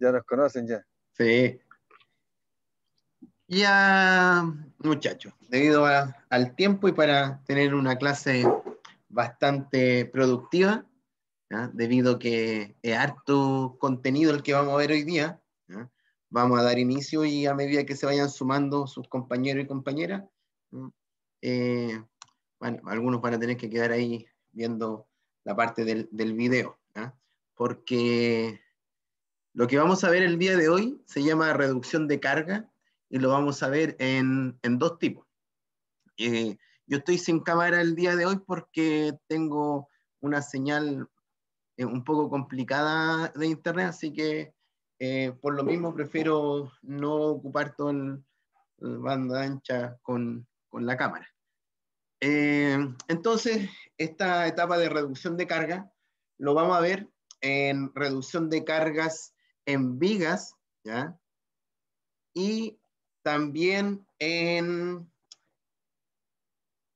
Ya nos conocen ya. Sí. Ya, ah, muchachos, debido al tiempo y para tener una clase bastante productiva, debido que es harto contenido el que vamos a ver hoy día, vamos a dar inicio y a medida que se vayan sumando sus compañeros y compañeras, eh, bueno, algunos van a tener que quedar ahí viendo la parte del, del video, porque lo que vamos a ver el día de hoy se llama reducción de carga y lo vamos a ver en, dos tipos. Eh, yo estoy sin cámara el día de hoy porque tengo una señal eh, un poco complicada de internet, así que eh, por lo mismo prefiero no ocupar toda la banda ancha con, con la cámara. entonces, esta etapa de reducción de carga lo vamos a ver en reducción de cargas en vigas, ¿ya? Y también en,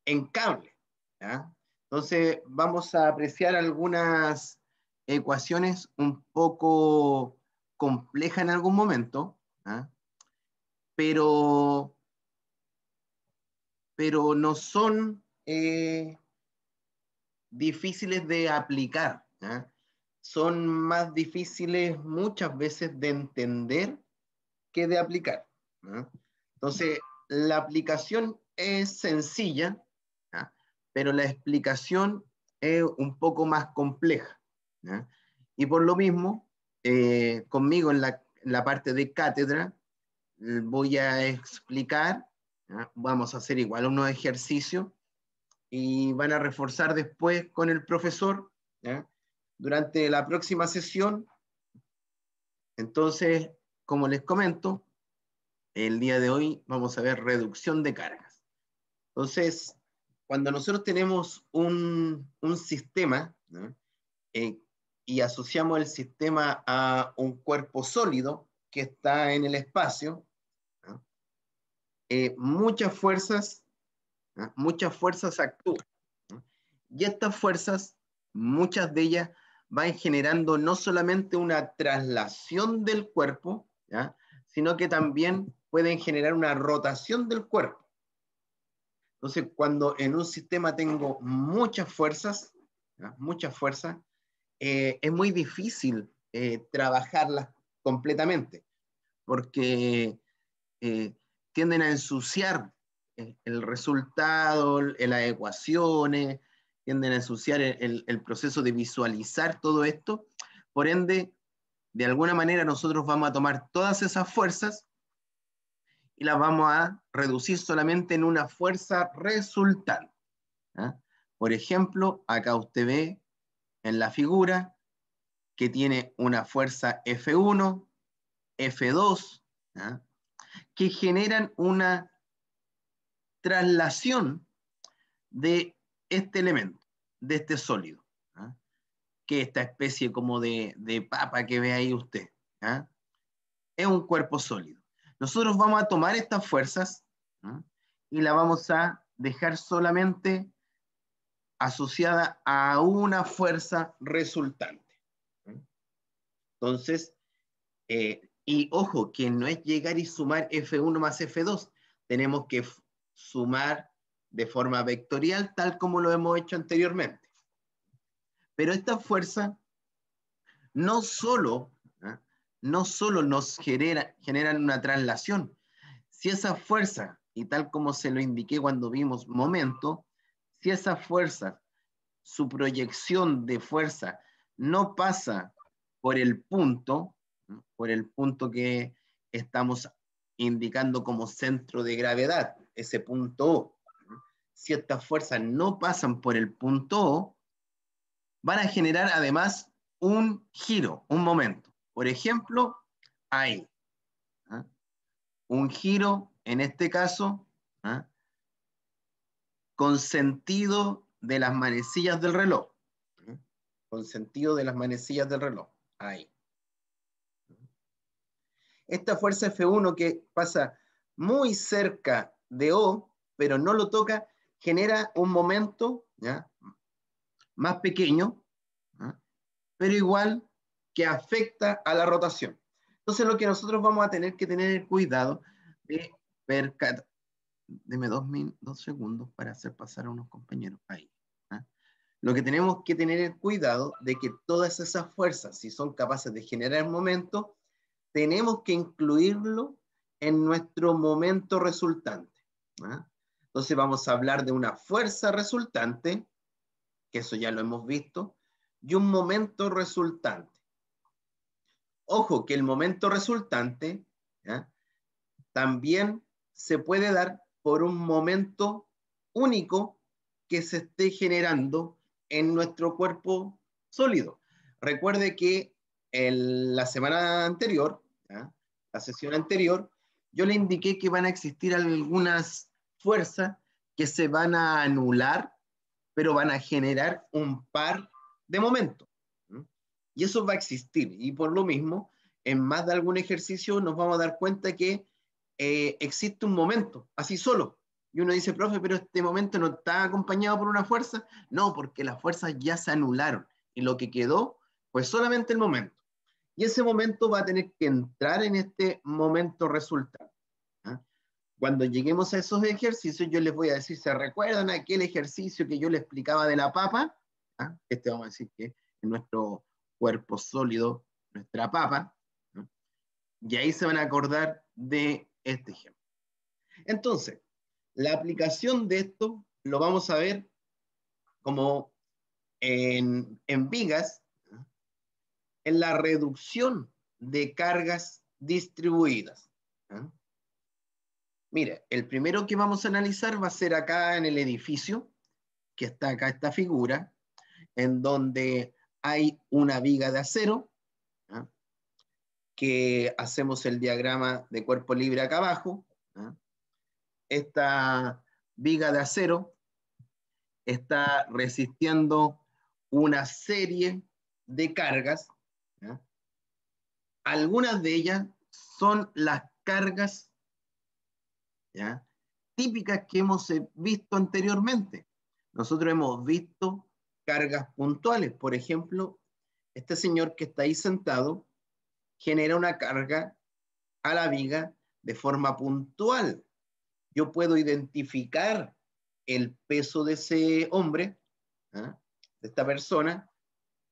en cable, ¿ya? Entonces vamos a apreciar algunas ecuaciones un poco complejas en algún momento, pero, pero no son eh, difíciles de aplicar son más difíciles muchas veces de entender que de aplicar. Entonces, la aplicación es sencilla, pero la explicación es un poco más compleja. Y por lo mismo, eh, conmigo en la, parte de cátedra, eh, voy a explicar, vamos a hacer igual unos ejercicios y van a reforzar después con el profesor durante la próxima sesión. Entonces, como les comento, el día de hoy vamos a ver reducción de cargas. Entonces, cuando nosotros tenemos un, un sistema eh, y asociamos el sistema a un cuerpo sólido que está en el espacio, eh, muchas fuerzas, muchas fuerzas actúan. Y estas fuerzas, muchas de ellas van generando no solamente una traslación del cuerpo, sino que también pueden generar una rotación del cuerpo. Entonces, cuando en un sistema tengo muchas fuerzas, muchas fuerzas, eh, es muy difícil eh, trabajarlas completamente, porque eh, tienden a ensuciar el, resultado, las ecuaciones, tienden a ensuciar el, proceso de visualizar todo esto. Por ende, de alguna manera nosotros vamos a tomar todas esas fuerzas y las vamos a reducir solamente en una fuerza resultante. ¿ah? Por ejemplo, acá usted ve en la figura que tiene una fuerza F1, F2, ¿ah? que generan una traslación de este elemento, de este sólido, ¿ah? que esta especie como de, de, papa que ve ahí usted, ¿ah? es un cuerpo sólido. Nosotros vamos a tomar estas fuerzas ¿ah? y la vamos a dejar solamente asociada a una fuerza resultante. Entonces, eh, y ojo, que no es llegar y sumar F1 más F2, tenemos que sumar de forma vectorial, tal como lo hemos hecho anteriormente. Pero esta fuerza no solo, ¿ah? no solo nos genera, generan una traslación, si esa fuerza, y tal como se lo indiqué cuando vimos momento, si esa fuerza, su proyección de fuerza, no pasa por el punto, por el punto que estamos indicando como centro de gravedad, ese punto O, si estas fuerzas no pasan por el punto O, van a generar además un giro, un momento. Por ejemplo, ahí. ¿ah? Un giro, en este caso, ¿ah? con sentido de las manecillas del reloj. ¿eh? Con sentido de las manecillas del reloj. Ahí. Esta fuerza F1 que pasa muy cerca de O, pero no lo toca, genera un momento más pequeño, pero igual que afecta a la rotación. Entonces lo que nosotros vamos a tener que tener el cuidado de percatar. Deme dos, segundos para hacer pasar a unos compañeros ahí. Lo que tenemos que tener el cuidado de que todas esas fuerzas, si son capaces de generar momento, tenemos que incluirlo en nuestro momento resultante. Entonces vamos a hablar de una fuerza resultante, que eso ya lo hemos visto, y un momento resultante. Ojo que el momento resultante también se puede dar por un momento único que se esté generando en nuestro cuerpo sólido. Recuerde que en la semana anterior, la sesión anterior, yo le indiqué que van a existir algunas fuerzas que se van a anular, pero van a generar un par de momentos. Y eso va a existir. Y por lo mismo, en más de algún ejercicio nos vamos a dar cuenta que eh, existe un momento, así solo. Y uno dice, profe, pero este momento no está acompañado por una fuerza. No, porque las fuerzas ya se anularon. Y lo que quedó pues solamente el momento. Y ese momento va a tener que entrar en este momento resultante. Cuando lleguemos a esos ejercicios, yo les voy a decir, ¿se recuerdan aquel ejercicio que yo les explicaba de la papa? ¿Ah? Este vamos a decir que es nuestro cuerpo sólido, nuestra papa. Y ahí se van a acordar de este ejemplo. Entonces, la aplicación de esto lo vamos a ver como en, vigas, en la reducción de cargas distribuidas. Mire, el primero que vamos a analizar va a ser acá en el edificio, que está acá esta figura, en donde hay una viga de acero, ¿ah? que hacemos el diagrama de cuerpo libre acá abajo. ¿ah? Esta viga de acero está resistiendo una serie de cargas. ¿ah? Algunas de ellas son las cargas típicas que hemos eh, visto anteriormente. Nosotros hemos visto cargas puntuales. Por ejemplo, este señor que está ahí sentado genera una carga a la viga de forma puntual. Yo puedo identificar el peso de ese hombre, ¿ah? de esta persona,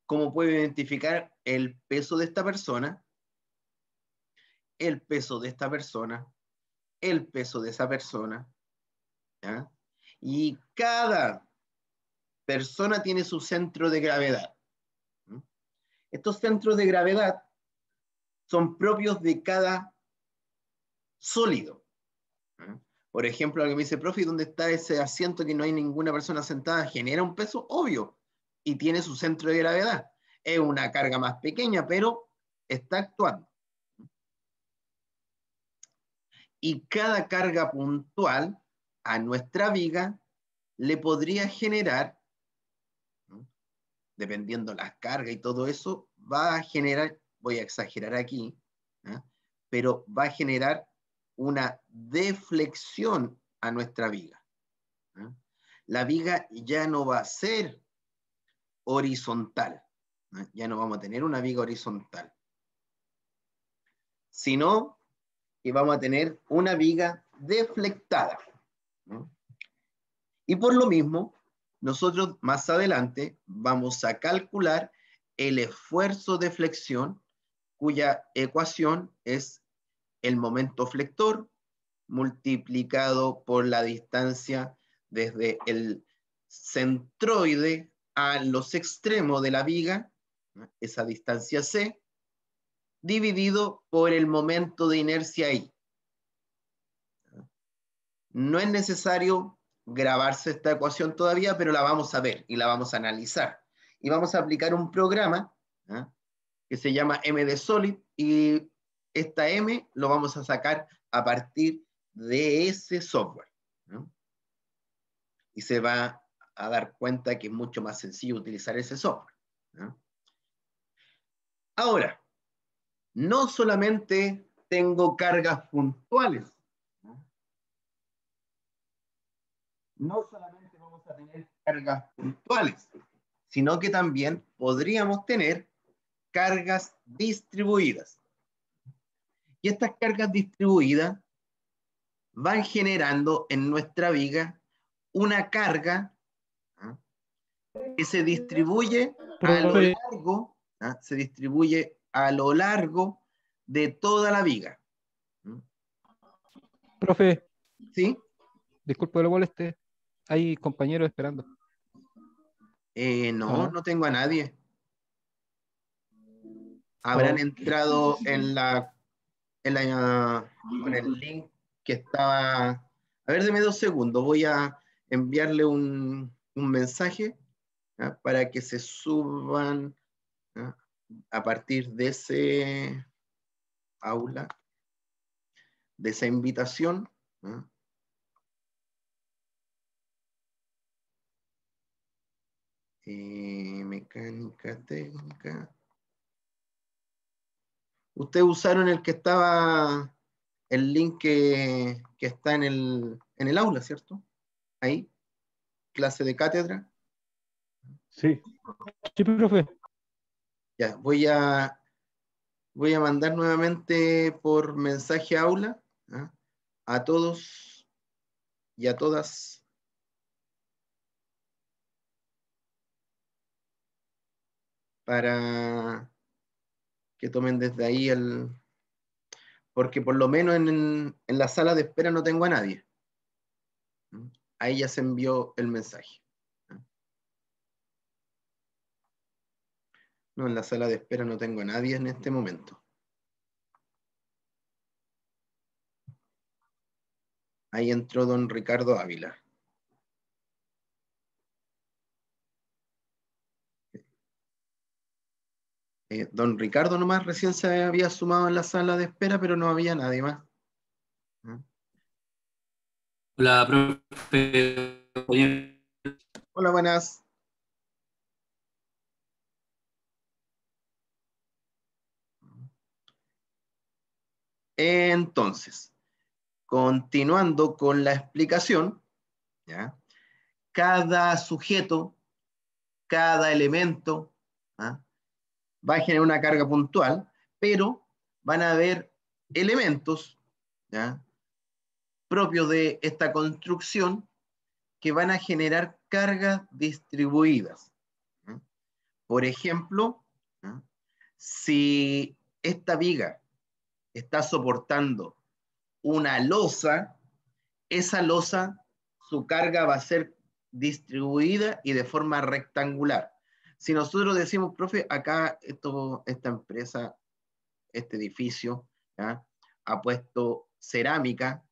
como puedo identificar el peso de esta persona, el peso de esta persona, el peso de esa persona. Y cada persona tiene su centro de gravedad. Estos centros de gravedad son propios de cada sólido. Por ejemplo, alguien me dice, profe, ¿dónde está ese asiento que no hay ninguna persona sentada? Genera un peso, obvio, y tiene su centro de gravedad. Es una carga más pequeña, pero está actuando. y cada carga puntual a nuestra viga le podría generar, dependiendo la carga y todo eso, va a generar, voy a exagerar aquí, ¿ah? pero va a generar una deflexión a nuestra viga. ¿ah? La viga ya no va a ser horizontal, ya no vamos a tener una viga horizontal, sino y vamos a tener una viga deflectada. Y por lo mismo, nosotros más adelante vamos a calcular el esfuerzo de flexión cuya ecuación es el momento flector multiplicado por la distancia desde el centroide a los extremos de la viga, esa distancia C, dividido por el momento de inercia I. No es necesario grabarse esta ecuación todavía, pero la vamos a ver y la vamos a analizar. Y vamos a aplicar un programa ¿ah? que se llama MD Solid y esta M lo vamos a sacar a partir de ese software. Y se va a dar cuenta que es mucho más sencillo utilizar ese software. Ahora, no solamente tengo cargas puntuales, no, solamente vamos a tener cargas puntuales, sino que también podríamos tener cargas distribuidas. Y estas cargas distribuidas van generando en nuestra viga una carga ¿ah? que se distribuye a lo largo, ¿ah? se distribuye a lo largo de toda la viga. ¿Mm? Profe. Sí. Disculpe, lo moleste. Hay compañeros esperando. Eh, no, ah. no tengo a nadie. Ah, Habrán entrado en la, en la el link que estaba. A ver, deme dos segundos. Voy a enviarle un, mensaje para que se suban a partir de ese aula, de esa invitación, eh, mecánica técnica. Ustedes usaron el que estaba, el link que, está en el, en el aula, ¿cierto? Ahí, clase de cátedra. Sí. Sí, profe. Ya, voy a, voy a mandar nuevamente por mensaje aula ¿ah? a todos y a todas para que tomen desde ahí el... Porque por lo menos en, en, la sala de espera no tengo a nadie. ¿Mm? Ahí ya se envió el mensaje. en la sala de espera no tengo a nadie en este momento. Ahí entró don Ricardo Ávila. Eh, don Ricardo nomás recién se había sumado en la sala de espera, pero no había nadie más. ¿Ah? Hola, profe. Hola, buenas. Entonces, continuando con la explicación, cada sujeto, cada elemento ¿ah? va a generar una carga puntual, pero van a haber elementos propios de esta construcción que van a generar cargas distribuidas. Por ejemplo, si esta viga está soportando una losa, esa losa, su carga va a ser distribuida y de forma rectangular. Si nosotros decimos, profe, acá esto, esta empresa, este edificio, ha puesto cerámica,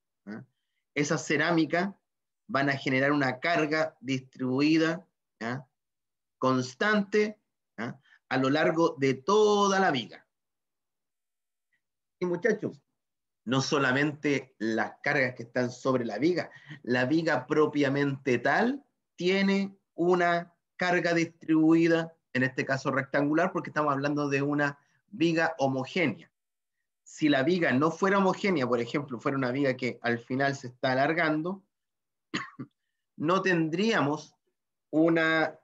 esa cerámica van a generar una carga distribuida constante a lo largo de toda la viga. Y muchachos, no solamente las cargas que están sobre la viga, la viga propiamente tal tiene una carga distribuida, en este caso rectangular, porque estamos hablando de una viga homogénea. Si la viga no fuera homogénea, por ejemplo, fuera una viga que al final se está alargando, no tendríamos una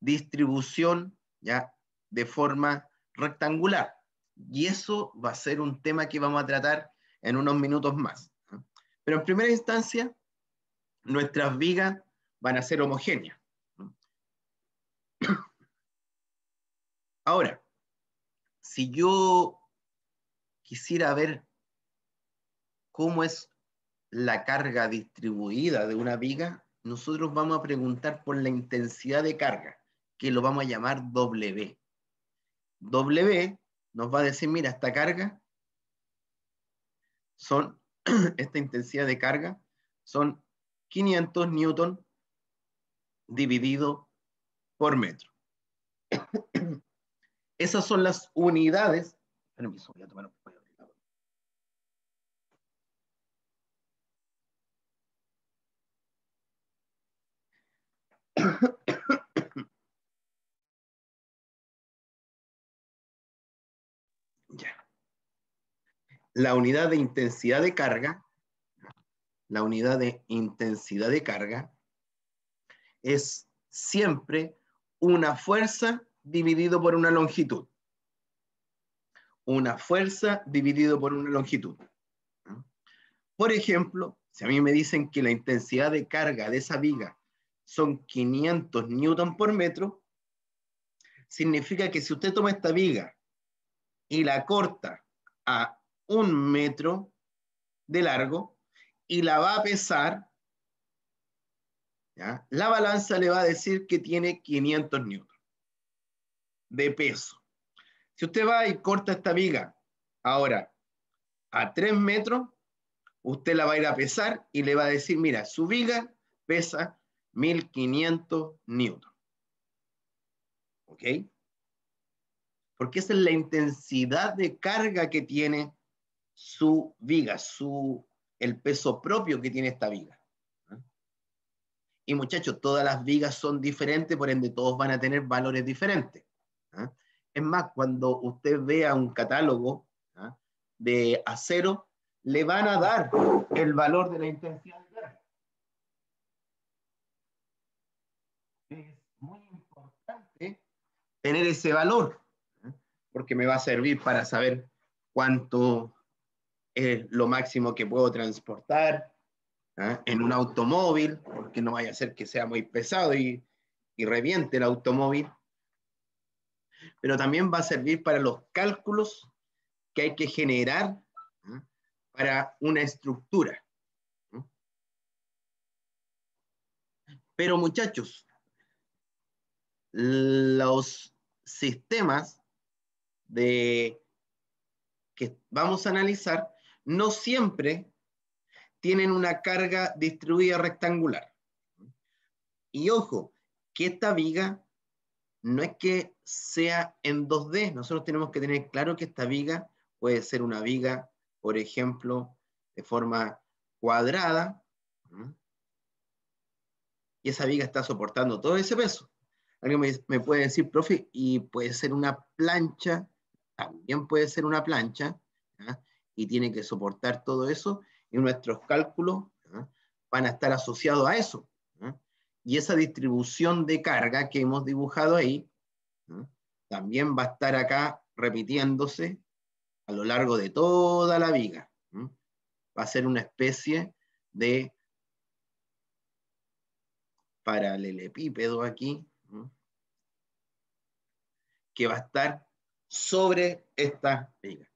distribución ya de forma rectangular. Y eso va a ser un tema que vamos a tratar en unos minutos más. Pero en primera instancia, nuestras vigas van a ser homogéneas. Ahora, si yo quisiera ver cómo es la carga distribuida de una viga, nosotros vamos a preguntar por la intensidad de carga, que lo vamos a llamar W. W nos va a decir, mira, esta carga son, esta intensidad de carga son 500 newton dividido por metro. Esas son las unidades. Permiso, voy a tomar un la unidad de intensidad de carga, la unidad de intensidad de carga es siempre una fuerza dividido por una longitud. Una fuerza dividido por una longitud. Por ejemplo, si a mí me dicen que la intensidad de carga de esa viga son 500 newton por metro, significa que si usted toma esta viga y la corta a un metro de largo y la va a pesar, la balanza le va a decir que tiene 500 newtons de peso. Si usted va y corta esta viga ahora a 3 metros, usted la va a ir a pesar y le va a decir, mira, su viga pesa 1500 newtons. ¿Ok? Porque esa es la intensidad de carga que tiene su viga, su, el peso propio que tiene esta viga. ¿Ah? Y muchachos, todas las vigas son diferentes, por ende todos van a tener valores diferentes. ¿ah? Es más, cuando usted vea un catálogo ¿ah? de acero, le van a dar el valor de la intensidad Es muy importante tener ese valor, porque me va a servir para saber cuánto es lo máximo que puedo transportar ¿ah? en un automóvil, porque no vaya a ser que sea muy pesado y, reviente el automóvil. Pero también va a servir para los cálculos que hay que generar ¿ah? para una estructura. Pero muchachos, los sistemas de que vamos a analizar no siempre tienen una carga distribuida rectangular. Y ojo, que esta viga no es que sea en 2D, nosotros tenemos que tener claro que esta viga puede ser una viga, por ejemplo, de forma cuadrada, y esa viga está soportando todo ese peso. Alguien me, puede decir, profe, y puede ser una plancha, también puede ser una plancha, y tiene que soportar todo eso, y nuestros cálculos ¿ah? van a estar asociados a eso. ¿ah? Y esa distribución de carga que hemos dibujado ahí, ¿ah? también va a estar acá repitiéndose a lo largo de toda la viga. Va a ser una especie de paralelepípedo aquí, que va a estar sobre esta viga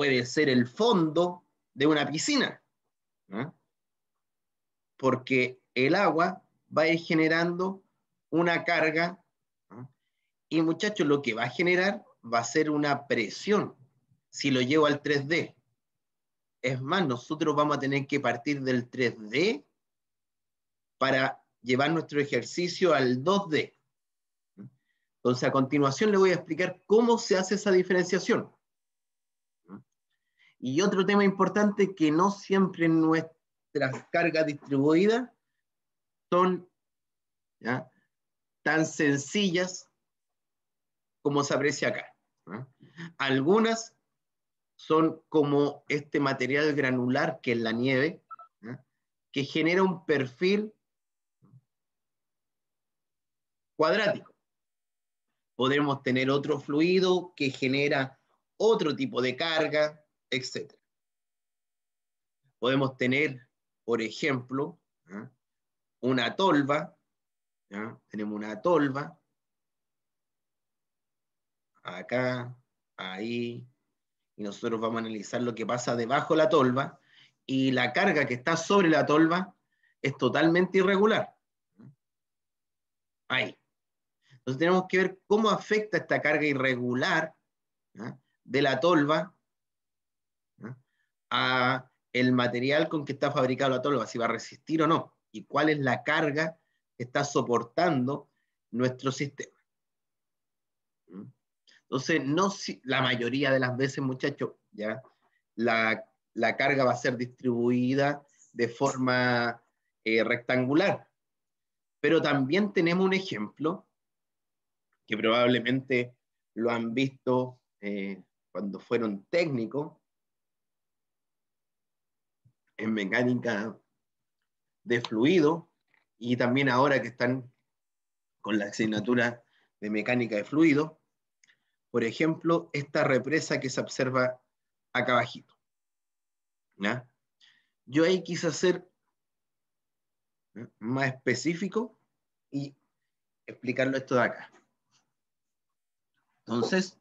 puede ser el fondo de una piscina, porque el agua va a ir generando una carga y muchachos lo que va a generar va a ser una presión si lo llevo al 3D. Es más, nosotros vamos a tener que partir del 3D para llevar nuestro ejercicio al 2D. Entonces, a continuación le voy a explicar cómo se hace esa diferenciación. Y otro tema importante que no siempre nuestras cargas distribuidas son tan sencillas como se aprecia acá. Algunas son como este material granular que es la nieve, que genera un perfil cuadrático. Podemos tener otro fluido que genera otro tipo de carga, etc. Podemos tener, por ejemplo, ¿ah? una tolva, ¿ah? tenemos una tolva, acá, ahí, y nosotros vamos a analizar lo que pasa debajo de la tolva, y la carga que está sobre la tolva es totalmente irregular. Ahí. Entonces tenemos que ver cómo afecta esta carga irregular ¿ah? de la tolva a el material con que está fabricado la tolva, si va a resistir o no, y cuál es la carga que está soportando nuestro sistema. ¿Mm? Entonces, no la mayoría de las veces, muchachos, ya la, carga va a ser distribuida de forma eh, rectangular. Pero también tenemos un ejemplo que probablemente lo han visto eh, cuando fueron técnicos, en mecánica de fluido y también ahora que están con la asignatura de mecánica de fluido, por ejemplo, esta represa que se observa acá abajito. Yo ahí quise ser ¿eh? más específico y explicarlo esto de acá. Entonces,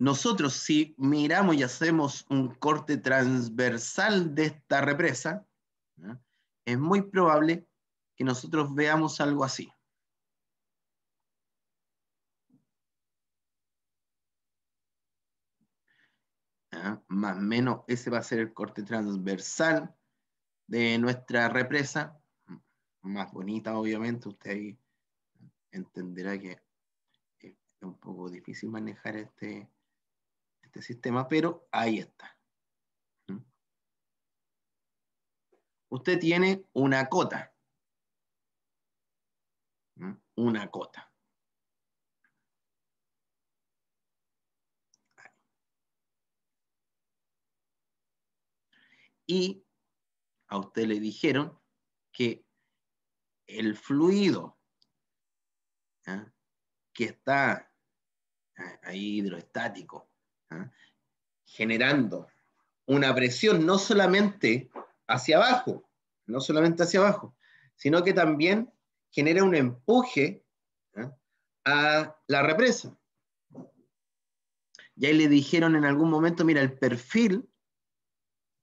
nosotros si miramos y hacemos un corte transversal de esta represa, es muy probable que nosotros veamos algo así. Más o menos ese va a ser el corte transversal de nuestra represa. Más bonita, obviamente, usted ahí entenderá que es un poco difícil manejar este, este sistema, pero ahí está. ¿Mm? Usted tiene una cota. ¿Mm? Una cota. Y a usted le dijeron que el fluido ¿ah? que está ¿ah? ahí hidroestático ¿ah? generando una presión no solamente hacia abajo, no solamente hacia abajo, sino que también genera un empuje ¿ah? a la represa. Y ahí le dijeron en algún momento, mira, el perfil,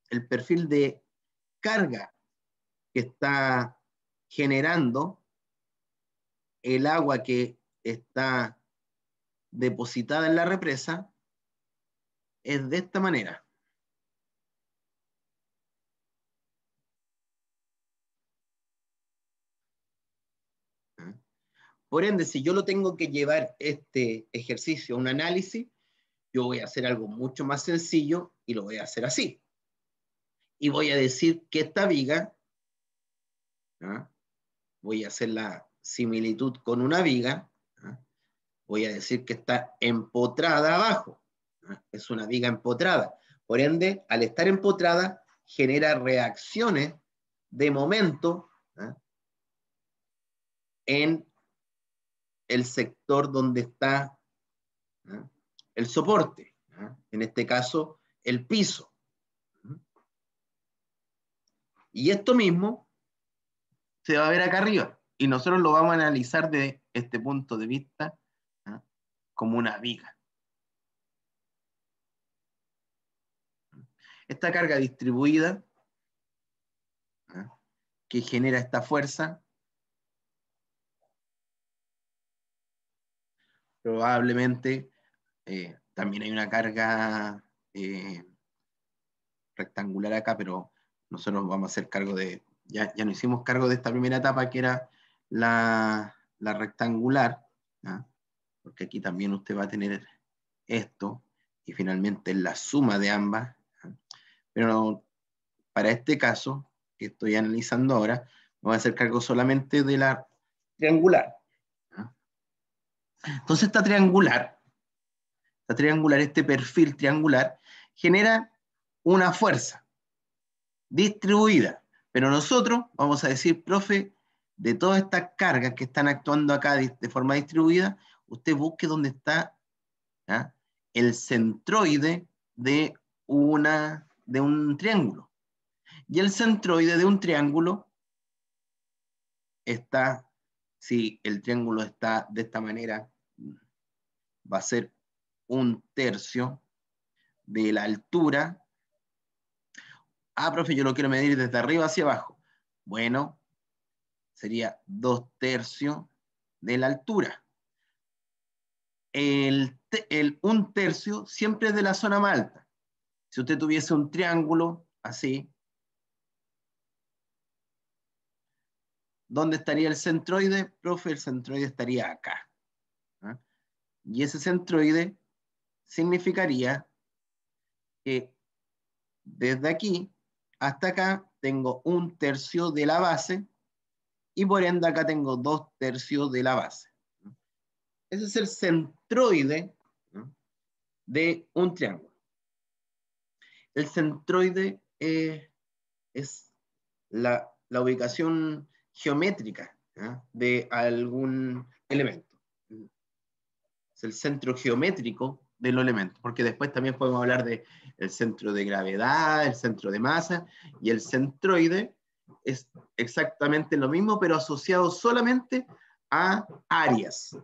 el perfil de carga que está generando el agua que está depositada en la represa es de esta manera. Por ende, si yo lo tengo que llevar este ejercicio a un análisis, yo voy a hacer algo mucho más sencillo y lo voy a hacer así. Y voy a decir que esta viga, ¿ah? voy a hacer la similitud con una viga, ¿ah? voy a decir que está empotrada abajo. ¿ah? Es una viga empotrada. Por ende, al estar empotrada, genera reacciones de momento ¿ah? en el sector donde está ¿ah? el soporte, en este caso el piso. Y esto mismo se va a ver acá arriba y nosotros lo vamos a analizar de este punto de vista como una viga. Esta carga distribuida ¿ah? que genera esta fuerza probablemente eh, también hay una carga eh, rectangular acá, pero nosotros vamos a hacer cargo de, ya, ya hicimos cargo de esta primera etapa que era la, rectangular, ¿ah? porque aquí también usted va a tener esto, y finalmente la suma de ambas pero para este caso que estoy analizando ahora, me voy a hacer cargo solamente de la triangular. ¿Ah? Entonces esta triangular, esta triangular, este perfil triangular, genera una fuerza distribuida. Pero nosotros vamos a decir, profe, de todas estas cargas que están actuando acá de, forma distribuida, usted busque dónde está ¿ah? el centroide de una de un triángulo. Y el centroide de un triángulo está, si el triángulo está de esta manera, va a ser un tercio de la altura. Ah, profe, yo lo quiero medir desde arriba hacia abajo. Bueno, sería dos tercios de la altura. El, un tercio siempre es de la zona más alta. Si usted tuviese un triángulo así, ¿dónde estaría el centroide? Profe, el centroide estaría acá. ¿ah? Y ese centroide significaría que desde aquí hasta acá tengo un tercio de la base y por ende acá tengo dos tercios de la base. Ese es el centroide de un triángulo. El centroide eh, es la, ubicación geométrica de algún elemento. Es el centro geométrico del elemento, porque después también podemos hablar de el centro de gravedad, el centro de masa, y el centroide es exactamente lo mismo, pero asociado solamente a áreas.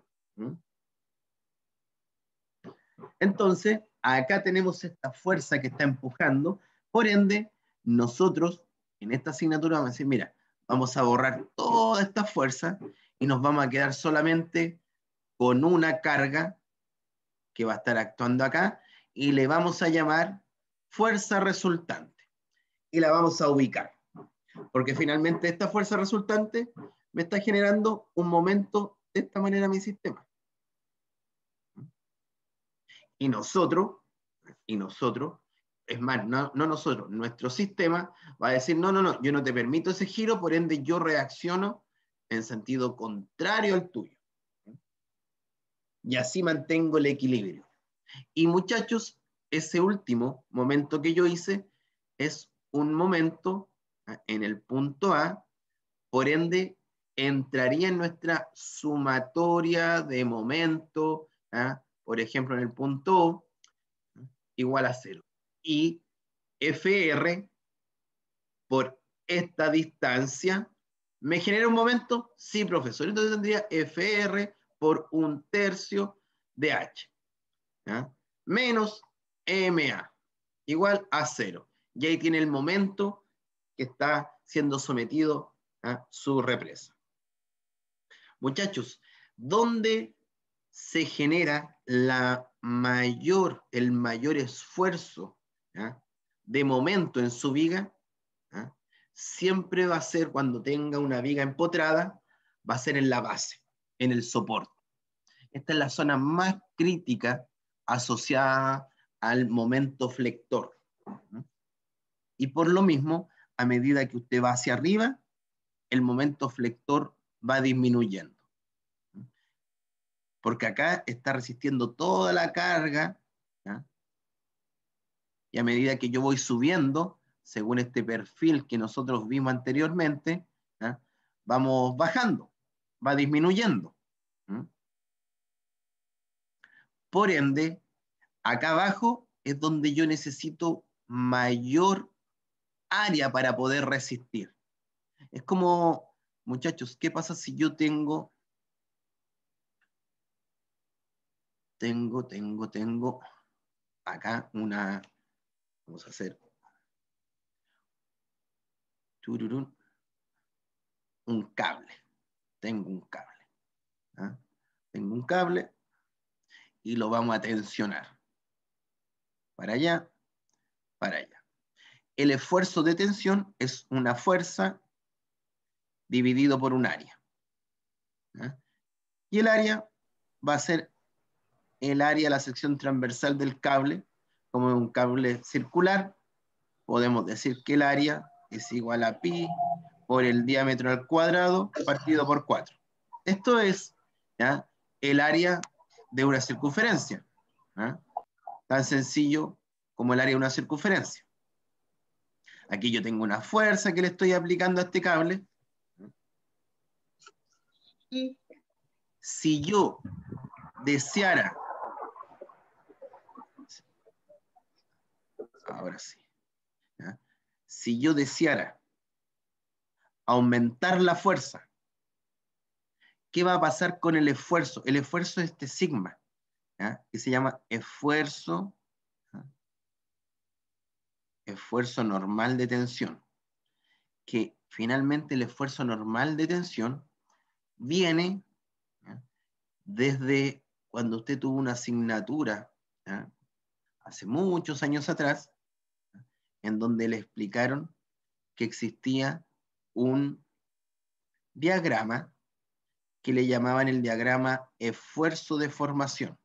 Entonces, acá tenemos esta fuerza que está empujando, por ende, nosotros en esta asignatura vamos a decir, mira, vamos a borrar toda esta fuerza y nos vamos a quedar solamente con una carga que va a estar actuando acá y le vamos a llamar fuerza resultante y la vamos a ubicar. Porque finalmente esta fuerza resultante me está generando un momento de esta manera mi sistema. Y nosotros, y nosotros, es más, no, no, nosotros, nuestro sistema va a decir, no, no, no, yo no te permito ese giro, por ende yo reacciono en sentido contrario al tuyo. Y así mantengo el equilibrio. Y muchachos, ese último momento que yo hice es un momento ah, en el punto A, por ende entraría en nuestra sumatoria de momento, ¿ah? por ejemplo, en el punto O, igual a cero. Y FR por esta distancia me genera un momento, sí, profesor. Entonces tendría FR por un tercio de H. Menos MA, igual a 0. Y ahí tiene el momento que está siendo sometido a su represa. Muchachos, ¿dónde se genera la mayor, el mayor esfuerzo de momento en su viga, siempre va a ser cuando tenga una viga empotrada, va a ser en la base, en el soporte. Esta es la zona más crítica asociada al momento flector. Y por lo mismo, a medida que usted va hacia arriba, el momento flector va disminuyendo porque acá está resistiendo toda la carga, y a medida que yo voy subiendo, según este perfil que nosotros vimos anteriormente, vamos bajando, va disminuyendo. Por ende, acá abajo es donde yo necesito mayor área para poder resistir. Es como, muchachos, ¿qué pasa si yo tengo tengo, tengo, tengo acá una, vamos a hacer, un cable, tengo un cable, ¿ah? tengo un cable y lo vamos a tensionar, para allá, para allá. El esfuerzo de tensión es una fuerza dividido por un área. ¿ah? Y el área va a ser el área, la sección transversal del cable, como un cable circular, podemos decir que el área es igual a pi por el diámetro al cuadrado partido por 4. Esto es ¿ya? el área de una circunferencia. Tan sencillo como el área de una circunferencia. Aquí yo tengo una fuerza que le estoy aplicando a este cable. Si yo deseara ahora sí. Si yo deseara aumentar la fuerza, ¿qué va a pasar con el esfuerzo? El esfuerzo es este sigma, que se llama esfuerzo, esfuerzo normal de tensión, que finalmente el esfuerzo normal de tensión viene desde cuando usted tuvo una asignatura hace muchos años atrás, en donde le explicaron que existía un diagrama que le llamaban el diagrama esfuerzo de formación.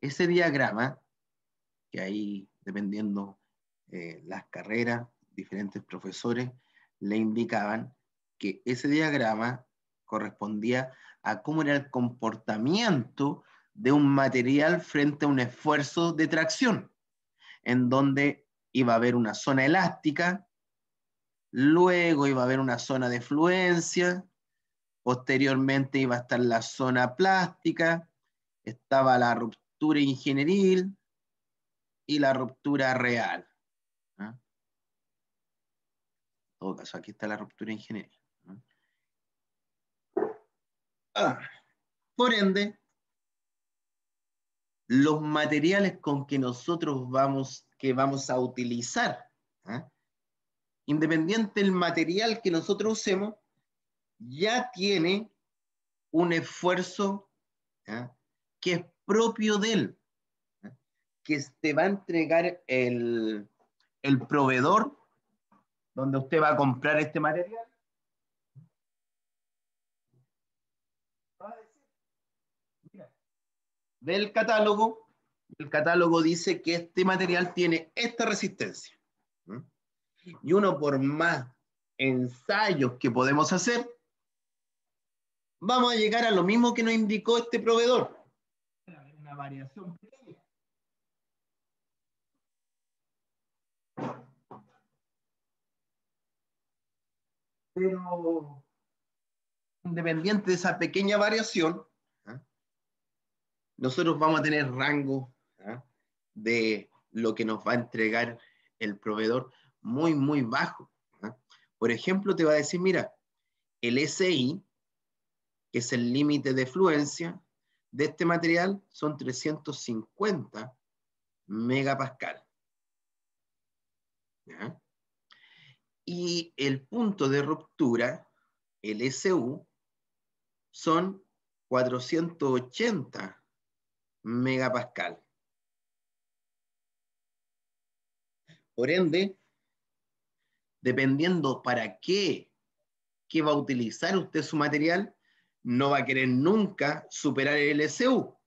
Ese diagrama, que ahí dependiendo eh, las carreras, diferentes profesores le indicaban que ese diagrama correspondía a cómo era el comportamiento de un material frente a un esfuerzo de tracción, en donde iba a haber una zona elástica, luego iba a haber una zona de fluencia, posteriormente iba a estar la zona plástica, estaba la ruptura ingenieril y la ruptura real. ¿ah? En todo caso, aquí está la ruptura ingenieril. Ah, por ende, los materiales con que nosotros vamos que vamos a utilizar. ¿ah? Independiente del material que nosotros usemos, ya tiene un esfuerzo ¿ah? que es propio de él, ¿ah? que te va a entregar el, el proveedor donde usted va a comprar este material. del catálogo, el catálogo dice que este material tiene esta resistencia. Y uno por más ensayos que podemos hacer, vamos a llegar a lo mismo que nos indicó este proveedor. Una variación Pero independiente de esa pequeña variación, nosotros vamos a tener rango de lo que nos va a entregar el proveedor muy, muy bajo. ¿ah? Por ejemplo, te va a decir, mira, el SI, que es el límite de fluencia de este material, son 350 megapascal. Y el punto de ruptura, el SU, son 480 megapascal. Por ende, dependiendo para qué, va a utilizar usted su material, no va a querer nunca superar el LCU,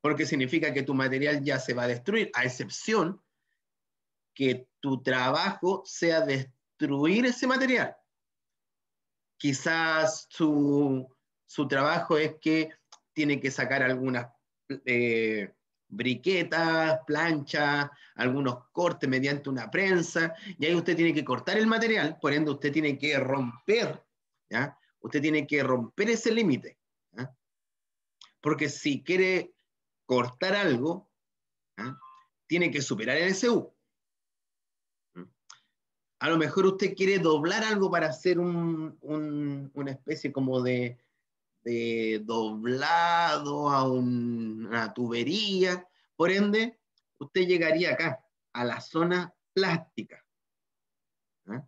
porque significa que tu material ya se va a destruir, a excepción que tu trabajo sea destruir ese material. Quizás su, trabajo es que tiene que sacar algunas eh, briquetas, planchas, algunos cortes mediante una prensa, y ahí usted tiene que cortar el material, por ende usted tiene que romper, ¿ya? Usted tiene que romper ese límite, Porque si quiere cortar algo, tiene que superar el SU. A lo mejor usted quiere doblar algo para hacer una especie como de de eh, doblado a una tubería. Por ende, usted llegaría acá, a la zona plástica. ¿ah?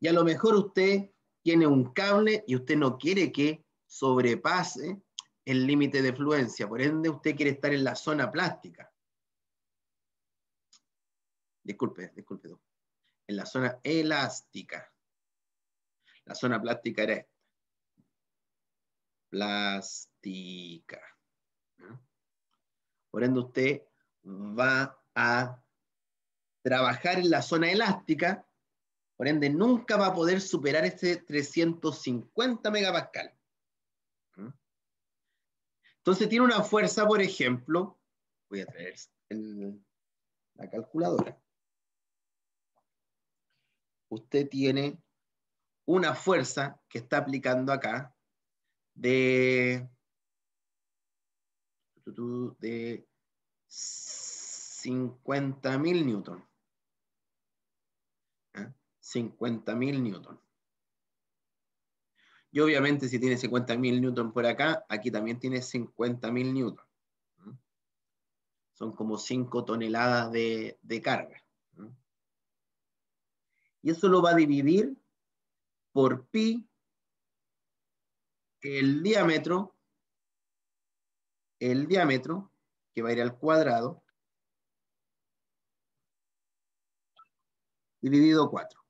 Y a lo mejor usted tiene un cable y usted no quiere que sobrepase el límite de fluencia. Por ende, usted quiere estar en la zona plástica. Disculpe, disculpe. En la zona elástica. La zona plástica era plástica. Por ende, usted va a trabajar en la zona elástica, por ende, nunca va a poder superar este 350 megapascal. Entonces tiene una fuerza, por ejemplo, voy a traer la calculadora. Usted tiene una fuerza que está aplicando acá de, de 50.000 newton. 50.000 ¿Ah? newton. Y obviamente si tiene 50.000 newton por acá, aquí también tiene 50.000 newton. Son como 5 toneladas de, carga. Y eso lo va a dividir por pi el diámetro, el diámetro, que va a ir al cuadrado, dividido 4.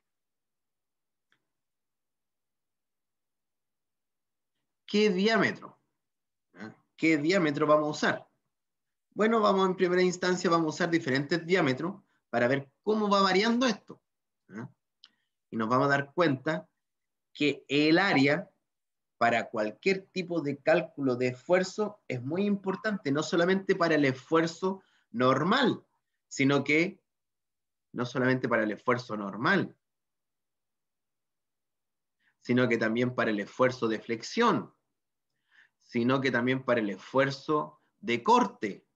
¿Qué diámetro? ¿Ah? ¿Qué diámetro vamos a usar? Bueno, vamos en primera instancia, vamos a usar diferentes diámetros para ver cómo va variando esto. ¿ah? Y nos vamos a dar cuenta que el área para cualquier tipo de cálculo de esfuerzo es muy importante, no solamente para el esfuerzo normal, sino que no solamente para el esfuerzo normal, sino que también para el esfuerzo de flexión, sino que también para el esfuerzo de corte,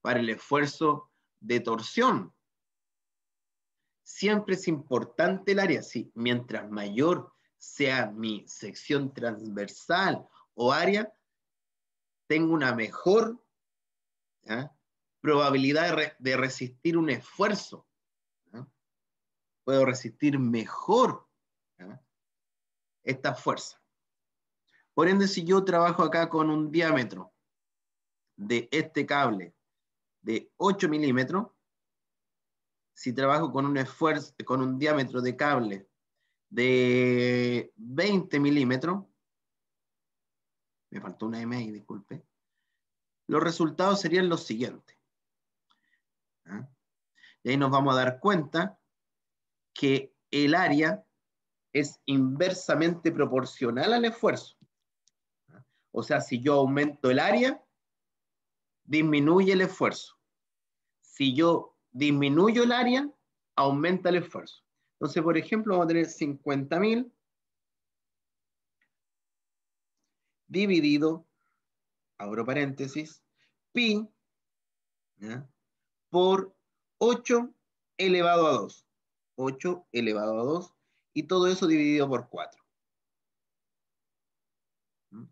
para el esfuerzo de torsión. Siempre es importante el área, sí, mientras mayor sea mi sección transversal o área, tengo una mejor ¿ah? probabilidad de, resistir un esfuerzo. ¿ah? Puedo resistir mejor ¿ah? esta fuerza. Por ende, si yo trabajo acá con un diámetro de este cable de 8 milímetros, si trabajo con un, esfuerzo, con un diámetro de cable de 20 milímetros, me faltó una M disculpe, los resultados serían los siguientes. ¿Ah? Y ahí nos vamos a dar cuenta que el área es inversamente proporcional al esfuerzo. ¿Ah? O sea, si yo aumento el área, disminuye el esfuerzo. Si yo disminuyo el área, aumenta el esfuerzo. Entonces, por ejemplo, vamos a tener 50.000 dividido, abro paréntesis, pi por 8 elevado a 2. 8 elevado a 2 y todo eso dividido por 4. ¿Mm?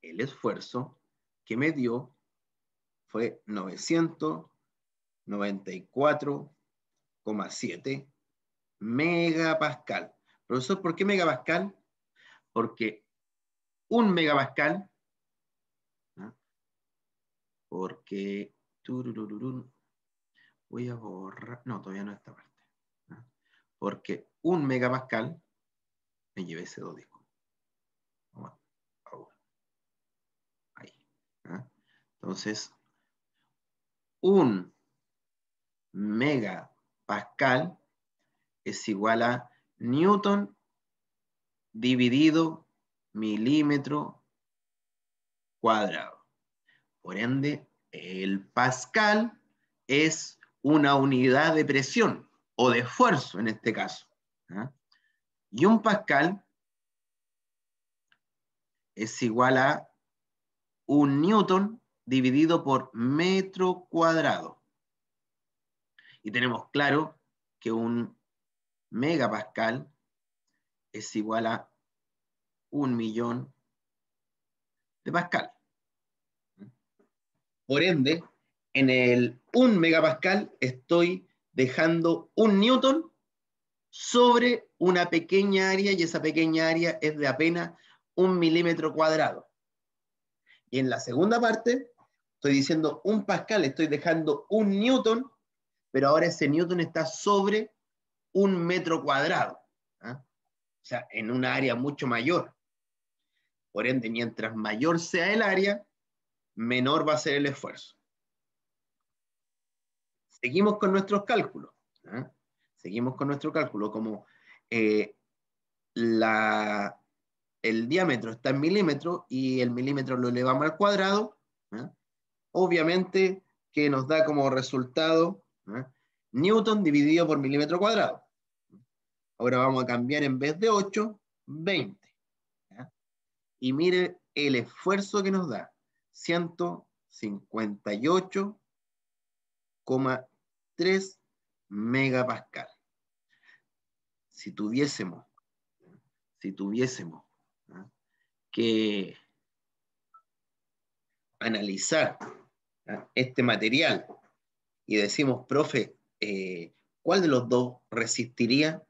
El esfuerzo que me dio fue 994 Mega megapascal. Profesor, ¿por qué megapascal? Porque un megapascal, pascal. porque voy a borrar, no, todavía no esta parte, porque un megapascal, me llevé ese dos discos. Ahí. Entonces, un mega Pascal es igual a Newton dividido milímetro cuadrado. Por ende, el Pascal es una unidad de presión o de esfuerzo en este caso. ¿ah? Y un Pascal es igual a un Newton dividido por metro cuadrado. Y tenemos claro que un megapascal es igual a un millón de pascal. Por ende, en el un megapascal estoy dejando un newton sobre una pequeña área y esa pequeña área es de apenas un milímetro cuadrado. Y en la segunda parte estoy diciendo un pascal, estoy dejando un newton pero ahora ese newton está sobre un metro cuadrado, ¿ah? o sea, en un área mucho mayor. Por ende, mientras mayor sea el área, menor va a ser el esfuerzo. Seguimos con nuestros cálculos. ¿ah? Seguimos con nuestro cálculo. Como eh, el diámetro está en milímetros y el milímetro lo elevamos al cuadrado, ¿ah? obviamente que nos da como resultado ¿eh? Newton dividido por milímetro cuadrado. Ahora vamos a cambiar en vez de 8, 20. Y mire el esfuerzo que nos da. 158,3 megapascal. Si tuviésemos, si tuviésemos ¿eh? que analizar ¿eh? este material y decimos, profe, eh, ¿cuál de los dos resistiría?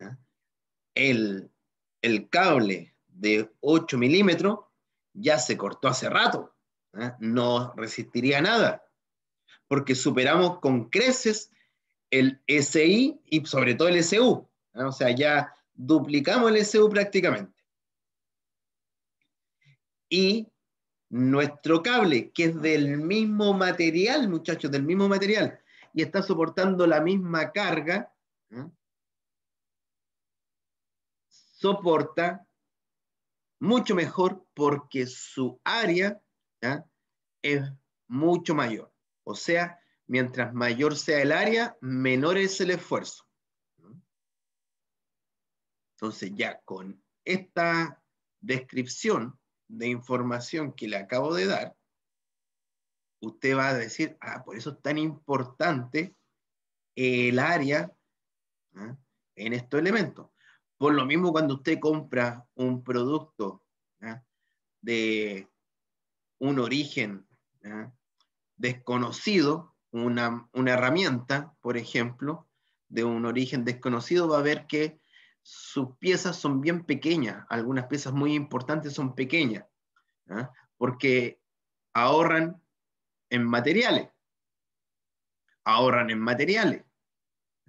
¿ah? El, cable de 8 milímetros ya se cortó hace rato, ¿ah? no resistiría nada, porque superamos con creces el SI y sobre todo el SU, ¿ah? o sea, ya duplicamos el SU prácticamente. Y nuestro cable, que es del mismo material, muchachos, del mismo material, y está soportando la misma carga, soporta mucho mejor porque su área es mucho mayor. O sea, mientras mayor sea el área, menor es el esfuerzo. Entonces ya con esta descripción de información que le acabo de dar, usted va a decir, ah, por eso es tan importante el área ¿ah? en estos elementos. Por lo mismo cuando usted compra un producto ¿ah? de un origen ¿ah? desconocido, una, una herramienta, por ejemplo, de un origen desconocido, va a ver que sus piezas son bien pequeñas, algunas piezas muy importantes son pequeñas, ¿ah? porque ahorran en materiales, ahorran en materiales.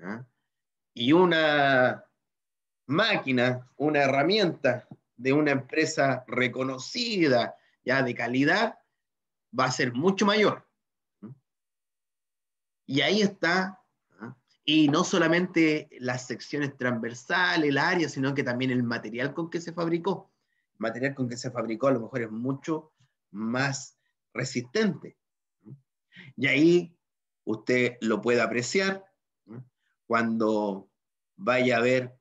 ¿ah? Y una máquina, una herramienta de una empresa reconocida, ya de calidad, va a ser mucho mayor. Y ahí está y no solamente las secciones transversales, el área, sino que también el material con que se fabricó. material con que se fabricó a lo mejor es mucho más resistente. Y ahí usted lo puede apreciar cuando vaya a ver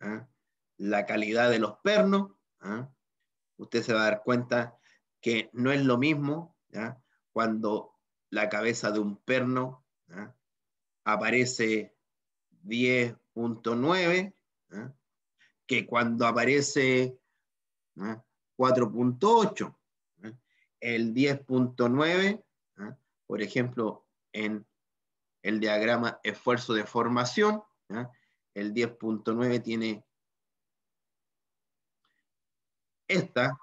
¿ah? la calidad de los pernos. ¿ah? Usted se va a dar cuenta que no es lo mismo cuando la cabeza de un perno ¿ah? aparece 10.9, ¿eh? que cuando aparece 4.8, ¿eh? ¿eh? el 10.9, por ejemplo, en el diagrama esfuerzo de formación, el 10.9 tiene esta,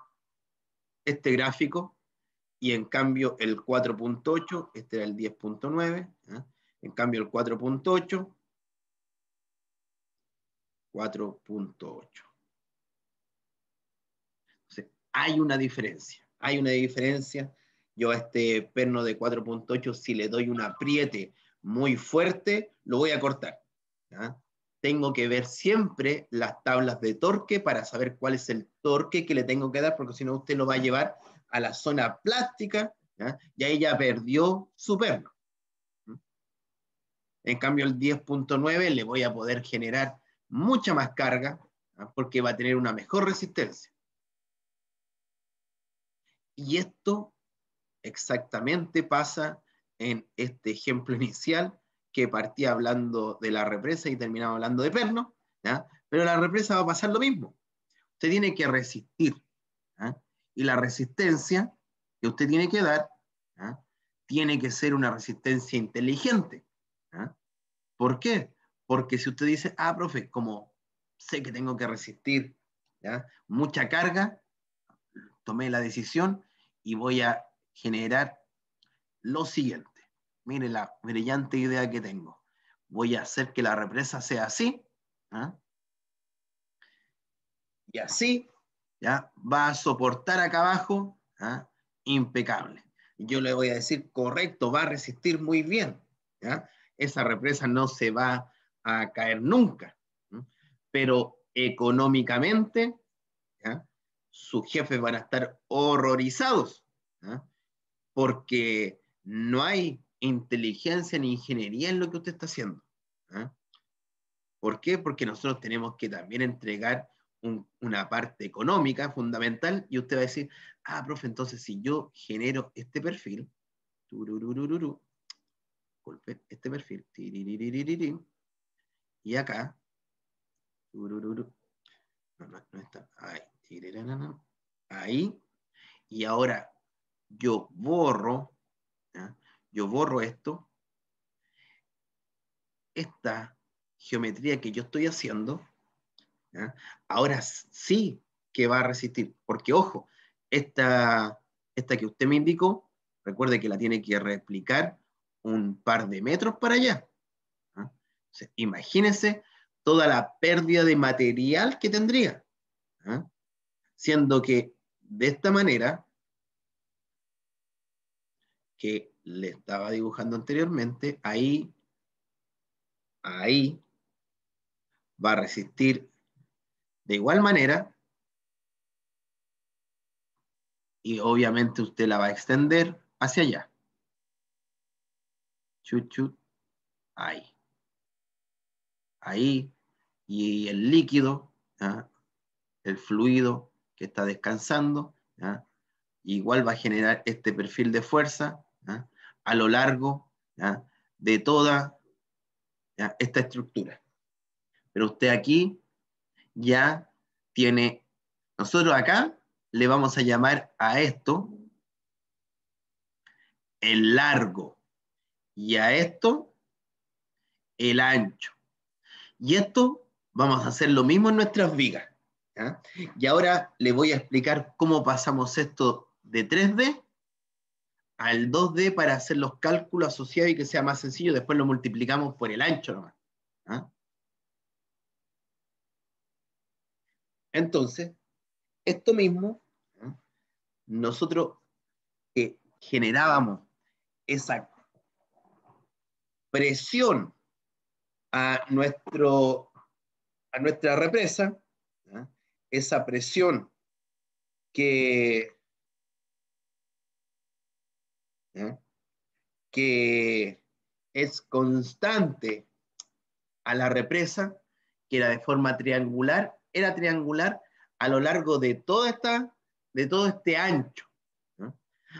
este gráfico, y en cambio el 4.8, este era el 10.9, en cambio, el 4.8, 4.8. hay una diferencia, hay una diferencia. Yo a este perno de 4.8, si le doy un apriete muy fuerte, lo voy a cortar. Tengo que ver siempre las tablas de torque para saber cuál es el torque que le tengo que dar, porque si no usted lo va a llevar a la zona plástica ¿ya? y ahí ya perdió su perno. En cambio, el 10.9 le voy a poder generar mucha más carga ¿ah? porque va a tener una mejor resistencia. Y esto exactamente pasa en este ejemplo inicial que partía hablando de la represa y terminaba hablando de perno, pero la represa va a pasar lo mismo. Usted tiene que resistir. ¿ah? Y la resistencia que usted tiene que dar ¿ah? tiene que ser una resistencia inteligente. ¿Ah? ¿Por qué? Porque si usted dice, ah, profe, como sé que tengo que resistir mucha carga, tomé la decisión y voy a generar lo siguiente. Mire la brillante idea que tengo. Voy a hacer que la represa sea así. ¿ah? Y así ¿ya? va a soportar acá abajo. ¿ah? Impecable. Yo le voy a decir, correcto, va a resistir muy bien. ¿ya? esa represa no se va a caer nunca. Pero económicamente, sus jefes van a estar horrorizados, porque no hay inteligencia ni ingeniería en lo que usted está haciendo. ¿Por qué? Porque nosotros tenemos que también entregar una parte económica fundamental y usted va a decir, ah, profe, entonces si yo genero este perfil, este perfil. Y acá. Ahí. Y ahora yo borro. Yo borro esto. Esta geometría que yo estoy haciendo. Ahora sí que va a resistir. Porque, ojo, esta, esta que usted me indicó, recuerde que la tiene que replicar un par de metros para allá. imagínense toda la pérdida de material que tendría. Siendo que de esta manera, que le estaba dibujando anteriormente, ahí, ahí va a resistir de igual manera y obviamente usted la va a extender hacia allá. Chut, Ahí. Ahí. Y el líquido, el fluido que está descansando, igual va a generar este perfil de fuerza a lo largo de toda esta estructura. Pero usted aquí ya tiene, nosotros acá le vamos a llamar a esto el largo y a esto el ancho. Y esto vamos a hacer lo mismo en nuestras vigas. Y ahora le voy a explicar cómo pasamos esto de 3D al 2D para hacer los cálculos asociados y que sea más sencillo. Después lo multiplicamos por el ancho nomás. Entonces, esto mismo, nosotros eh, generábamos esa presión a, nuestro, a nuestra represa, esa presión que, es constante a la represa, que era de forma triangular, era triangular a lo largo de, toda esta, de todo este ancho.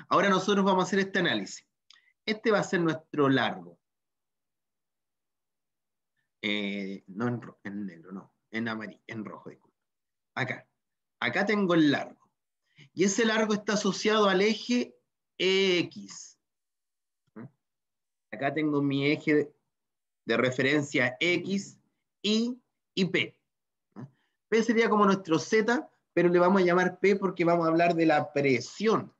Ahora nosotros vamos a hacer este análisis. Este va a ser nuestro largo. Eh, no en, negro, no, en amarillo, en rojo, disculpa. Acá. Acá tengo el largo. Y ese largo está asociado al eje X. ¿Mm? Acá tengo mi eje de, referencia X, Y y P. ¿Mm? P sería como nuestro Z, pero le vamos a llamar P porque vamos a hablar de la presión.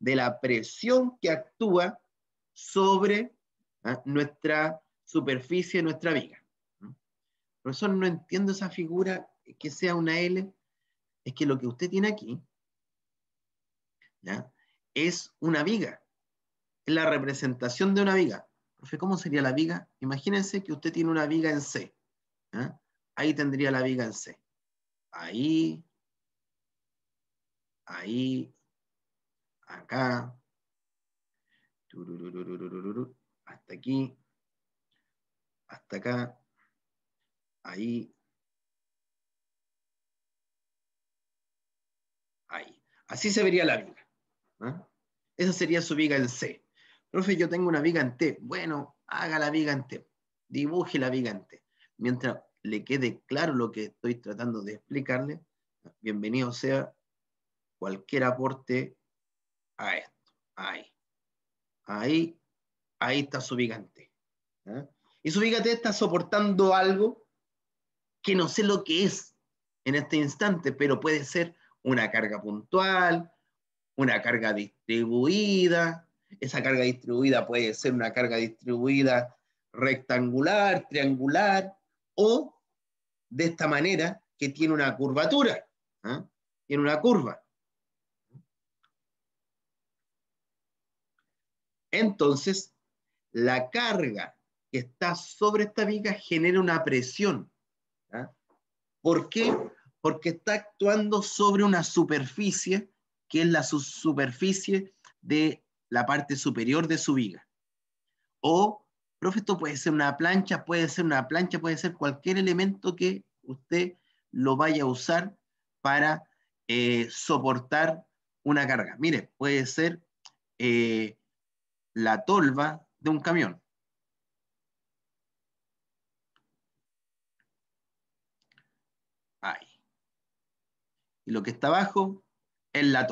De la presión que actúa sobre nuestra superficie de nuestra viga. Profesor, no entiendo esa figura que sea una L. Es que lo que usted tiene aquí es una viga. Es la representación de una viga. Profe, ¿cómo sería la viga? Imagínense que usted tiene una viga en C. Ahí tendría la viga en C. Ahí. Ahí. Acá. Hasta aquí hasta acá, ahí, ahí. Así se vería la viga. ¿ah? Esa sería su viga en C. Profe, yo tengo una viga en T. Bueno, haga la viga en T. Dibuje la viga en T. Mientras le quede claro lo que estoy tratando de explicarle, bienvenido sea cualquier aporte a esto. Ahí. Ahí, ahí está su viga en T. ¿ah? su fíjate, está soportando algo que no sé lo que es en este instante, pero puede ser una carga puntual, una carga distribuida. Esa carga distribuida puede ser una carga distribuida rectangular, triangular o de esta manera que tiene una curvatura. ¿ah? Tiene una curva. Entonces, la carga que está sobre esta viga genera una presión. ¿Por qué? Porque está actuando sobre una superficie que es la superficie de la parte superior de su viga. O, profe, esto puede ser una plancha, puede ser una plancha, puede ser cualquier elemento que usted lo vaya a usar para eh, soportar una carga. Mire, puede ser eh, la tolva de un camión. y lo que está abajo es la,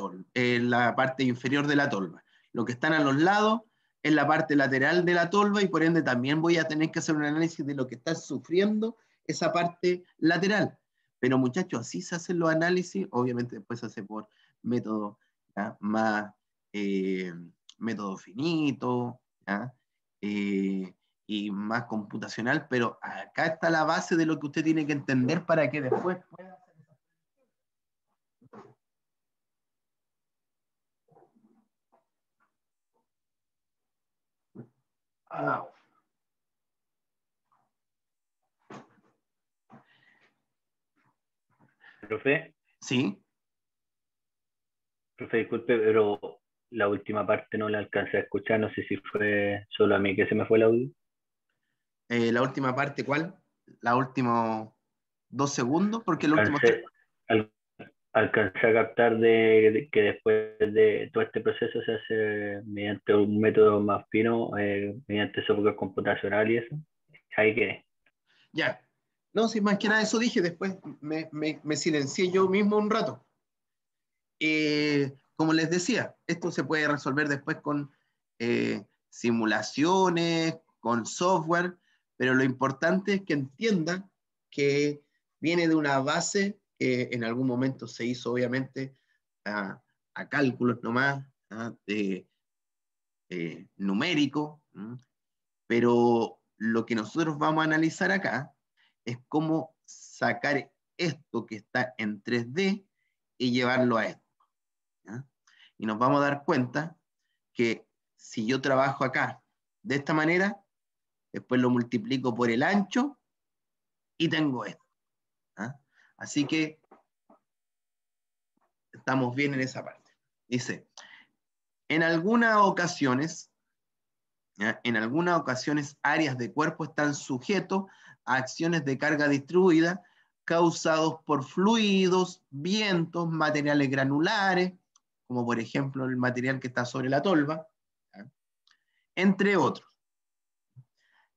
la parte inferior de la tolva. Lo que están a los lados es la parte lateral de la tolva y por ende también voy a tener que hacer un análisis de lo que está sufriendo esa parte lateral. Pero muchachos, así se hacen los análisis, obviamente después se hace por método más, eh, método finito eh, y más computacional, pero acá está la base de lo que usted tiene que entender para que después pueda Ah, Profe. Sí. Profe, disculpe, pero la última parte no la alcancé a escuchar. No sé si fue solo a mí que se me fue el audio. Eh, la última parte, ¿cuál? La última dos segundos, porque el último. Alcanzar a captar de, que después de todo este proceso se hace mediante un método más fino, eh, mediante software computacional y eso. Ahí quedé. Ya. No, si más que nada eso dije, después me, me, silencié yo mismo un rato. Eh, como les decía, esto se puede resolver después con eh, simulaciones, con software, pero lo importante es que entiendan que viene de una base que eh, en algún momento se hizo obviamente a, cálculos nomás, ¿ah? de, eh, numérico, pero lo que nosotros vamos a analizar acá es cómo sacar esto que está en 3D y llevarlo a esto. Y nos vamos a dar cuenta que si yo trabajo acá de esta manera, después lo multiplico por el ancho y tengo esto. Así que estamos bien en esa parte. Dice, en algunas ocasiones, en algunas ocasiones áreas de cuerpo están sujetos a acciones de carga distribuida causados por fluidos, vientos, materiales granulares, como por ejemplo el material que está sobre la tolva, entre otros.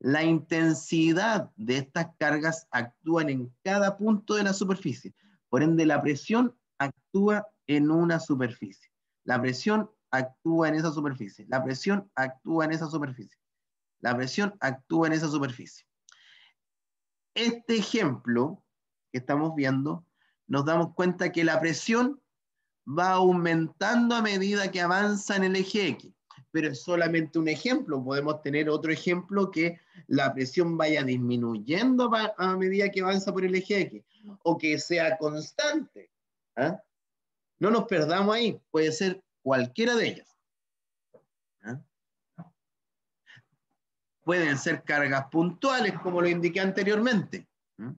La intensidad de estas cargas actúan en cada punto de la superficie. Por ende, la presión actúa en una superficie. La presión actúa en esa superficie. La presión actúa en esa superficie. La presión actúa en esa superficie. Este ejemplo que estamos viendo, nos damos cuenta que la presión va aumentando a medida que avanza en el eje X pero es solamente un ejemplo. Podemos tener otro ejemplo que la presión vaya disminuyendo a medida que avanza por el eje X o que sea constante. ¿ah? No nos perdamos ahí, puede ser cualquiera de ellas. ¿ah? Pueden ser cargas puntuales, como lo indiqué anteriormente. ¿ah?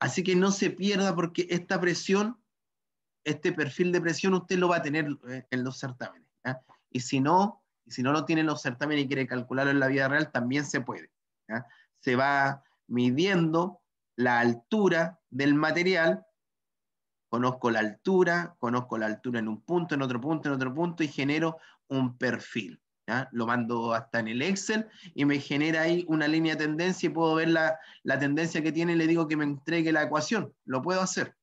Así que no se pierda porque esta presión, este perfil de presión, usted lo va a tener eh, en los certámenes y si no, y si no lo tienen los certámenes y quiere calcularlo en la vida real, también se puede. Se va midiendo la altura del material, conozco la altura, conozco la altura en un punto, en otro punto, en otro punto, y genero un perfil. Lo mando hasta en el Excel y me genera ahí una línea de tendencia y puedo ver la, tendencia que tiene y le digo que me entregue la ecuación. Lo puedo hacer.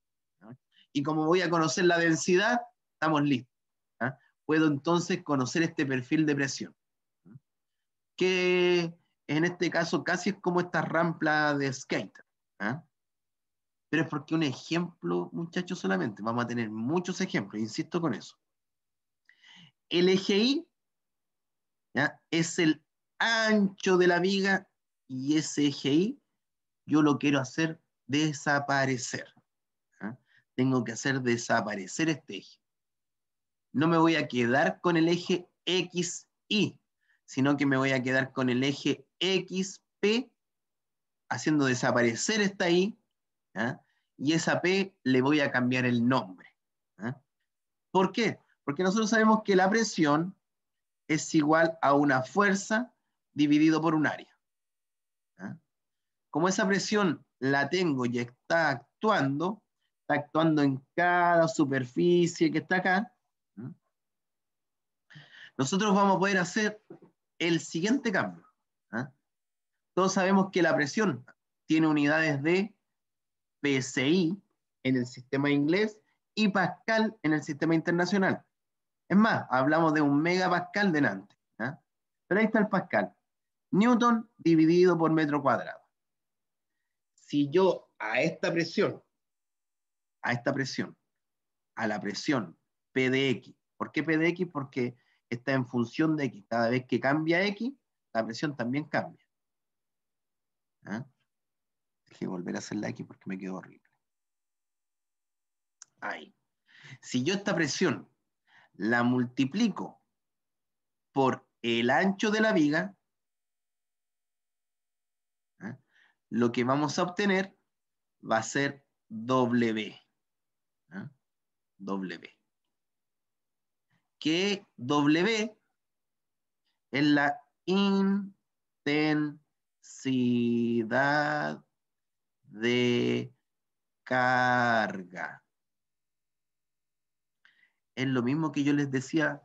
Y como voy a conocer la densidad, estamos listos puedo entonces conocer este perfil de presión. Que en este caso casi es como esta rampa de skate. ¿ah? Pero es porque un ejemplo, muchachos, solamente. Vamos a tener muchos ejemplos, insisto con eso. El eje I es el ancho de la viga y ese eje I yo lo quiero hacer desaparecer. ¿ah? Tengo que hacer desaparecer este eje no me voy a quedar con el eje y sino que me voy a quedar con el eje XP, haciendo desaparecer esta Y, ¿ah? y esa P le voy a cambiar el nombre. ¿ah? ¿Por qué? Porque nosotros sabemos que la presión es igual a una fuerza dividido por un área. ¿ah? Como esa presión la tengo y está actuando, está actuando en cada superficie que está acá, nosotros vamos a poder hacer el siguiente cambio. ¿ah? Todos sabemos que la presión tiene unidades de PSI en el sistema inglés y Pascal en el sistema internacional. Es más, hablamos de un megapascal delante. ¿ah? Pero ahí está el Pascal. Newton dividido por metro cuadrado. Si yo a esta presión, a esta presión, a la presión PDX, ¿por qué PDX? Porque está en función de X. Cada vez que cambia X, la presión también cambia. ¿Ah? que volver a la X porque me quedó horrible. Ahí. Si yo esta presión la multiplico por el ancho de la viga, ¿ah? lo que vamos a obtener va a ser W. ¿ah? W que W es la intensidad de carga. Es lo mismo que yo les decía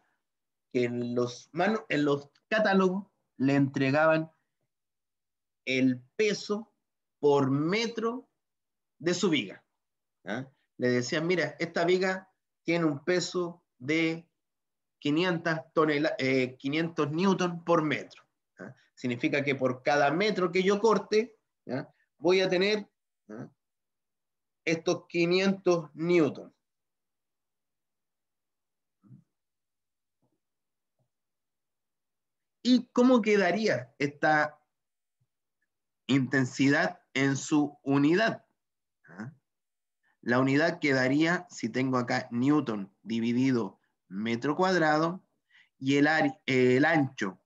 que en los, en los catálogos le entregaban el peso por metro de su viga. ¿ah? Le decían, mira, esta viga tiene un peso de 500, 500 eh, newton por metro. ¿ah? Significa que por cada metro que yo corte, ¿ah? voy a tener ¿ah? estos 500 newton. ¿Y cómo quedaría esta intensidad en su unidad? La unidad quedaría, si tengo acá Newton dividido metro cuadrado y el, eh, ancho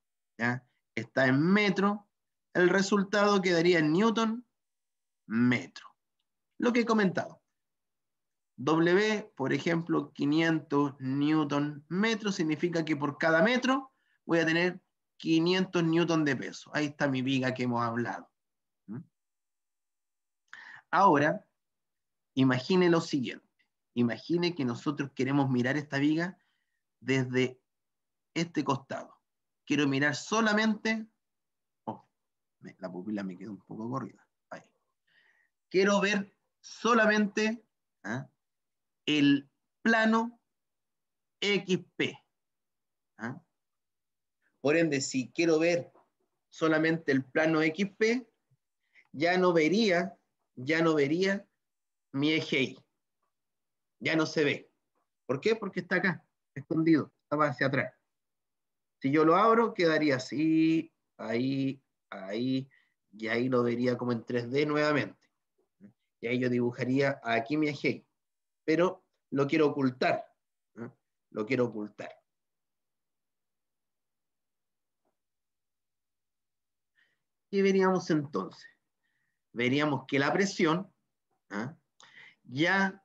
está en metro, el resultado quedaría en newton metro. Lo que he comentado. W, por ejemplo, 500 newton metro, significa que por cada metro voy a tener 500 newton de peso. Ahí está mi viga que hemos hablado. ¿Mm? Ahora, imagine lo siguiente. Imagine que nosotros queremos mirar esta viga desde este costado. Quiero mirar solamente... Oh, la pupila me quedó un poco corrida. Quiero ver solamente ¿ah? el plano XP. ¿ah? Por ende, si quiero ver solamente el plano XP, ya no vería, ya no vería mi eje Y. Ya no se ve. ¿Por qué? Porque está acá escondido, estaba hacia atrás. Si yo lo abro, quedaría así, ahí, ahí, y ahí lo vería como en 3D nuevamente. Y ahí yo dibujaría aquí mi eje, pero lo quiero ocultar. Lo quiero ocultar. ¿Qué veríamos entonces? Veríamos que la presión ¿ah? ya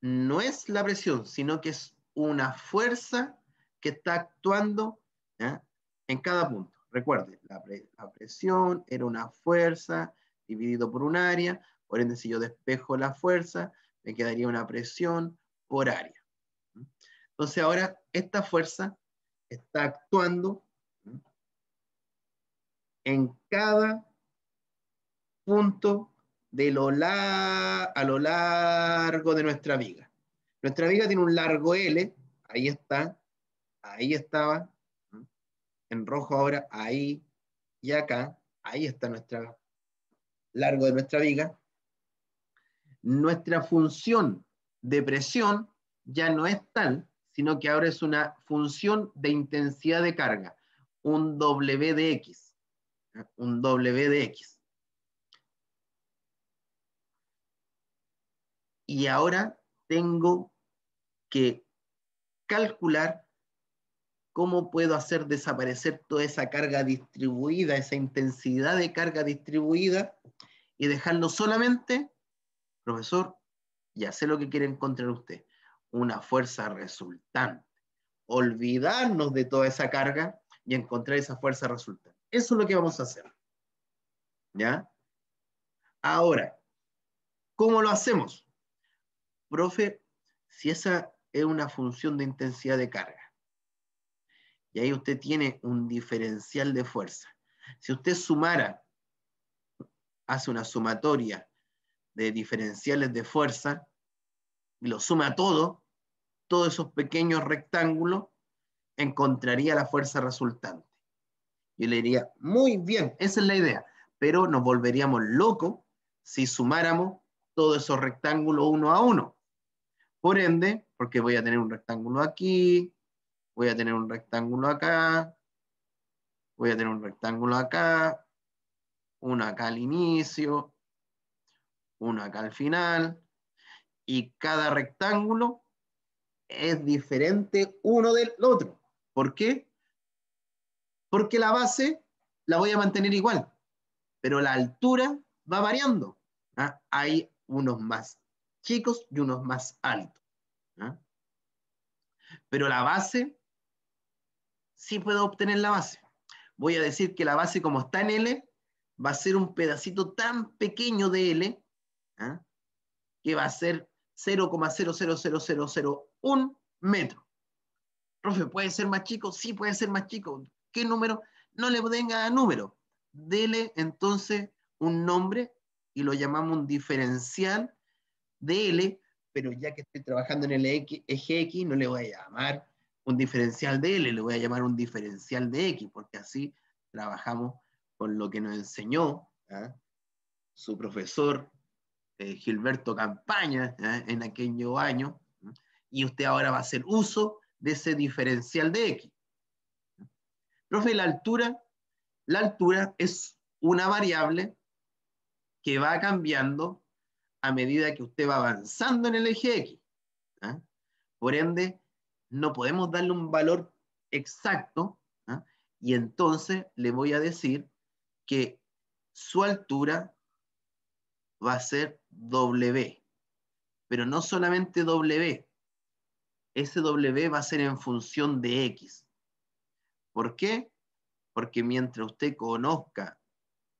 no es la presión, sino que es una fuerza que está actuando en cada punto. Recuerde, la, presión era una fuerza dividido por un área, por ende si yo despejo la fuerza, me quedaría una presión por área. Entonces ahora esta fuerza está actuando en cada punto de lo a lo largo de nuestra viga. Nuestra viga tiene un largo L, ahí está, ahí estaba, en rojo ahora, ahí y acá, ahí está nuestra largo de nuestra viga. Nuestra función de presión ya no es tal, sino que ahora es una función de intensidad de carga, un W de X, un W de X. Y ahora tengo que calcular cómo puedo hacer desaparecer toda esa carga distribuida, esa intensidad de carga distribuida y dejarlo solamente, profesor, y sé lo que quiere encontrar usted, una fuerza resultante. Olvidarnos de toda esa carga y encontrar esa fuerza resultante. Eso es lo que vamos a hacer. ¿Ya? Ahora, ¿cómo lo hacemos? profe, si esa es una función de intensidad de carga, y ahí usted tiene un diferencial de fuerza. Si usted sumara, hace una sumatoria de diferenciales de fuerza, y lo suma todo, todos esos pequeños rectángulos, encontraría la fuerza resultante. Yo le diría, muy bien, esa es la idea, pero nos volveríamos locos si sumáramos todos esos rectángulos uno a uno. Por ende, porque voy a tener un rectángulo aquí, voy a tener un rectángulo acá, voy a tener un rectángulo acá, uno acá al inicio, uno acá al final, y cada rectángulo es diferente uno del otro. ¿Por qué? Porque la base la voy a mantener igual, pero la altura va variando. ¿ah? Hay unos más chicos y unos más altos. Pero la base, sí puedo obtener la base. Voy a decir que la base como está en L, va a ser un pedacito tan pequeño de L, que va a ser 0,000001 metro. Profe, ¿puede ser más chico? Sí, puede ser más chico. ¿Qué número? No le a número. Dele entonces un nombre y lo llamamos un diferencial DL, pero ya que estoy trabajando en el e eje X, no le voy a llamar un diferencial de L, le voy a llamar un diferencial de X, porque así trabajamos con lo que nos enseñó ¿ah? su profesor eh, Gilberto Campaña ¿ah? en aquel año, ¿ah? y usted ahora va a hacer uso de ese diferencial de X. Profe, la altura, la altura es una variable que va cambiando a medida que usted va avanzando en el eje X. ¿ah? Por ende, no podemos darle un valor exacto ¿ah? y entonces le voy a decir que su altura va a ser W, pero no solamente W, ese W va a ser en función de X. ¿Por qué? Porque mientras usted conozca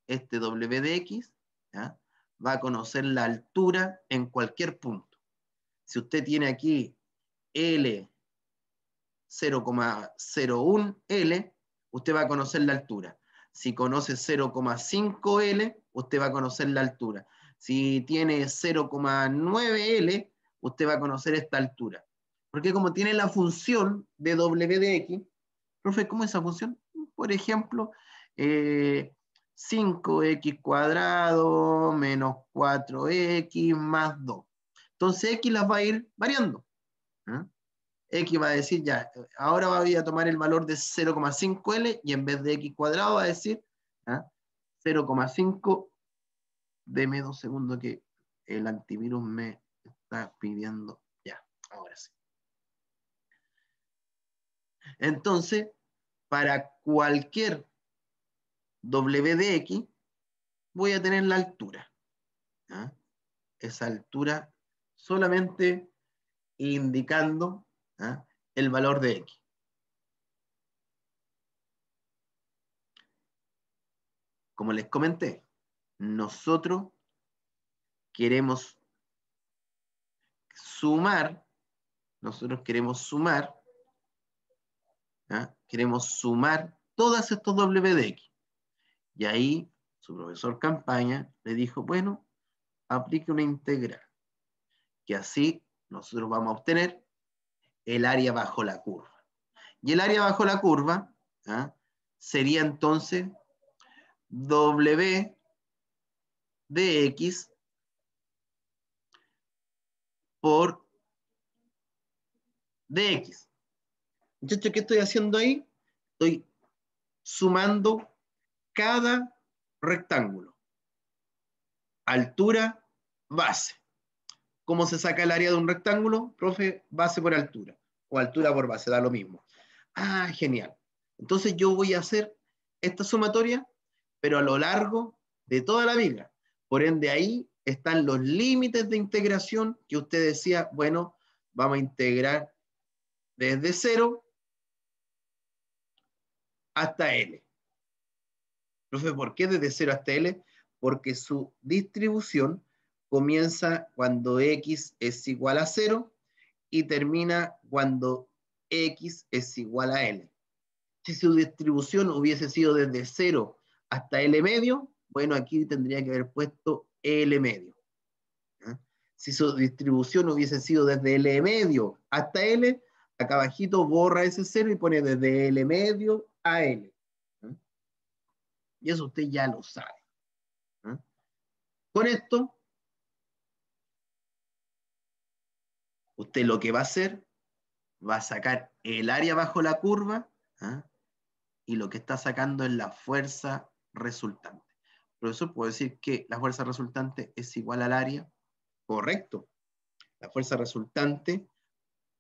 este W de X, ¿ah? va a conocer la altura en cualquier punto. Si usted tiene aquí L 0,01 L, usted va a conocer la altura. Si conoce 0,5 L, usted va a conocer la altura. Si tiene 0,9 L, usted va a conocer esta altura. Porque como tiene la función de W de X, profe, ¿cómo es esa función? Por ejemplo, eh, 5x cuadrado menos 4x más 2. Entonces x las va a ir variando. X ¿eh? va a decir ya, ahora voy a tomar el valor de 0,5L y en vez de X cuadrado va a decir 0,5, ¿eh? deme dos segundos que el antivirus me está pidiendo ya, ahora sí. Entonces, para cualquier W de X, voy a tener la altura. Esa altura solamente indicando el valor de X. Como les comenté, nosotros queremos sumar, nosotros queremos sumar, queremos sumar todas estos W de X. Y ahí su profesor Campaña le dijo, bueno, aplique una integral, que así nosotros vamos a obtener el área bajo la curva. Y el área bajo la curva ¿ah? sería entonces W de X por dx. Entonces, ¿qué estoy haciendo ahí? Estoy sumando cada rectángulo. Altura, base. ¿Cómo se saca el área de un rectángulo? Profe, base por altura. O altura por base, da lo mismo. Ah, genial. Entonces yo voy a hacer esta sumatoria, pero a lo largo de toda la vida. Por ende, ahí están los límites de integración que usted decía, bueno, vamos a integrar desde cero hasta L. Entonces, ¿por qué desde 0 hasta L? Porque su distribución comienza cuando X es igual a 0 y termina cuando X es igual a L. Si su distribución hubiese sido desde 0 hasta L medio, bueno, aquí tendría que haber puesto L medio. Si su distribución hubiese sido desde L medio hasta L, acá abajito borra ese 0 y pone desde L medio a L. Y eso usted ya lo sabe. ¿ah? Con esto, usted lo que va a hacer, va a sacar el área bajo la curva ¿ah? y lo que está sacando es la fuerza resultante. Profesor, ¿puedo decir que la fuerza resultante es igual al área? Correcto. La fuerza resultante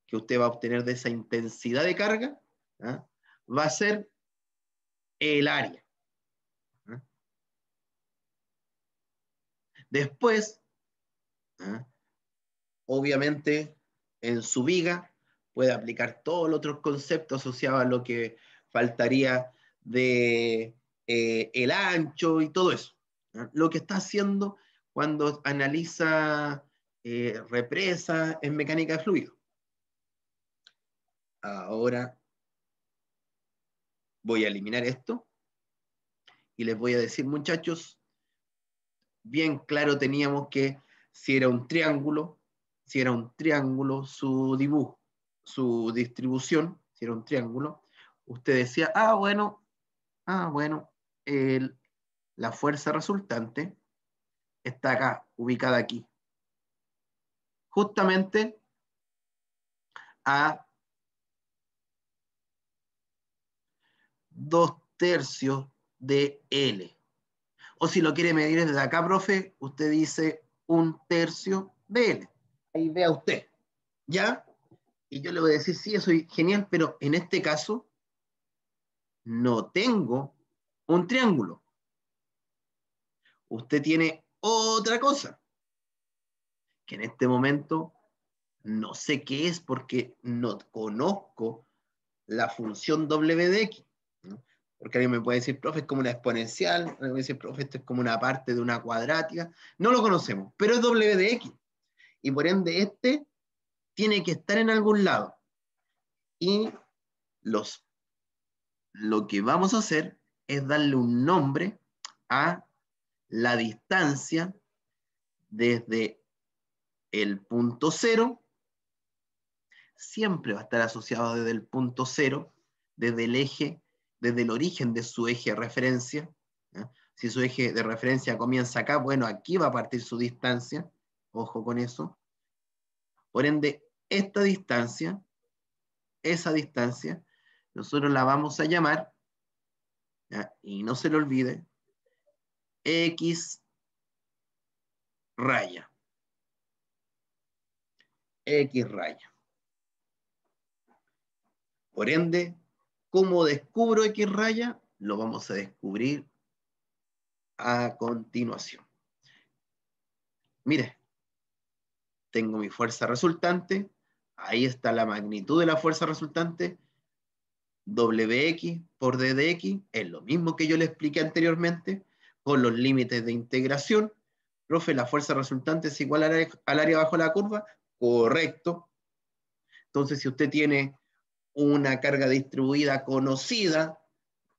que usted va a obtener de esa intensidad de carga ¿ah? va a ser el área. Después, ¿ah? obviamente, en su viga puede aplicar todos los otros conceptos asociados a lo que faltaría de eh, el ancho y todo eso. ¿ah? Lo que está haciendo cuando analiza eh, represa represas en mecánica de fluido. Ahora voy a eliminar esto y les voy a decir, muchachos, bien claro teníamos que si era un triángulo, si era un triángulo, su dibujo, su distribución, si era un triángulo, usted decía, ah, bueno, ah, bueno, el, la fuerza resultante está acá, ubicada aquí. Justamente a dos tercios de L. O si lo quiere medir desde acá, profe, usted dice un tercio de L. Ahí vea usted. ¿Ya? Y yo le voy a decir, sí, eso es genial, pero en este caso no tengo un triángulo. Usted tiene otra cosa, que en este momento no sé qué es porque no conozco la función W de X. Porque alguien me puede decir, profe, es como una exponencial, alguien me puede decir, profe, esto es como una parte de una cuadrática. No lo conocemos, pero es W de X. Y por ende, este tiene que estar en algún lado. Y los, lo que vamos a hacer es darle un nombre a la distancia desde el punto cero, siempre va a estar asociado desde el punto cero, desde el eje desde el origen de su eje de referencia. Si su eje de referencia comienza acá, bueno, aquí va a partir su distancia, ojo con eso. Por ende, esta distancia, esa distancia, nosotros la vamos a llamar, y no se le olvide, X raya. X raya. Por ende, ¿Cómo descubro X raya? Lo vamos a descubrir a continuación. Mire, tengo mi fuerza resultante, ahí está la magnitud de la fuerza resultante, WX por DDX, es lo mismo que yo le expliqué anteriormente, con los límites de integración. Profe, la fuerza resultante es igual al área, al área bajo la curva, correcto. Entonces, si usted tiene una carga distribuida conocida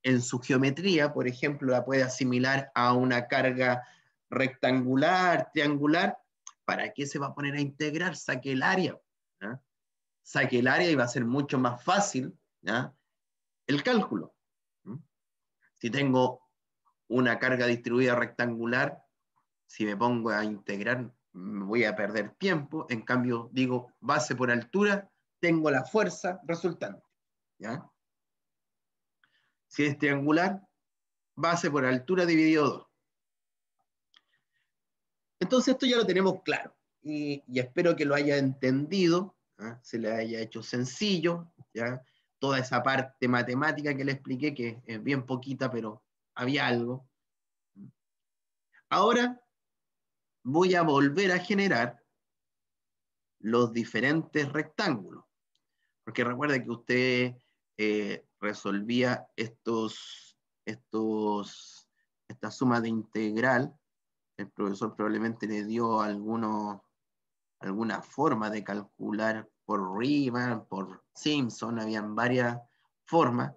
en su geometría, por ejemplo, la puede asimilar a una carga rectangular, triangular, ¿para qué se va a poner a integrar? Saque el área. Saque el área y va a ser mucho más fácil el cálculo. Si tengo una carga distribuida rectangular, si me pongo a integrar, me voy a perder tiempo. En cambio, digo base por altura, tengo la fuerza resultante. Si es triangular, base por altura dividido 2. Entonces esto ya lo tenemos claro y, espero que lo haya entendido, ¿ah? se le haya hecho sencillo, ¿ya? toda esa parte matemática que le expliqué, que es bien poquita, pero había algo. Ahora voy a volver a generar los diferentes rectángulos. Porque recuerde que usted eh, resolvía estos, estos, esta suma de integral. El profesor probablemente le dio alguna forma de calcular por Riemann, por Simpson, habían varias formas,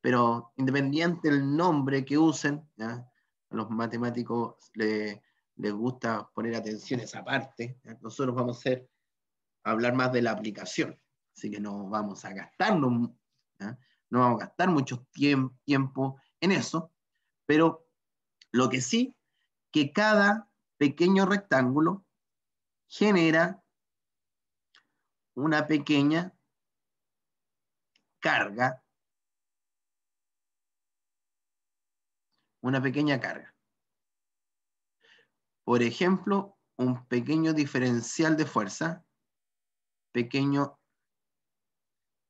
pero independiente del nombre que usen, a los matemáticos les gusta poner atención a esa parte. Nosotros vamos a hablar más de la aplicación. Así que no vamos a gastarlo, ¿ah? no vamos a gastar mucho tiempo en eso, pero lo que sí, que cada pequeño rectángulo genera una pequeña carga, una pequeña carga. Por ejemplo, un pequeño diferencial de fuerza, pequeño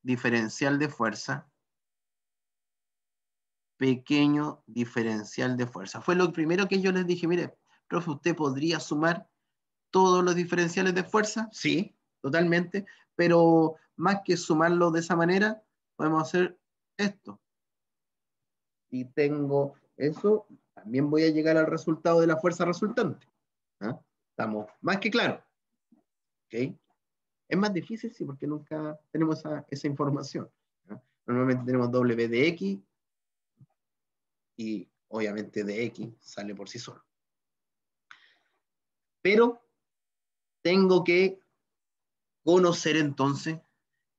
diferencial de fuerza, pequeño diferencial de fuerza. Fue lo primero que yo les dije, mire, profe, usted podría sumar todos los diferenciales de fuerza, sí, totalmente, pero más que sumarlo de esa manera, podemos hacer esto. Y tengo eso, también voy a llegar al resultado de la fuerza resultante. ¿ah? Estamos más que claro. ¿Okay? Es más difícil, sí, porque nunca tenemos esa, información. Normalmente tenemos W de X y obviamente de X sale por sí solo. Pero tengo que conocer entonces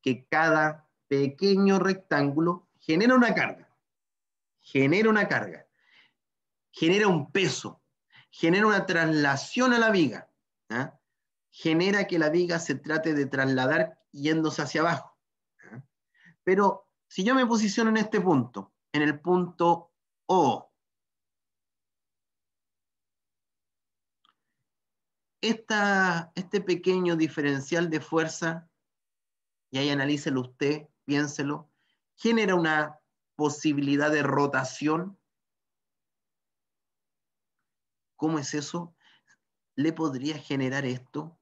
que cada pequeño rectángulo genera una carga, genera una carga, genera un peso, genera una traslación a la viga genera que la viga se trate de trasladar yéndose hacia abajo. Pero si yo me posiciono en este punto, en el punto O, este pequeño diferencial de fuerza, y ahí analícelo usted, piénselo, genera una posibilidad de rotación. ¿Cómo es eso? ¿Le podría generar esto?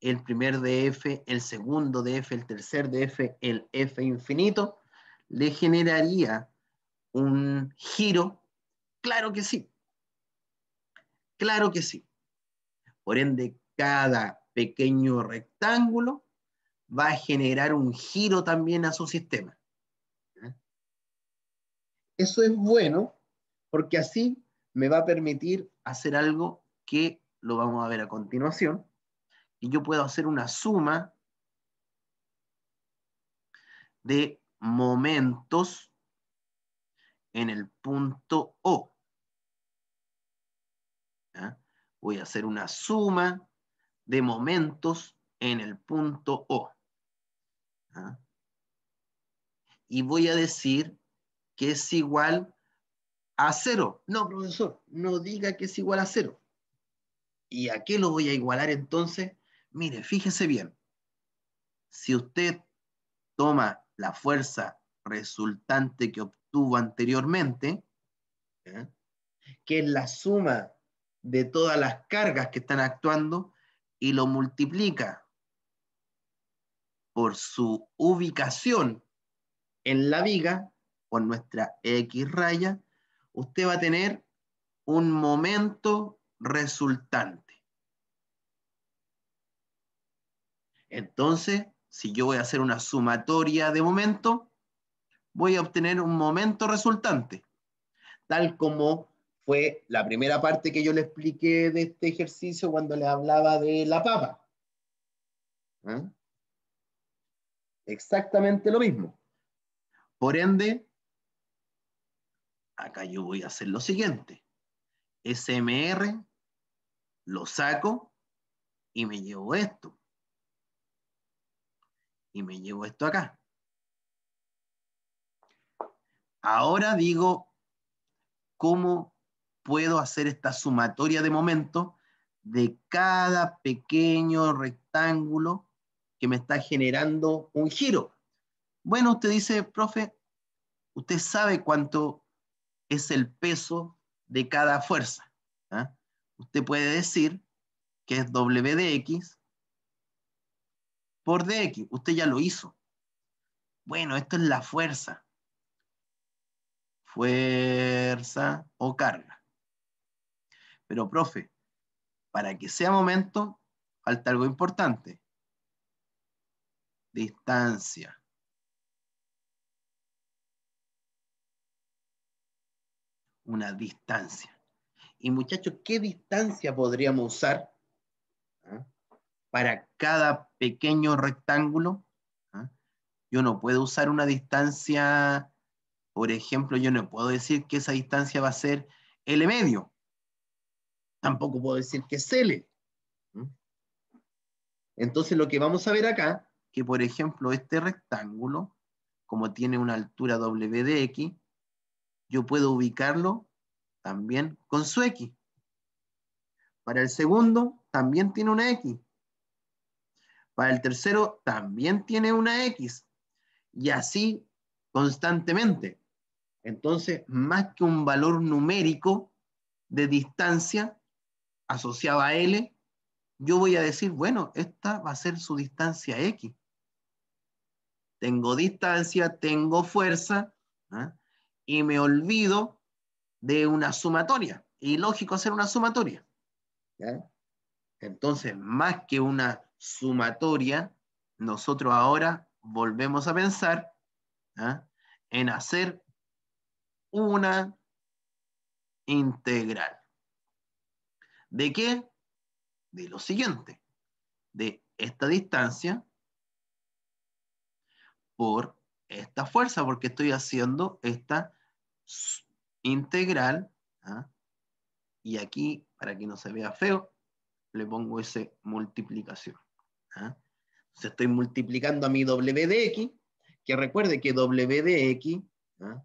el primer de f, el segundo de f, el tercer de f, el f infinito, le generaría un giro? Claro que sí. Claro que sí. Por ende, cada pequeño rectángulo va a generar un giro también a su sistema. Eso es bueno porque así me va a permitir hacer algo que lo vamos a ver a continuación, y yo puedo hacer una suma de momentos en el punto O. Voy a hacer una suma de momentos en el punto O. Y voy a decir que es igual a cero. No, profesor, no diga que es igual a cero. ¿Y a qué lo voy a igualar entonces? Mire, fíjese bien, si usted toma la fuerza resultante que obtuvo anteriormente, ¿eh? que es la suma de todas las cargas que están actuando, y lo multiplica por su ubicación en la viga, con nuestra X raya, usted va a tener un momento resultante. Entonces, si yo voy a hacer una sumatoria de momento, voy a obtener un momento resultante, tal como fue la primera parte que yo le expliqué de este ejercicio cuando le hablaba de la papa. ¿Ah? Exactamente lo mismo. Por ende, acá yo voy a hacer lo siguiente. SMR, lo saco y me llevo esto y me llevo esto acá. Ahora digo, ¿cómo puedo hacer esta sumatoria de momento. de cada pequeño rectángulo que me está generando un giro? Bueno, usted dice, profe, usted sabe cuánto es el peso de cada fuerza. ¿ah? Usted puede decir que es W de X por X. Usted ya lo hizo. Bueno, esto es la fuerza. Fuerza o carga. Pero, profe, para que sea momento, falta algo importante. Distancia. Una distancia. Y muchachos, ¿qué distancia podríamos usar para cada pequeño rectángulo. ¿ah? Yo no puedo usar una distancia, por ejemplo, yo no puedo decir que esa distancia va a ser L medio. Tampoco puedo decir que es L. Entonces lo que vamos a ver acá, que por ejemplo este rectángulo, como tiene una altura W de X, yo puedo ubicarlo también con su X. Para el segundo, también tiene una X. Para el tercero también tiene una X. Y así constantemente. Entonces, más que un valor numérico de distancia asociado a L, yo voy a decir, bueno, esta va a ser su distancia X. Tengo distancia, tengo fuerza, ¿ah? y me olvido de una sumatoria. Y lógico hacer una sumatoria. Entonces, más que una sumatoria, nosotros ahora volvemos a pensar ¿ah? en hacer una integral. ¿De qué? De lo siguiente, de esta distancia por esta fuerza, porque estoy haciendo esta integral. ¿ah? Y aquí, para que no se vea feo, le pongo ese multiplicación. ¿ah? Entonces estoy multiplicando a mi W de X, que recuerde que W de X ¿ah?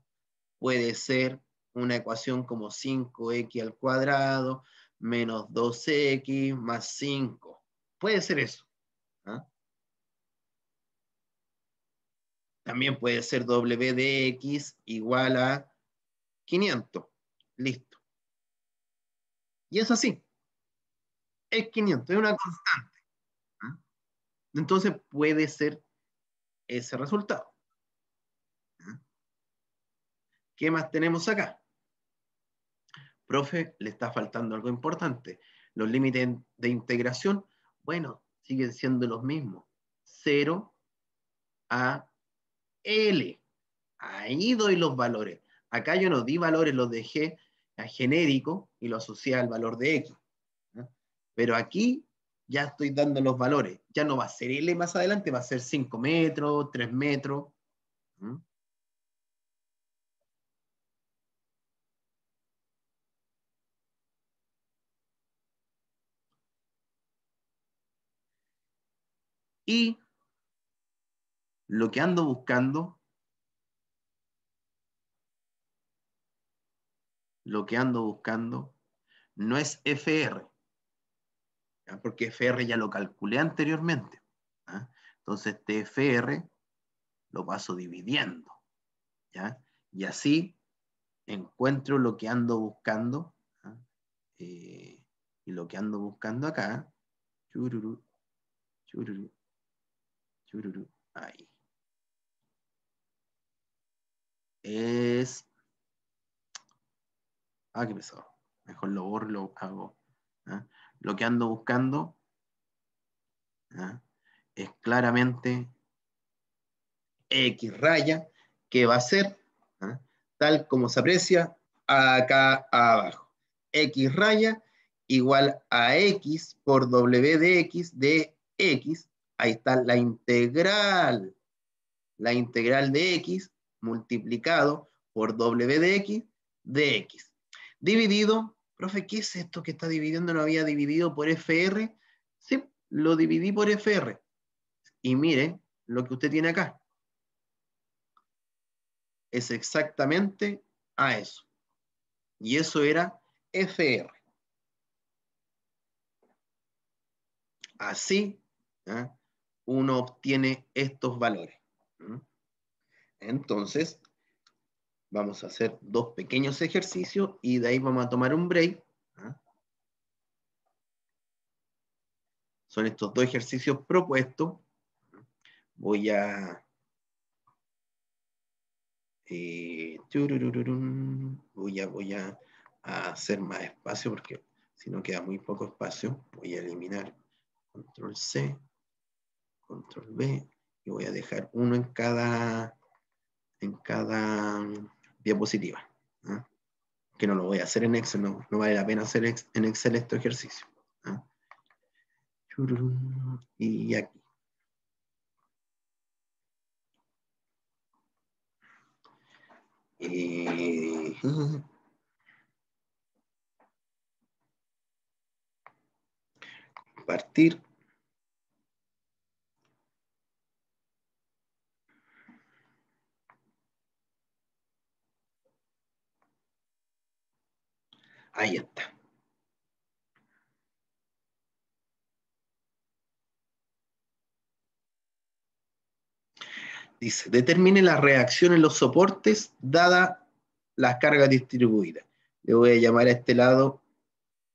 puede ser una ecuación como 5X al cuadrado, menos 2X, más 5. Puede ser eso. ¿ah? También puede ser W de X igual a 500. Listo. Y es así. Es 500, es una constante. Entonces puede ser ese resultado. ¿Qué más tenemos acá? Profe, le está faltando algo importante. Los límites de integración, bueno, siguen siendo los mismos. 0 a L. Ahí doy los valores. Acá yo no di valores, los dejé a genérico y lo asocié al valor de X. Pero aquí ya estoy dando los valores. Ya no va a ser L más adelante, va a ser 5 metros, 3 metros. ¿Mm? Y lo que ando buscando, lo que ando buscando no es FR porque FR ya lo calculé anteriormente. Entonces TFR lo paso dividiendo. ¿ya? Y así encuentro lo que ando buscando. Eh, y lo que ando buscando acá. Chururu, chururu, Chururú. ahí. Es... Ah, qué pesado. Mejor lo borro, lo hago lo que ando buscando ¿ah? es claramente X raya que va a ser, ¿ah? tal como se aprecia acá abajo, X raya igual a X por W de X de X, ahí está la integral, la integral de X multiplicado por W de X de X, dividido profe, ¿qué es esto que está dividiendo? ¿Lo había dividido por FR? Sí, lo dividí por FR. Y mire lo que usted tiene acá. Es exactamente a eso. Y eso era FR. Así ¿ah? uno obtiene estos valores. Entonces, Vamos a hacer dos pequeños ejercicios y de ahí vamos a tomar un break. ¿ah? Son estos dos ejercicios propuestos. Voy a... Eh, voy a, voy a hacer más espacio porque si no queda muy poco espacio. Voy a eliminar control C, control B, y voy a dejar uno en cada, en cada Diapositiva ¿ah? Que no lo voy a hacer en Excel, no, no vale la pena hacer en Excel este ejercicio. ¿ah? Y aquí. Eh, mm. partir Partir Ahí está. Dice, determine la reacción en los soportes dada la carga distribuida. Le voy a llamar a este lado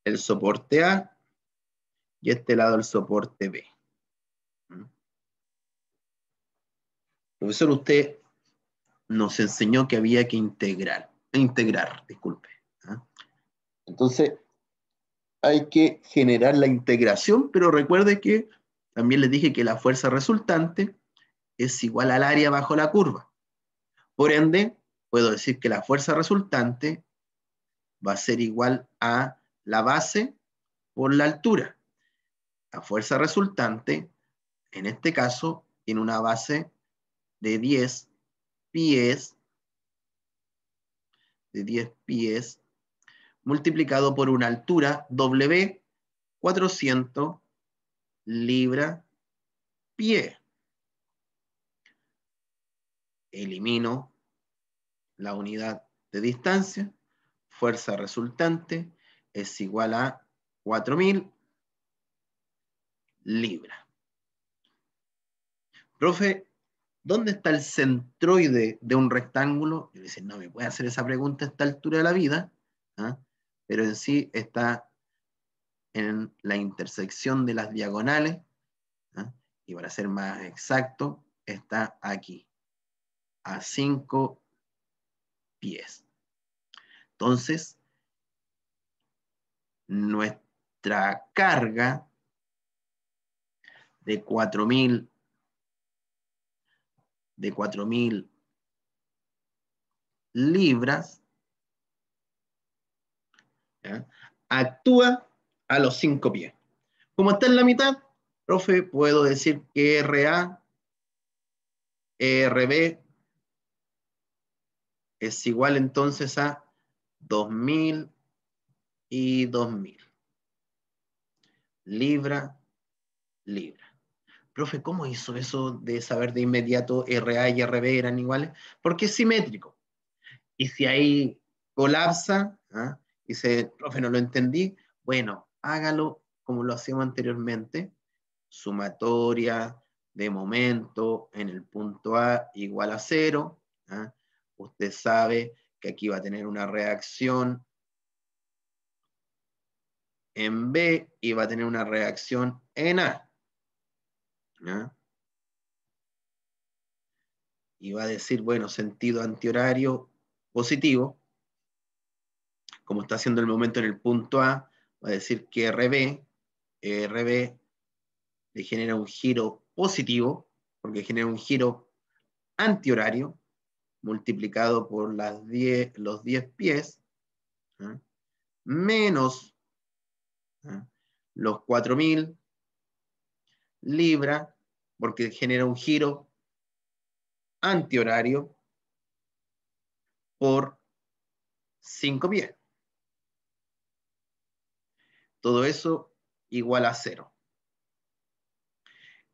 el soporte A y a este lado el soporte B. ¿Mm? Profesor, usted nos enseñó que había que integrar, integrar, disculpe. Entonces, hay que generar la integración, pero recuerde que también les dije que la fuerza resultante es igual al área bajo la curva. Por ende, puedo decir que la fuerza resultante va a ser igual a la base por la altura. La fuerza resultante, en este caso, tiene una base de 10 pies, de 10 pies multiplicado por una altura W 400 libra pie. Elimino la unidad de distancia. Fuerza resultante es igual a 4000 libra. Profe, ¿dónde está el centroide de un rectángulo? Yo dice, no me puede hacer esa pregunta a esta altura de la vida. ¿Ah? pero en sí está en la intersección de las diagonales, ¿ah? y para ser más exacto, está aquí, a cinco pies. Entonces, nuestra carga de cuatro de libras Actúa a los cinco pies. Como está en la mitad, profe, puedo decir que RA, e RB es igual entonces a 2000 y 2000. Libra, libra. Profe, ¿cómo hizo eso de saber de inmediato RA y RB eran iguales? Porque es simétrico. Y si ahí colapsa, ¿ah? Dice, profe, no lo entendí. Bueno, hágalo como lo hacíamos anteriormente. Sumatoria de momento en el punto A igual a cero. ¿ah? Usted sabe que aquí va a tener una reacción en B y va a tener una reacción en A. ¿ah? Y va a decir, bueno, sentido antihorario positivo como está haciendo el momento en el punto A, va a decir que RB, eh, RB le genera un giro positivo, porque genera un giro antihorario, multiplicado por las diez, los 10 pies, ¿ah? menos ¿ah? los 4.000 libra, porque genera un giro antihorario por 5 pies. Todo eso igual a 0.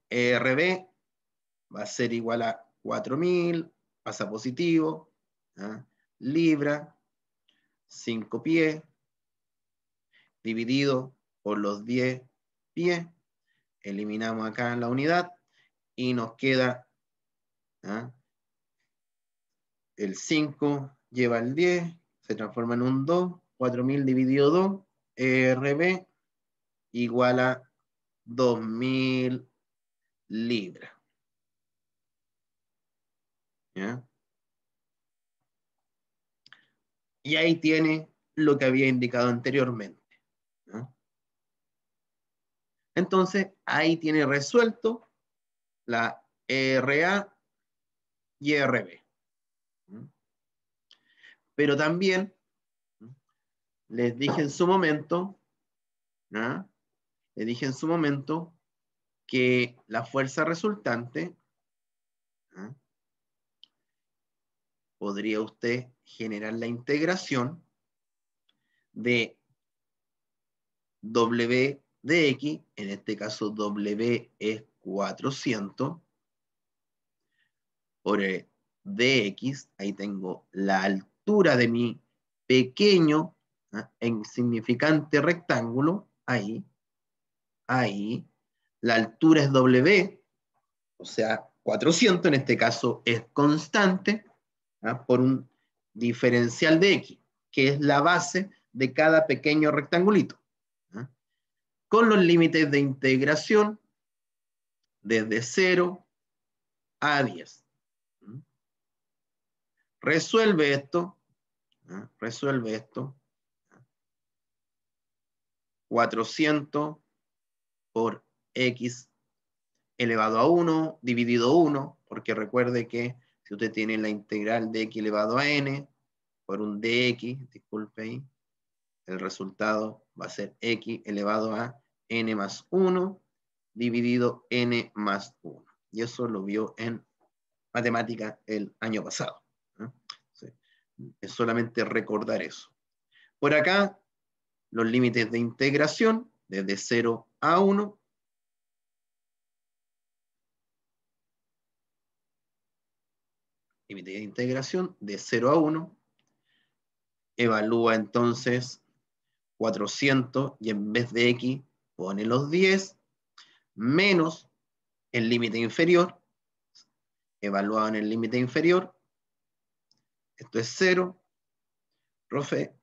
RB va a ser igual a 4000, pasa positivo, ¿ah? libra, 5 pies, dividido por los 10 pies, eliminamos acá en la unidad y nos queda ¿ah? el 5 lleva el 10, se transforma en un 2, 4000 dividido 2, RB igual a 2000 libras. Y ahí tiene lo que había indicado anteriormente. Entonces, ahí tiene resuelto la RA y RB. Pero también les dije en su momento, les dije en su momento que la fuerza resultante podría usted generar la integración de W de X, en este caso W es 400, por DX, ahí tengo la altura de mi pequeño ¿ah? en significante rectángulo, ahí, ahí, la altura es W, o sea, 400 en este caso es constante ¿ah? por un diferencial de X, que es la base de cada pequeño rectangulito. ¿ah? Con los límites de integración desde 0 a 10. Resuelve esto, resuelve esto, 400 por x elevado a 1 dividido 1, porque recuerde que si usted tiene la integral de x elevado a n por un dx, disculpe ahí, el resultado va a ser x elevado a n más 1 dividido n más 1. Y eso lo vio en matemática el año pasado. Es solamente recordar eso. Por acá los límites de integración desde 0 a 1. Límite de integración de 0 a 1. Evalúa entonces 400 y en vez de x pone los 10 menos el límite inferior, evaluado en el límite inferior, esto es 0, profe,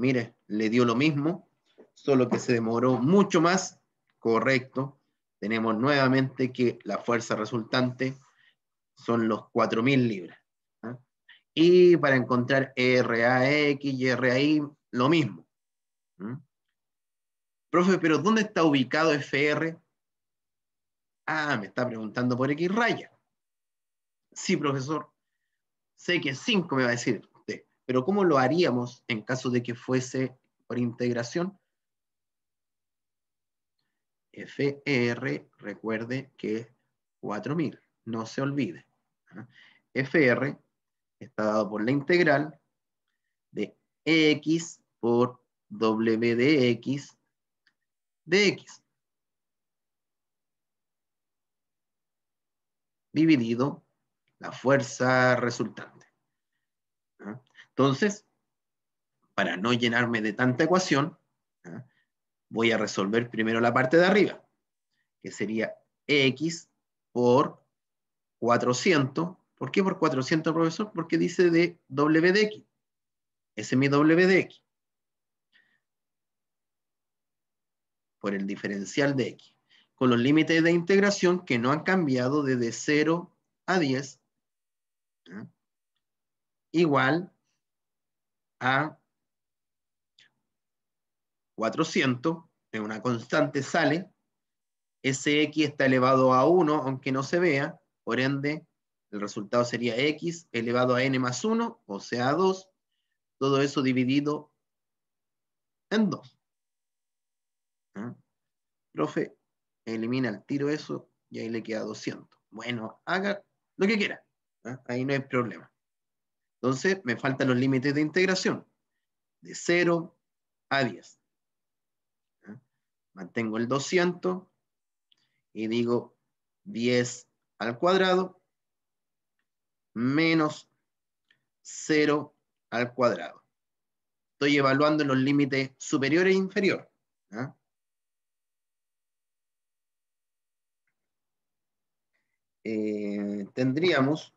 Mire, le dio lo mismo, solo que se demoró mucho más. Correcto. Tenemos nuevamente que la fuerza resultante son los 4.000 libras. ¿ah? Y para encontrar RAX y RAI, lo mismo. Profe, pero ¿dónde está ubicado FR? Ah, me está preguntando por X raya. Sí, profesor. Sé que 5 me va a decir. Pero ¿cómo lo haríamos en caso de que fuese por integración? FR, recuerde que es 4000, no se olvide. FR está dado por la integral de x por w de x de x. Dividido la fuerza resultante. Entonces, para no llenarme de tanta ecuación, ¿ah? voy a resolver primero la parte de arriba, que sería x por 400. ¿Por qué por 400, profesor? Porque dice de w de x. Ese es mi w de x. Por el diferencial de x. Con los límites de integración que no han cambiado desde 0 a 10. ¿ah? Igual a 400, en una constante sale, Ese X está elevado a 1, aunque no se vea, por ende, el resultado sería X elevado a N más 1, o sea 2, todo eso dividido en 2. ¿Ah? Profe, elimina el tiro eso y ahí le queda 200. Bueno, haga lo que quiera, ¿ah? ahí no hay problema. Entonces, me faltan los límites de integración, de 0 a 10. Mantengo el 200 y digo 10 al cuadrado menos 0 al cuadrado. Estoy evaluando los límites superior e inferior. Eh, tendríamos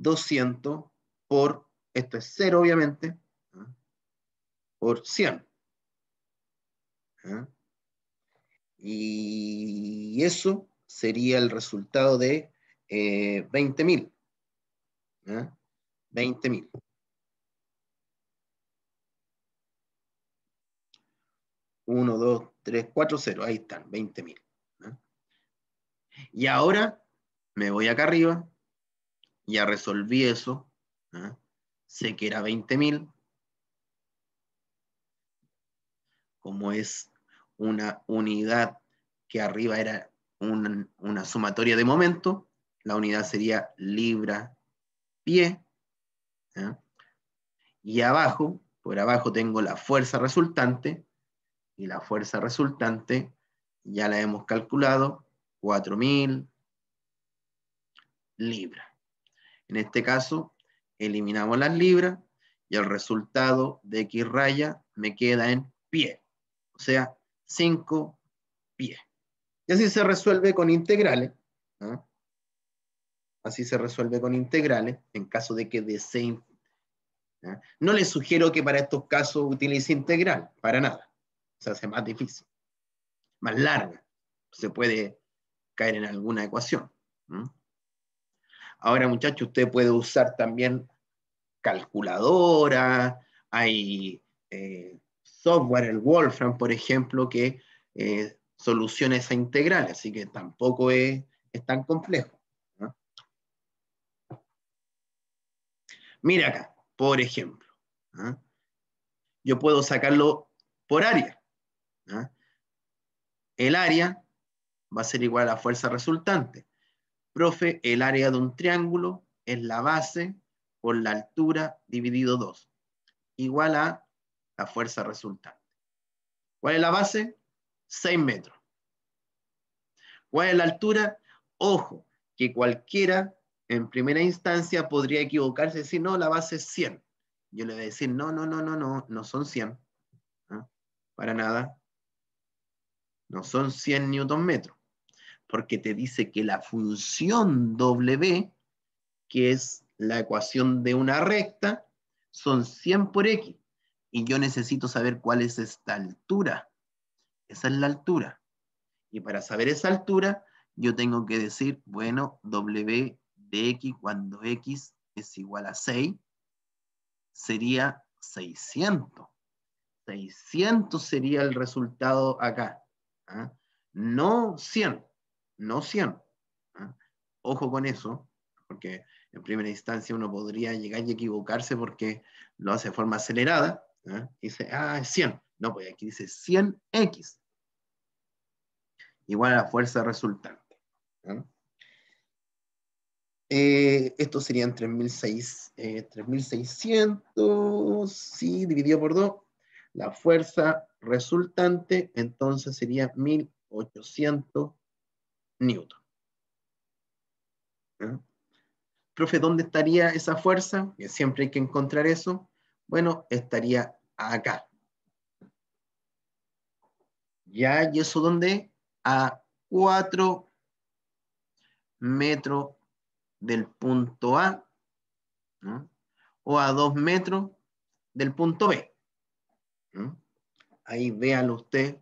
200 por, esto es cero obviamente, ¿ah? por 100. ¿Ah? Y eso sería el resultado de eh, 20.000. 20 20.000. Uno, dos, tres, cuatro, cero. Ahí están, 20.000. ¿Ah? Y ahora me voy acá arriba ya resolví eso. ¿ah? Sé que era 20.000. Como es una unidad que arriba era una, sumatoria de momento, la unidad sería libra pie. ¿ah? Y abajo, por abajo tengo la fuerza resultante, y la fuerza resultante ya la hemos calculado, 4.000 libras. En este caso, eliminamos las libras y el resultado de X raya me queda en pie, o sea, 5 pie. Y así se resuelve con integrales. Así se resuelve con integrales en caso de que deseen. ¿no? no les sugiero que para estos casos utilice integral, para nada. Se hace más difícil, más larga. Se puede caer en alguna ecuación. ¿no? Ahora, muchachos, usted puede usar también calculadora, hay eh, software, el Wolfram, por ejemplo, que eh, soluciona esa integral, así que tampoco es, tan complejo. Mira acá, por ejemplo, ¿ah? yo puedo sacarlo por área. ¿ah? El área va a ser igual a la fuerza resultante. Profe, el área de un triángulo es la base por la altura dividido 2, igual a la fuerza resultante. ¿Cuál es la base? 6 metros. ¿Cuál es la altura? Ojo, que cualquiera en primera instancia podría equivocarse y decir, no, la base es 100. Yo le voy a decir, no, no, no, no, no, no son 100. ¿Ah? Para nada. No son 100 newton metros porque te dice que la función W, que es la ecuación de una recta, son 100 por X. Y yo necesito saber cuál es esta altura. Esa es la altura. Y para saber esa altura, yo tengo que decir, bueno, W de X cuando X es igual a 6, sería 600. 600 sería el resultado acá. ¿ah? No 100 no 100. ¿ah? Ojo con eso, porque en primera instancia uno podría llegar y equivocarse porque lo hace de forma acelerada. ¿ah? dice, ah, es 100. No, pues aquí dice 100x. Igual a la fuerza resultante. ¿ah? Eh, esto Eh, estos serían 3.600, sí, dividido por 2. La fuerza resultante entonces sería 1.800 Newton. Profe, ¿dónde estaría esa fuerza? siempre hay que encontrar eso. Bueno, estaría acá. Ya, ¿y eso dónde? A 4 metros del punto A o a dos metros del punto B. Ahí véalo usted.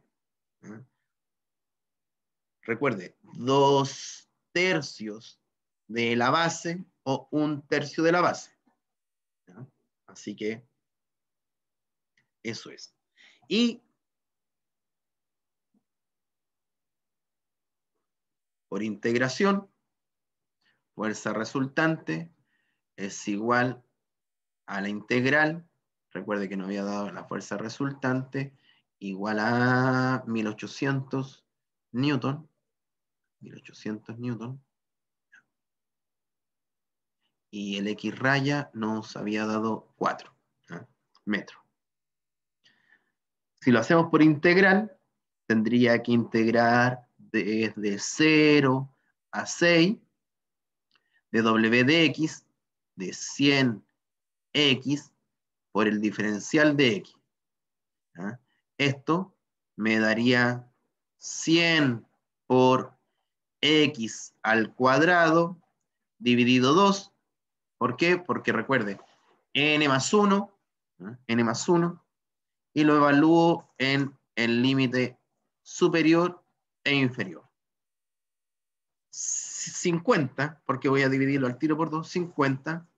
Recuerde, dos tercios de la base o un tercio de la base. Así que eso es. Y por integración, fuerza resultante es igual a la integral, recuerde que no había dado la fuerza resultante, igual a 1800 newton 1800 newton. Y el X raya nos había dado 4 metros. Si lo hacemos por integral, tendría que integrar desde 0 a 6 de W de X, de 100X, por el diferencial de X. Esto me daría 100 por x al cuadrado dividido 2. ¿Por qué? Porque recuerde, n más 1, n más 1, y lo evalúo en el límite superior e inferior. 50, porque voy a dividirlo al tiro por 2, 50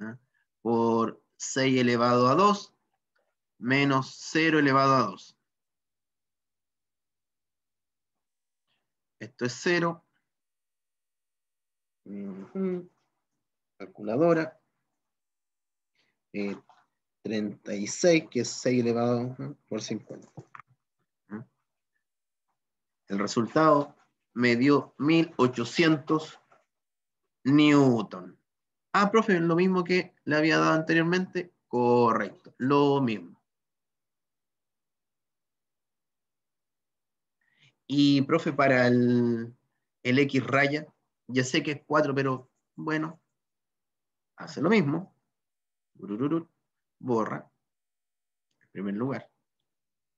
¿ah? por 6 elevado a 2 menos 0 elevado a 2. Esto es cero. Mm. Calculadora. 36, eh, que es 6 elevado por 50. El resultado me dio 1800 newton. Ah, profe, lo mismo que le había dado anteriormente. Correcto, lo mismo. Y, profe, para el, X raya, ya sé que es 4, pero bueno, hace lo mismo. Borra En primer lugar.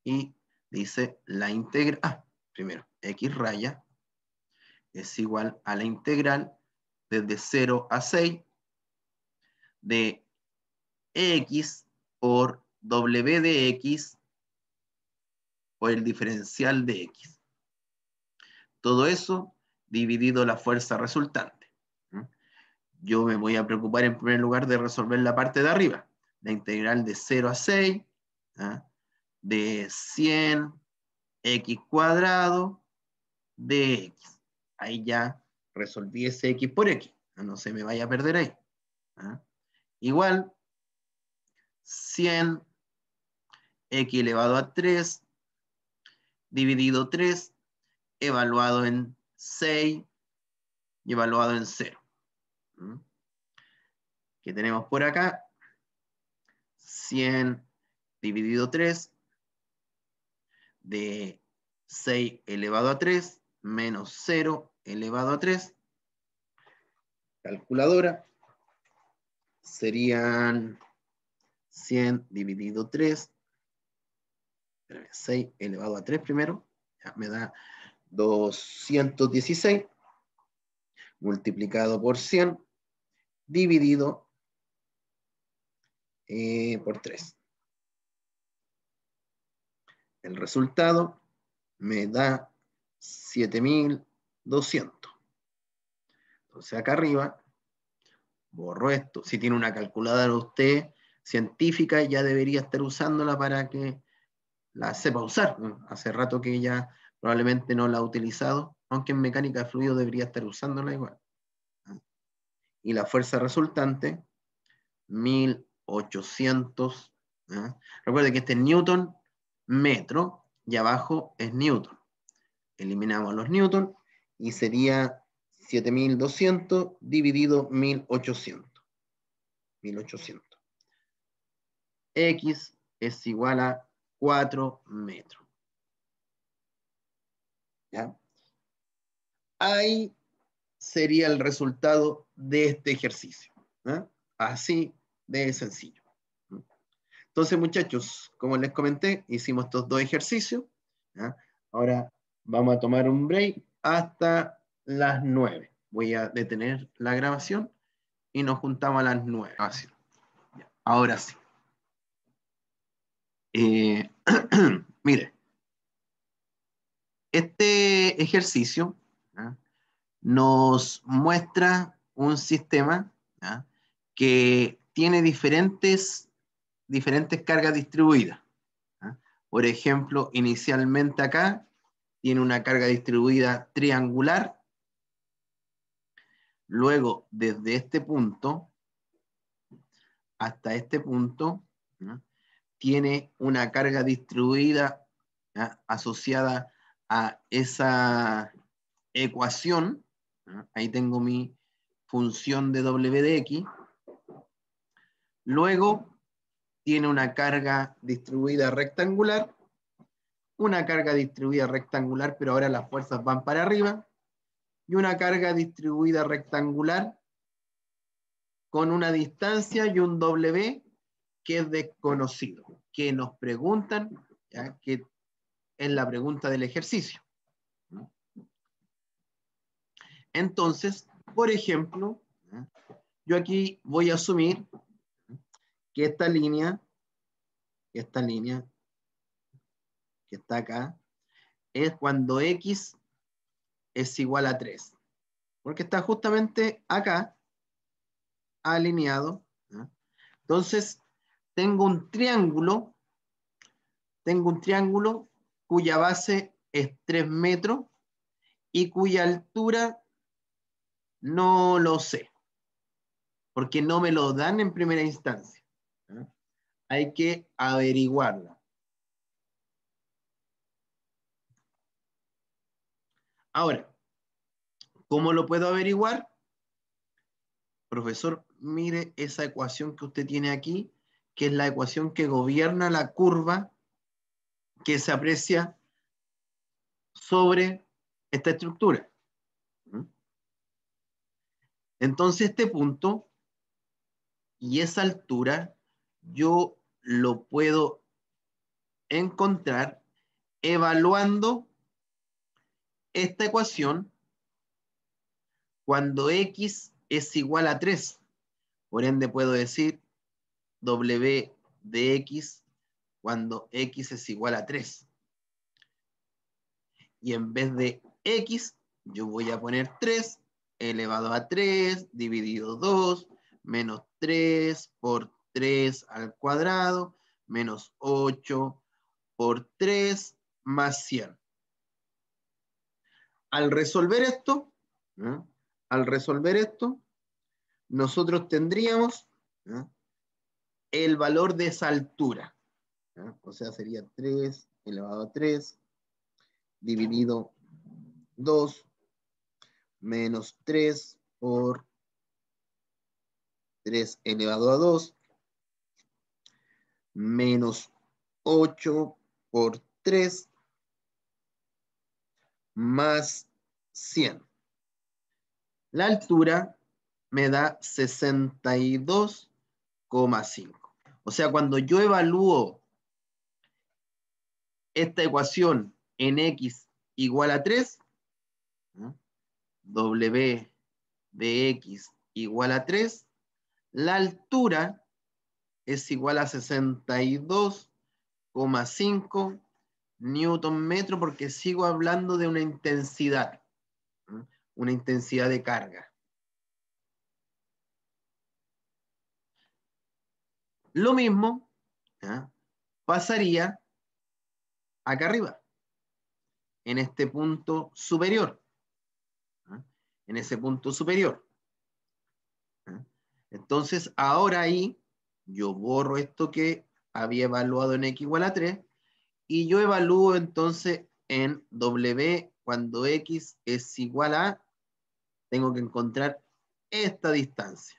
Y dice la integral, ah, primero, x raya es igual a la integral desde 0 a 6 de x por w de x por el diferencial de x. Todo eso dividido la fuerza resultante. Yo me voy a preocupar en primer lugar de resolver la parte de arriba, la integral de 0 a 6, ¿ah? de 100 x cuadrado de x. Ahí ya resolví ese x por x. No se me vaya a perder ahí. ¿ah? Igual, 100 x elevado a 3 dividido 3 evaluado en 6 y evaluado en 0. ¿Mm? ¿Qué tenemos por acá? 100 dividido 3 de 6 elevado a 3 menos 0 elevado a 3. Calculadora. Serían 100 dividido 3. 6 elevado a 3 primero. Ya me da 216 multiplicado por 100 dividido eh, por 3. El resultado me da 7200. Entonces acá arriba borro esto. Si tiene una calculadora usted científica, ya debería estar usándola para que la sepa usar. Hace rato que ya probablemente no la ha utilizado, aunque en mecánica de fluido debería estar usándola igual. Y la fuerza resultante, 1800. ¿eh? Recuerde que este es Newton metro y abajo es Newton. Eliminamos los Newton y sería 7200 dividido 1800. 1800. X es igual a 4 metros. Ahí sería el resultado de este ejercicio. Así de sencillo. Entonces, muchachos, como les comenté, hicimos estos dos ejercicios. Ahora vamos a tomar un break hasta las 9. Voy a detener la grabación y nos juntamos a las 9. Ah, ahora sí. Eh, mire, este ejercicio nos muestra un sistema que tiene diferentes, diferentes cargas distribuidas. Por ejemplo, inicialmente acá tiene una carga distribuida triangular. Luego, desde este punto hasta este punto, tiene una carga distribuida asociada a esa ecuación, ahí tengo mi función de W de X, luego tiene una carga distribuida rectangular, una carga distribuida rectangular, pero ahora las fuerzas van para arriba, y una carga distribuida rectangular con una distancia y un W que es desconocido, que nos preguntan ¿ya? que en la pregunta del ejercicio. Entonces, por ejemplo, ¿eh? yo aquí voy a asumir que esta línea, esta línea que está acá, es cuando x es igual a 3. Porque está justamente acá, alineado. Entonces, tengo un triángulo, tengo un triángulo cuya base es 3 metros y cuya altura no lo sé, porque no me lo dan en primera instancia. Hay que averiguarla. Ahora, ¿cómo lo puedo averiguar? Profesor, mire esa ecuación que usted tiene aquí, que es la ecuación que gobierna la curva que se aprecia sobre esta estructura. Entonces este punto y esa altura yo lo puedo encontrar evaluando esta ecuación cuando x es igual a 3. Por ende puedo decir w de x cuando x es igual a 3. Y en vez de x, yo voy a poner 3 elevado a 3 dividido 2 menos 3 por 3 al cuadrado menos 8 por 3 más 100. Al resolver esto, ¿eh? al resolver esto, nosotros tendríamos ¿eh? el valor de esa altura. O sea, sería 3 elevado a 3 dividido 2 menos 3 por 3 elevado a 2 menos 8 por 3 más 100. La altura me da 62,5. O sea, cuando yo evalúo esta ecuación en x igual a 3, w de x igual a 3, la altura es igual a 62,5 newton metro porque sigo hablando de una intensidad, una intensidad de carga. Lo mismo pasaría acá arriba, en este punto superior, ¿ah? en ese punto superior. ¿ah? Entonces, ahora ahí, yo borro esto que había evaluado en x igual a 3, y yo evalúo entonces en W cuando x es igual a, tengo que encontrar esta distancia.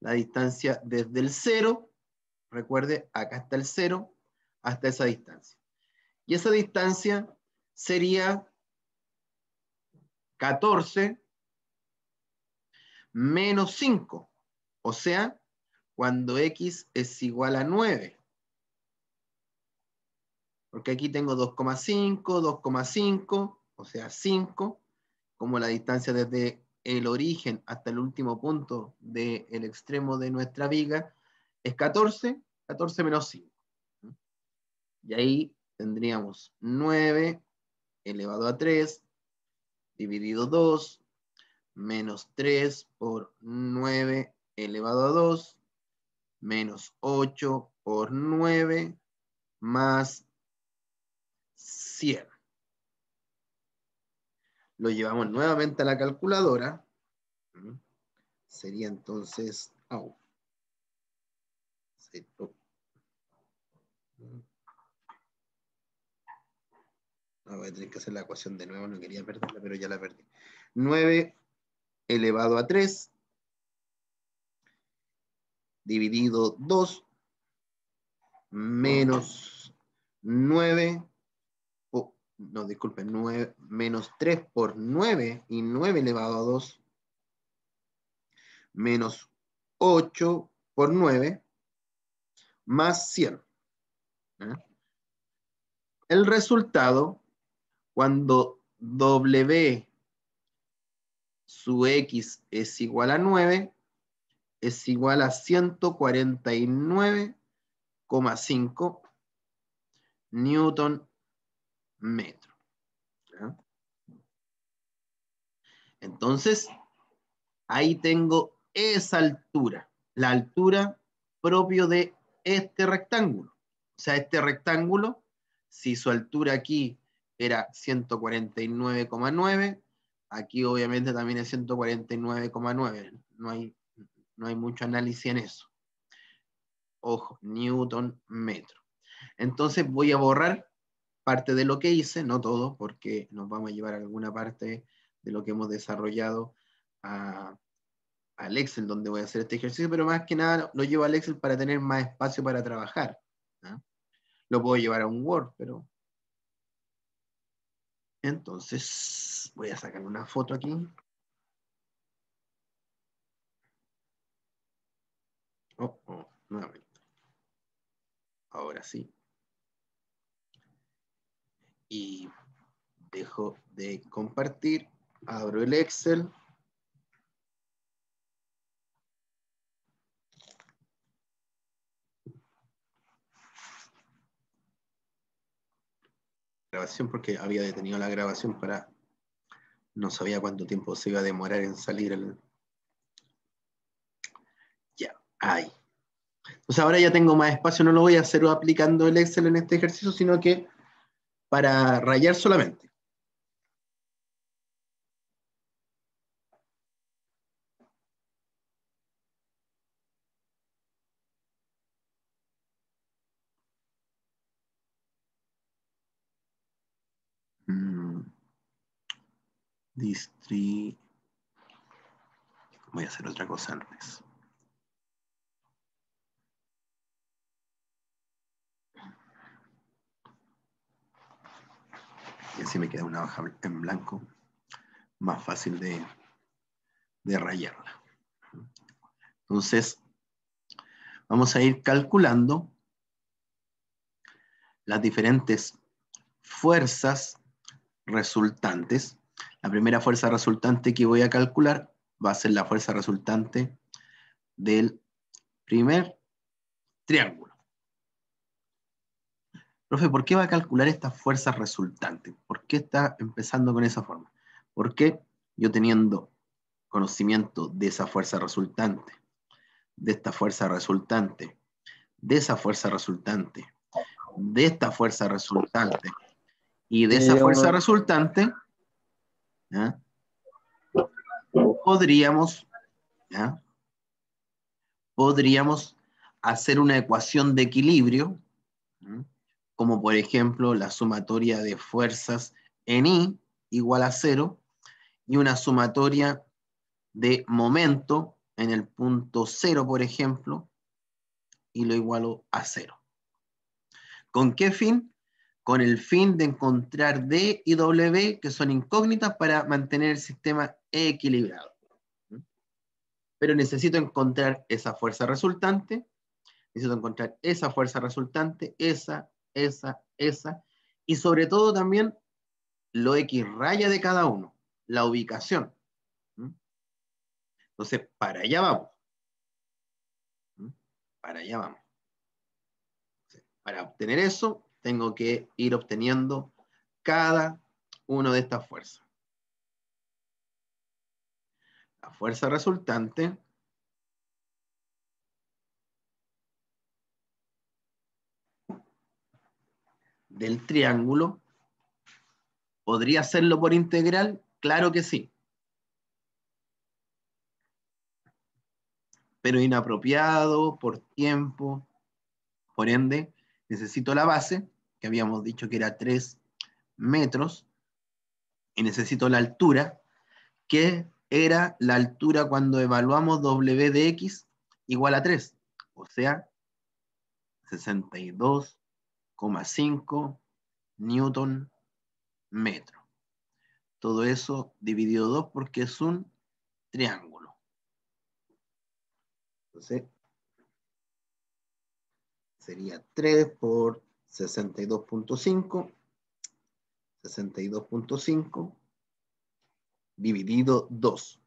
La distancia desde el 0, recuerde, acá está el 0, hasta esa distancia. Y esa distancia sería 14 menos 5, o sea, cuando x es igual a 9. Porque aquí tengo 2,5, 2,5, o sea 5, como la distancia desde el origen hasta el último punto del extremo de nuestra viga, es 14, 14 menos 5. ¿Mm? Y ahí tendríamos 9 elevado a 3 dividido 2 menos 3 por 9 elevado a 2 menos 8 por 9 más 100. Lo llevamos nuevamente a la calculadora. Sería entonces... Oh, voy a tener que hacer la ecuación de nuevo, no quería perderla, pero ya la perdí. 9 elevado a 3 dividido 2 menos 9, no, disculpen, 9, menos 3 por 9 y 9 elevado a 2 menos 8 por 9 más 100. ¿eh? El resultado cuando W su X es igual a 9, es igual a 149,5 newton metro. Entonces, ahí tengo esa altura, la altura propio de este rectángulo. O sea, este rectángulo, si su altura aquí era 149,9. Aquí obviamente también es 149,9. No hay, no hay mucho análisis en eso. Ojo, Newton metro. Entonces voy a borrar parte de lo que hice, no todo, porque nos vamos a llevar alguna parte de lo que hemos desarrollado al Excel, donde voy a hacer este ejercicio, pero más que nada lo llevo al Excel para tener más espacio para trabajar. Lo puedo llevar a un Word, pero entonces, voy a sacar una foto aquí. Oh, oh nuevamente. Ahora sí. Y dejo de compartir, abro el Excel grabación porque había detenido la grabación para no sabía cuánto tiempo se iba a demorar en salir el ya ahí entonces ahora ya tengo más espacio no lo voy a hacer aplicando el Excel en este ejercicio sino que para rayar solamente distri... Voy a hacer otra cosa antes. Y así me queda una hoja en blanco más fácil de, de rayarla. Entonces, vamos a ir calculando las diferentes fuerzas resultantes la primera fuerza resultante que voy a calcular va a ser la fuerza resultante del primer triángulo. Profe, ¿por qué va a calcular esta fuerza resultante? ¿Por qué está empezando con esa forma? Porque yo teniendo conocimiento de esa fuerza resultante, de esta fuerza resultante, de esa fuerza resultante, de esta fuerza resultante y de esa eh, fuerza resultante, Podríamos, Podríamos hacer una ecuación de equilibrio, como por ejemplo la sumatoria de fuerzas en I igual a cero, y una sumatoria de momento en el punto cero, por ejemplo, y lo igualo a cero. ¿Con qué fin? con el fin de encontrar D y W que son incógnitas para mantener el sistema equilibrado. Pero necesito encontrar esa fuerza resultante, necesito encontrar esa fuerza resultante, esa, esa, esa, y sobre todo también lo X raya de cada uno, la ubicación. Entonces, para allá vamos. Para allá vamos. Para obtener eso, tengo que ir obteniendo cada una de estas fuerzas. La fuerza resultante del triángulo, ¿podría hacerlo por integral? Claro que sí. Pero inapropiado, por tiempo, por ende, necesito la base, que habíamos dicho que era 3 metros, y necesito la altura, que era la altura cuando evaluamos W de X igual a 3, o sea, 62,5 newton metro. Todo eso dividido 2 porque es un triángulo. Entonces, sería 3 por 62.5, 62.5 dividido 2.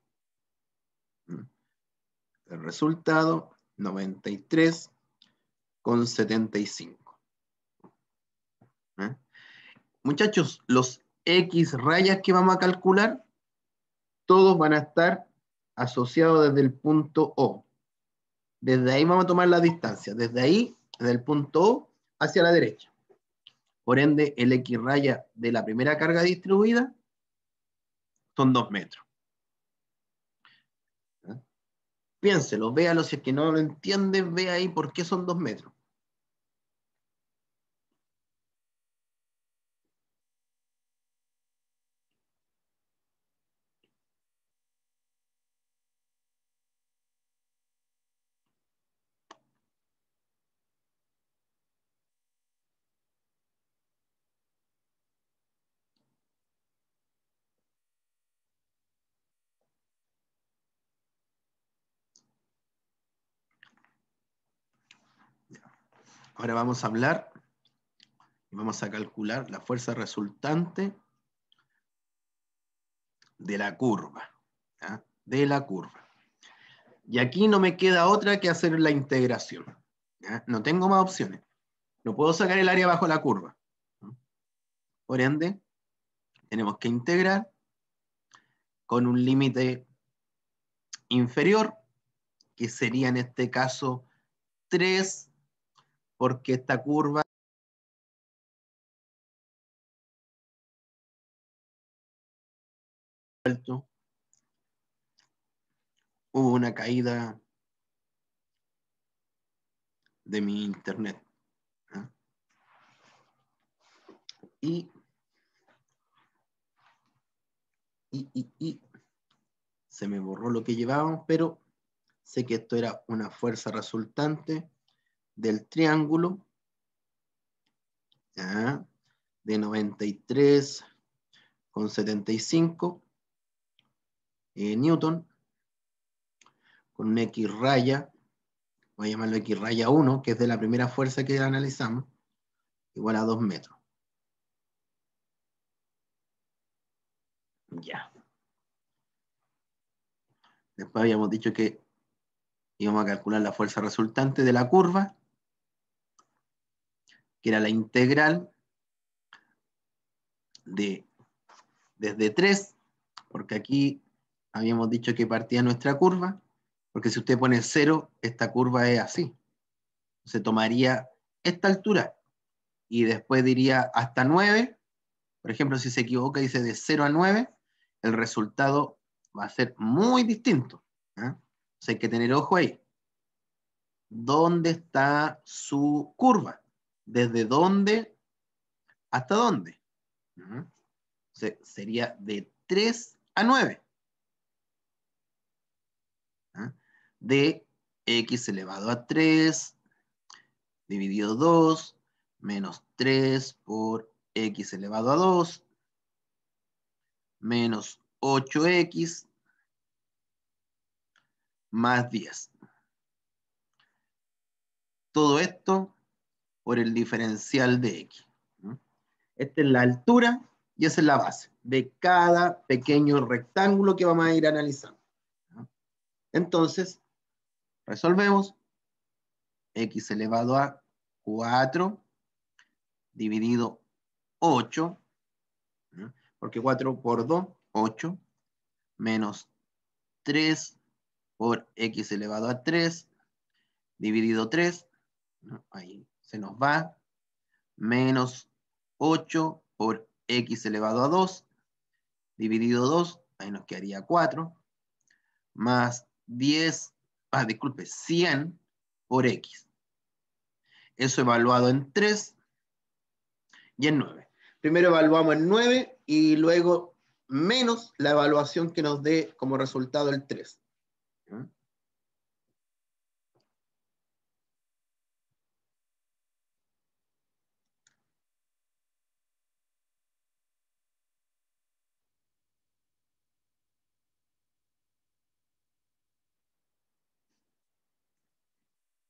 Mm. El resultado, Con 75 ¿Eh? Muchachos, los X rayas que vamos a calcular, todos van a estar asociados desde el punto O. Desde ahí vamos a tomar la distancia. Desde ahí del punto O hacia la derecha. Por ende, el X raya de la primera carga distribuida son 2 metros. Piénselo, véalo, si es que no lo entiendes, ve ahí por qué son dos metros. Ahora vamos a hablar y vamos a calcular la fuerza resultante de la curva. De la curva. Y aquí no me queda otra que hacer la integración. No tengo más opciones. No puedo sacar el área bajo la curva. Por ende, tenemos que integrar con un límite inferior, que sería en este caso 3 porque esta curva alto, hubo una caída de mi internet. ¿ah? Y, y, se me borró lo que llevaba. pero sé que esto era una fuerza resultante del triángulo ¿ya? de 75 eh, Newton con una X raya, voy a llamarlo X raya 1, que es de la primera fuerza que analizamos, igual a 2 metros. Ya. Después habíamos dicho que íbamos a calcular la fuerza resultante de la curva que era la integral de desde 3, porque aquí habíamos dicho que partía nuestra curva, porque si usted pone 0, esta curva es así. Se tomaría esta altura y después diría hasta 9. Por ejemplo, si se equivoca y dice de 0 a 9, el resultado va a ser muy distinto. ¿eh? Entonces hay que tener ojo ahí. ¿Dónde está su curva? desde dónde hasta dónde. sería de 3 a 9. De x elevado a 3 dividido 2 menos 3 por x elevado a 2 menos 8x más 10. Todo esto por el diferencial de x. Esta es la altura y esa es la base de cada pequeño rectángulo que vamos a ir analizando. Entonces, resolvemos x elevado a 4 dividido 8, porque 4 por 2, 8, menos 3 por x elevado a 3, dividido 3, ahí se nos va, menos 8 por x elevado a 2, dividido 2, ahí nos quedaría 4, más 10, ah, disculpe, 100 por x. Eso evaluado en 3 y en 9. Primero evaluamos en 9 y luego menos la evaluación que nos dé como resultado el 3.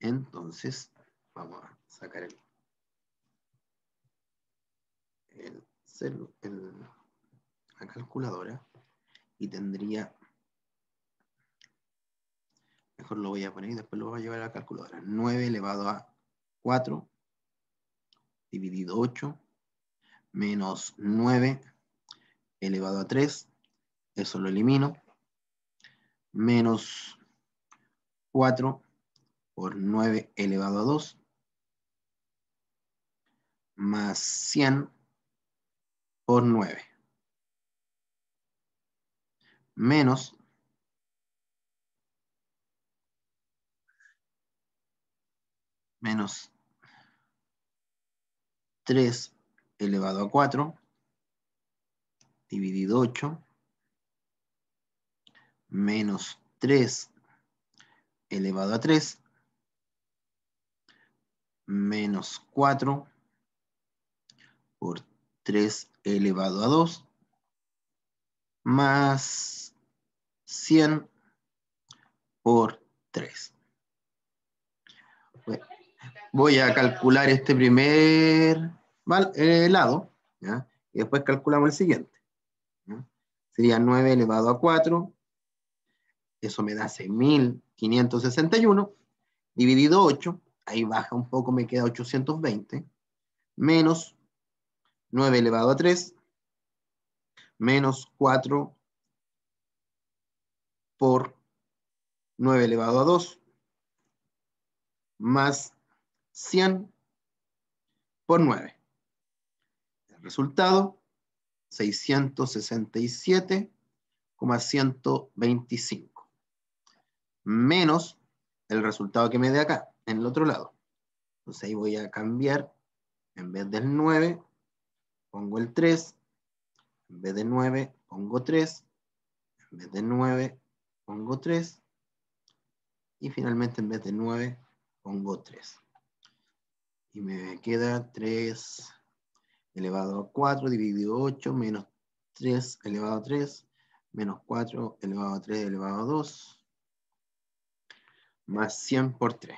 Entonces, vamos a sacar el, el, la calculadora y tendría, mejor lo voy a poner y después lo voy a llevar a la calculadora, 9 elevado a 4 dividido 8 menos 9 elevado a 3, eso lo elimino, menos 4 por 9 elevado a 2 más 100 por 9 menos menos 3 elevado a 4 dividido 8 menos 3 elevado a 3 menos 4 por 3 elevado a 2 más 100 por 3. voy a calcular este primer eh, lado y después calculamos el siguiente. Sería 9 elevado a 4. Eso me da 6.561 dividido 8 ahí baja un poco, me queda 820, menos 9 elevado a 3, menos 4 por 9 elevado a 2, más 100 por 9. El resultado, 667,125. Menos el resultado que me dé acá, en el otro lado. Entonces ahí voy a cambiar, en vez del 9, pongo el 3, en vez de 9, pongo 3, en vez de 9, pongo 3, y finalmente en vez de 9, pongo 3. Y me queda 3 elevado a 4 dividido 8 menos 3 elevado a 3 menos 4 elevado a 3 elevado a 2 más 100 por 3.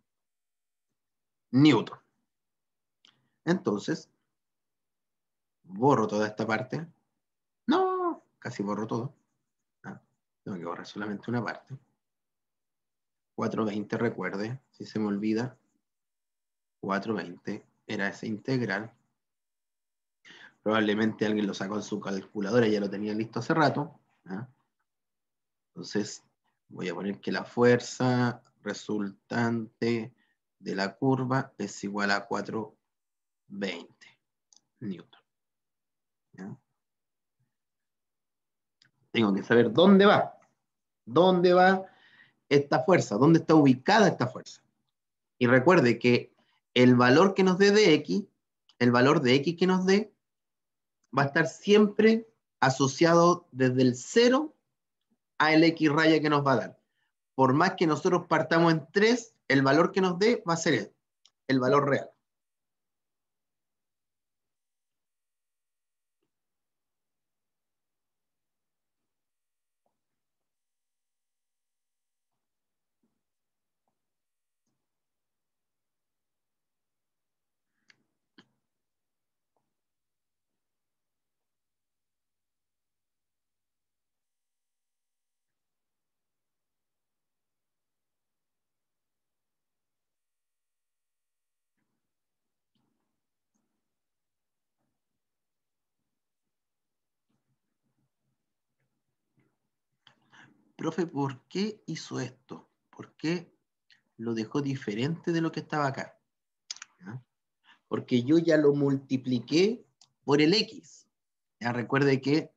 Newton. Entonces, borro toda esta parte. No, casi borro todo. Ah, tengo que borrar solamente una parte. 420, recuerde, si se me olvida, 420 era esa integral. Probablemente alguien lo sacó en su calculadora, y ya lo tenía listo hace rato. ¿ah? Entonces, voy a poner que la fuerza resultante de la curva es igual a 420 newton. Tengo que saber dónde va, dónde va esta fuerza, dónde está ubicada esta fuerza. Y recuerde que el valor que nos dé de X, el valor de X que nos dé, va a estar siempre asociado desde el 0 a el X raya que nos va a dar. Por más que nosotros partamos en 3, el valor que nos dé va a ser el valor real. profe, ¿por qué hizo esto? ¿Por qué lo dejó diferente de lo que estaba acá? Porque yo ya lo multipliqué por el X. recuerde que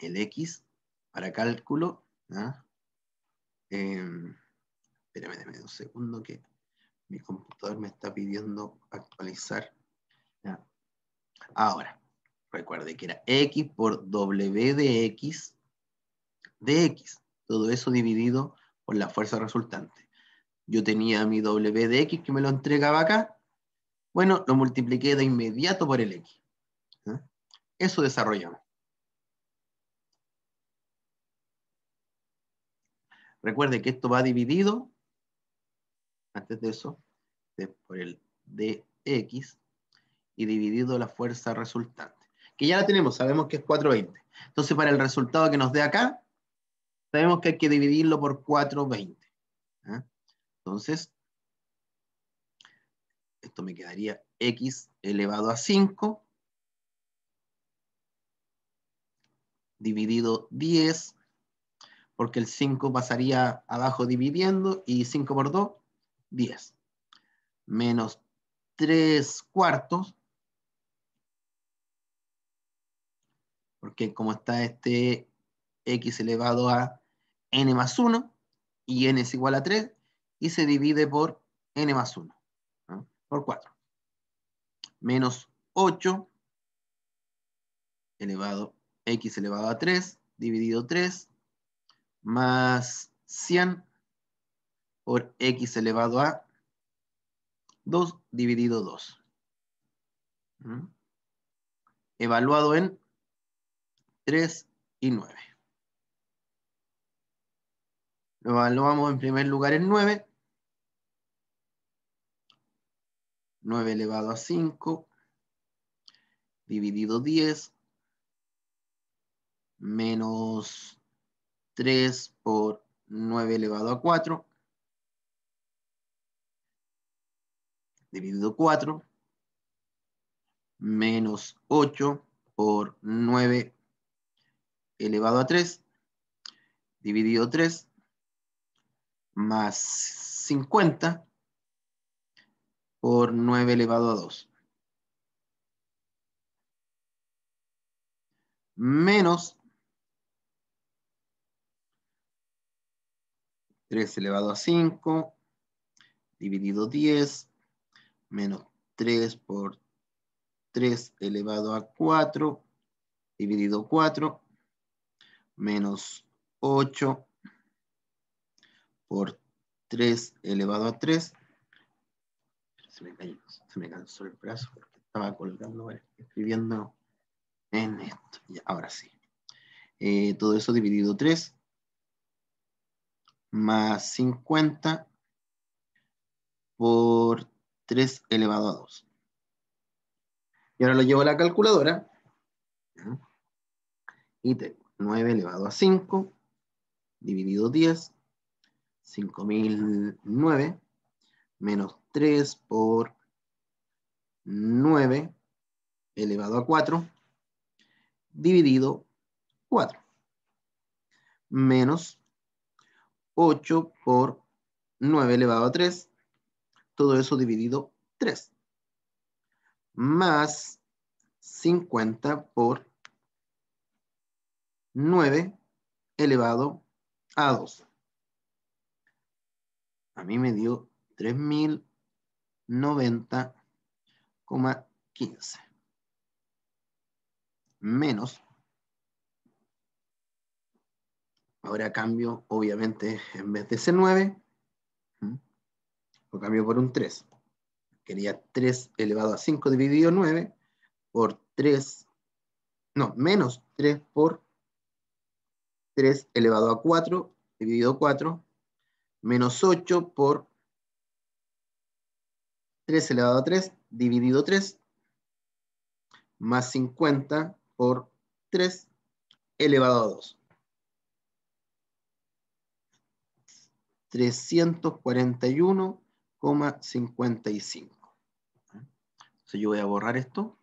el X para cálculo, em, espérame, un segundo que mi computador me está pidiendo actualizar. Ahora, recuerde que era X por W de X de X. Todo eso dividido por la fuerza resultante. Yo tenía mi W de X que me lo entregaba acá. Bueno, lo multipliqué de inmediato por el X. ¿eh? Eso desarrollamos. Recuerde que esto va dividido, antes de eso, por el dx y dividido la fuerza resultante. Que ya la tenemos, sabemos que es 420. Entonces para el resultado que nos dé acá, Sabemos que hay que dividirlo por 420. 20. ¿ah? Entonces, esto me quedaría x elevado a 5 dividido 10, porque el 5 pasaría abajo dividiendo, y 5 por 2, 10. Menos 3 cuartos, porque como está este x elevado a n más 1 y n es igual a 3 y se divide por n más 1, por 4. Menos 8 elevado x elevado a 3 dividido 3 más 100 por x elevado a 2 dividido 2. Evaluado en 3 y 9. Lo evaluamos en primer lugar en 9. 9 elevado a 5, dividido 10, menos 3 por 9 elevado a 4, dividido 4, menos 8 por 9 elevado a 3, dividido 3, más 50 por 9 elevado a 2. Menos 3 elevado a 5 dividido 10 menos 3 por 3 elevado a 4 dividido 4 menos 8 por 3 elevado a 3. Se me, cayó, se me cansó el brazo porque estaba colgando, eh, escribiendo en esto. ahora sí. Eh, todo eso dividido 3 más 50 por 3 elevado a 2. Y ahora lo llevo a la calculadora. Y tengo 9 elevado a 5 dividido 10 5009 menos 3 por 9 elevado a 4 dividido 4 menos 8 por 9 elevado a 3 todo eso dividido 3 más 50 por 9 elevado a 2 a mí me dio 3090,15 menos. Ahora cambio, obviamente, en vez de ese 9, lo cambio por un 3. Quería 3 elevado a 5 dividido 9 por 3, no, menos 3 por 3 elevado a 4 dividido 4 menos 8 por 3 elevado a 3 dividido 3, más 50 por 3 elevado a 2. 341,55. Entonces yo voy a borrar esto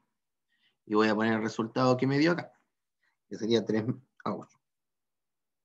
y voy a poner el resultado que me dio acá, que sería 3 a 8.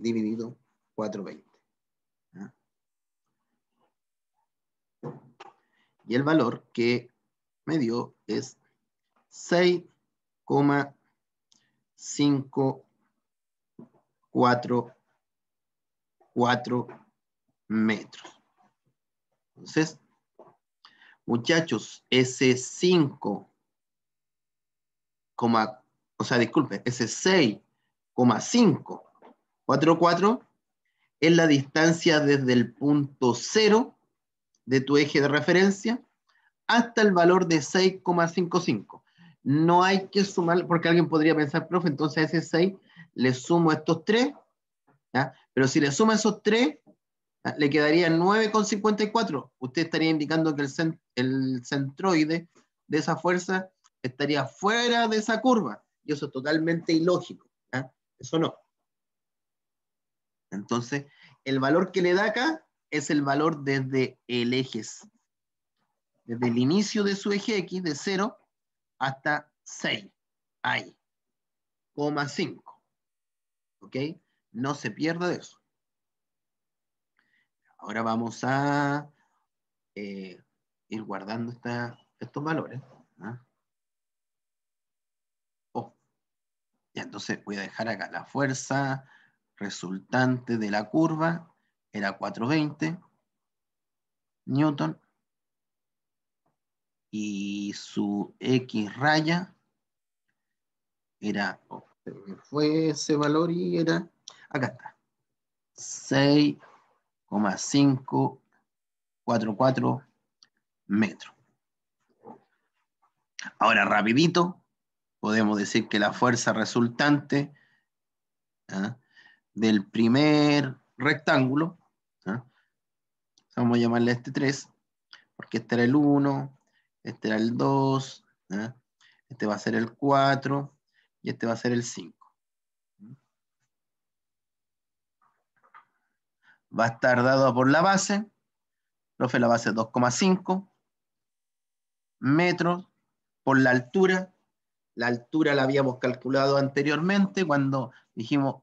dividido 420. Y el valor que me dio es 6,544 metros. Entonces, muchachos, ese 5, o sea, disculpe, ese 6,5 4,4 es la distancia desde el punto 0 de tu eje de referencia hasta el valor de 6,55. No hay que sumar, porque alguien podría pensar, profe, entonces a ese 6 le sumo estos 3, pero si le suma esos 3, le quedaría 9,54. Usted estaría indicando que el, centroide de esa fuerza estaría fuera de esa curva, y eso es totalmente ilógico. Eso no. Entonces, el valor que le da acá es el valor desde el eje, desde el inicio de su eje X, de 0 hasta 6, ahí, 5. ¿Ok? No se pierda de eso. Ahora vamos a eh, ir guardando estos valores. ¿ah? Oh. Y entonces voy a dejar acá la fuerza, resultante de la curva era 420 newton y su X raya era, oh, fue ese valor y era, acá está, 6,544 metros. Ahora, rapidito, podemos decir que la fuerza resultante ¿ah? del primer rectángulo, ¿ah? vamos a llamarle este 3, porque este era el 1, este era el 2, ¿ah? este va a ser el 4 y este va a ser el 5. Va a estar dado por la base, profe, la base es 2,5 metros por la altura. La altura la habíamos calculado anteriormente cuando dijimos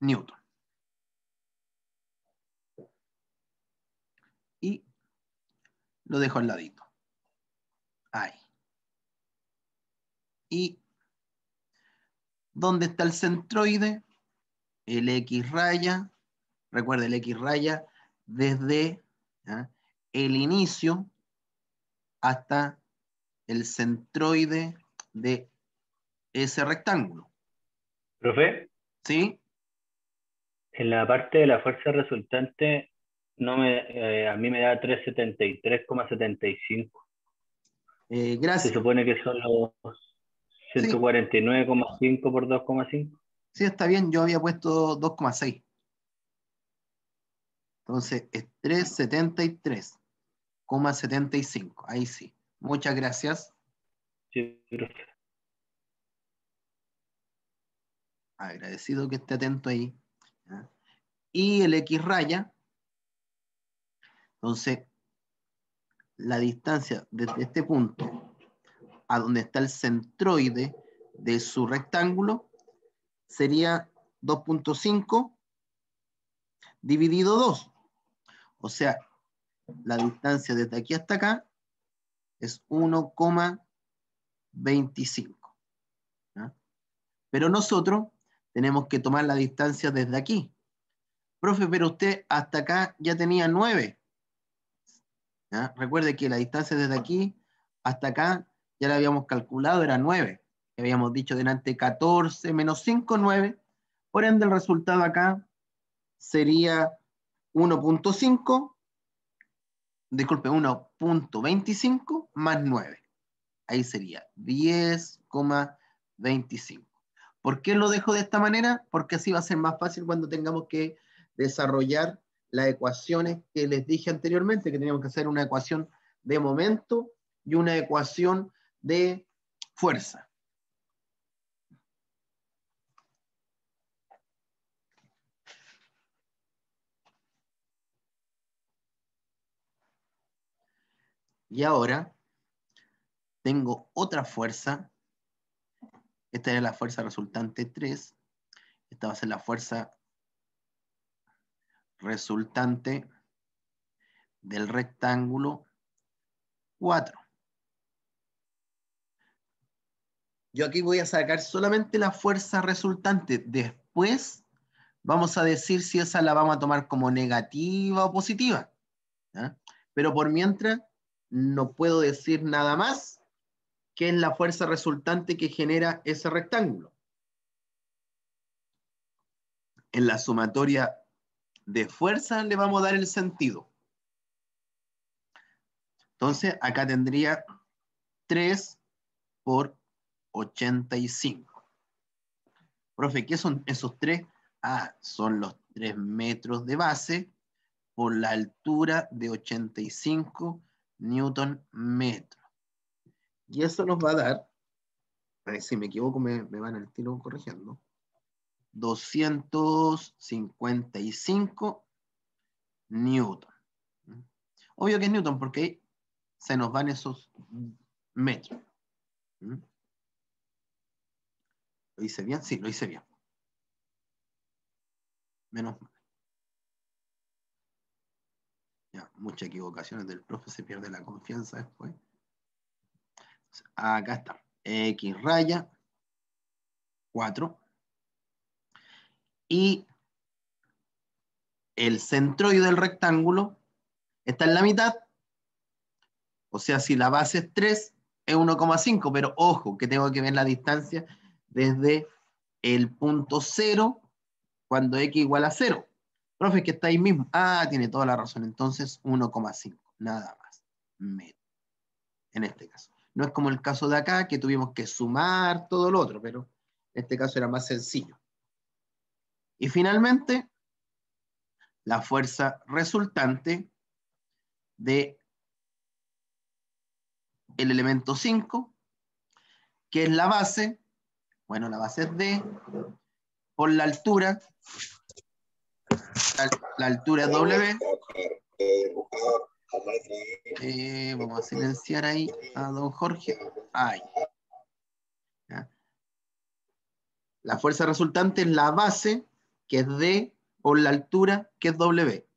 Newton. Y lo dejo al ladito. Ahí. Y ¿dónde está el centroide? El X raya. Recuerda, el X raya desde ¿ah? el inicio hasta el centroide de ese rectángulo. ¿Profe? ¿Sí? En la parte de la fuerza resultante, no me, eh, a mí me da 373,75. Eh, gracias. Se supone que son los 149,5 por 2,5. Sí, está bien, yo había puesto 2,6. Entonces, es 373,75. Ahí sí. Muchas gracias. Sí, gracias. Agradecido que esté atento ahí. Y el X raya, entonces, la distancia desde este punto a donde está el centroide de su rectángulo sería 2.5 dividido 2. O sea, la distancia desde aquí hasta acá es 1,25. Pero nosotros tenemos que tomar la distancia desde aquí. Profe, pero usted hasta acá ya tenía 9. Recuerde que la distancia desde aquí hasta acá ya la habíamos calculado, era 9. Habíamos dicho delante 14 menos 5, 9. Por ende, el resultado acá sería 1.5, disculpe, 1.25 más 9. Ahí sería 10,25. ¿Por qué lo dejo de esta manera? Porque así va a ser más fácil cuando tengamos que desarrollar las ecuaciones que les dije anteriormente, que teníamos que hacer una ecuación de momento y una ecuación de fuerza. Y ahora tengo otra fuerza esta es la fuerza resultante 3. Esta va a ser la fuerza resultante del rectángulo 4. Yo aquí voy a sacar solamente la fuerza resultante. Después vamos a decir si esa la vamos a tomar como negativa o positiva. Pero por mientras no puedo decir nada más ¿Qué es la fuerza resultante que genera ese rectángulo. En la sumatoria de fuerza le vamos a dar el sentido. Entonces, acá tendría 3 por 85. Profe, ¿qué son esos 3? Ah, son los 3 metros de base por la altura de 85 newton metro. Y eso nos va a dar, si me equivoco me, van al estilo corrigiendo, 255 Newton. Obvio que es Newton porque se nos van esos metros. ¿Mm? ¿Lo hice bien? Sí, lo hice bien. Menos mal. Ya, muchas equivocaciones del profe, se pierde la confianza después. Acá está. X raya 4. Y el centroide del rectángulo está en la mitad. O sea, si la base es 3, es 1,5. Pero ojo, que tengo que ver la distancia desde el punto 0 cuando x igual a 0. Profe, que está ahí mismo. Ah, tiene toda la razón. Entonces, 1,5. Nada más. En este caso. No es como el caso de acá, que tuvimos que sumar todo lo otro, pero en este caso era más sencillo. Y finalmente, la fuerza resultante de el elemento 5, que es la base, bueno, la base es D, por la altura, la, la altura es W, eh, vamos a silenciar ahí a don Jorge. Ay. La fuerza resultante es la base, que es D, por la altura, que es W.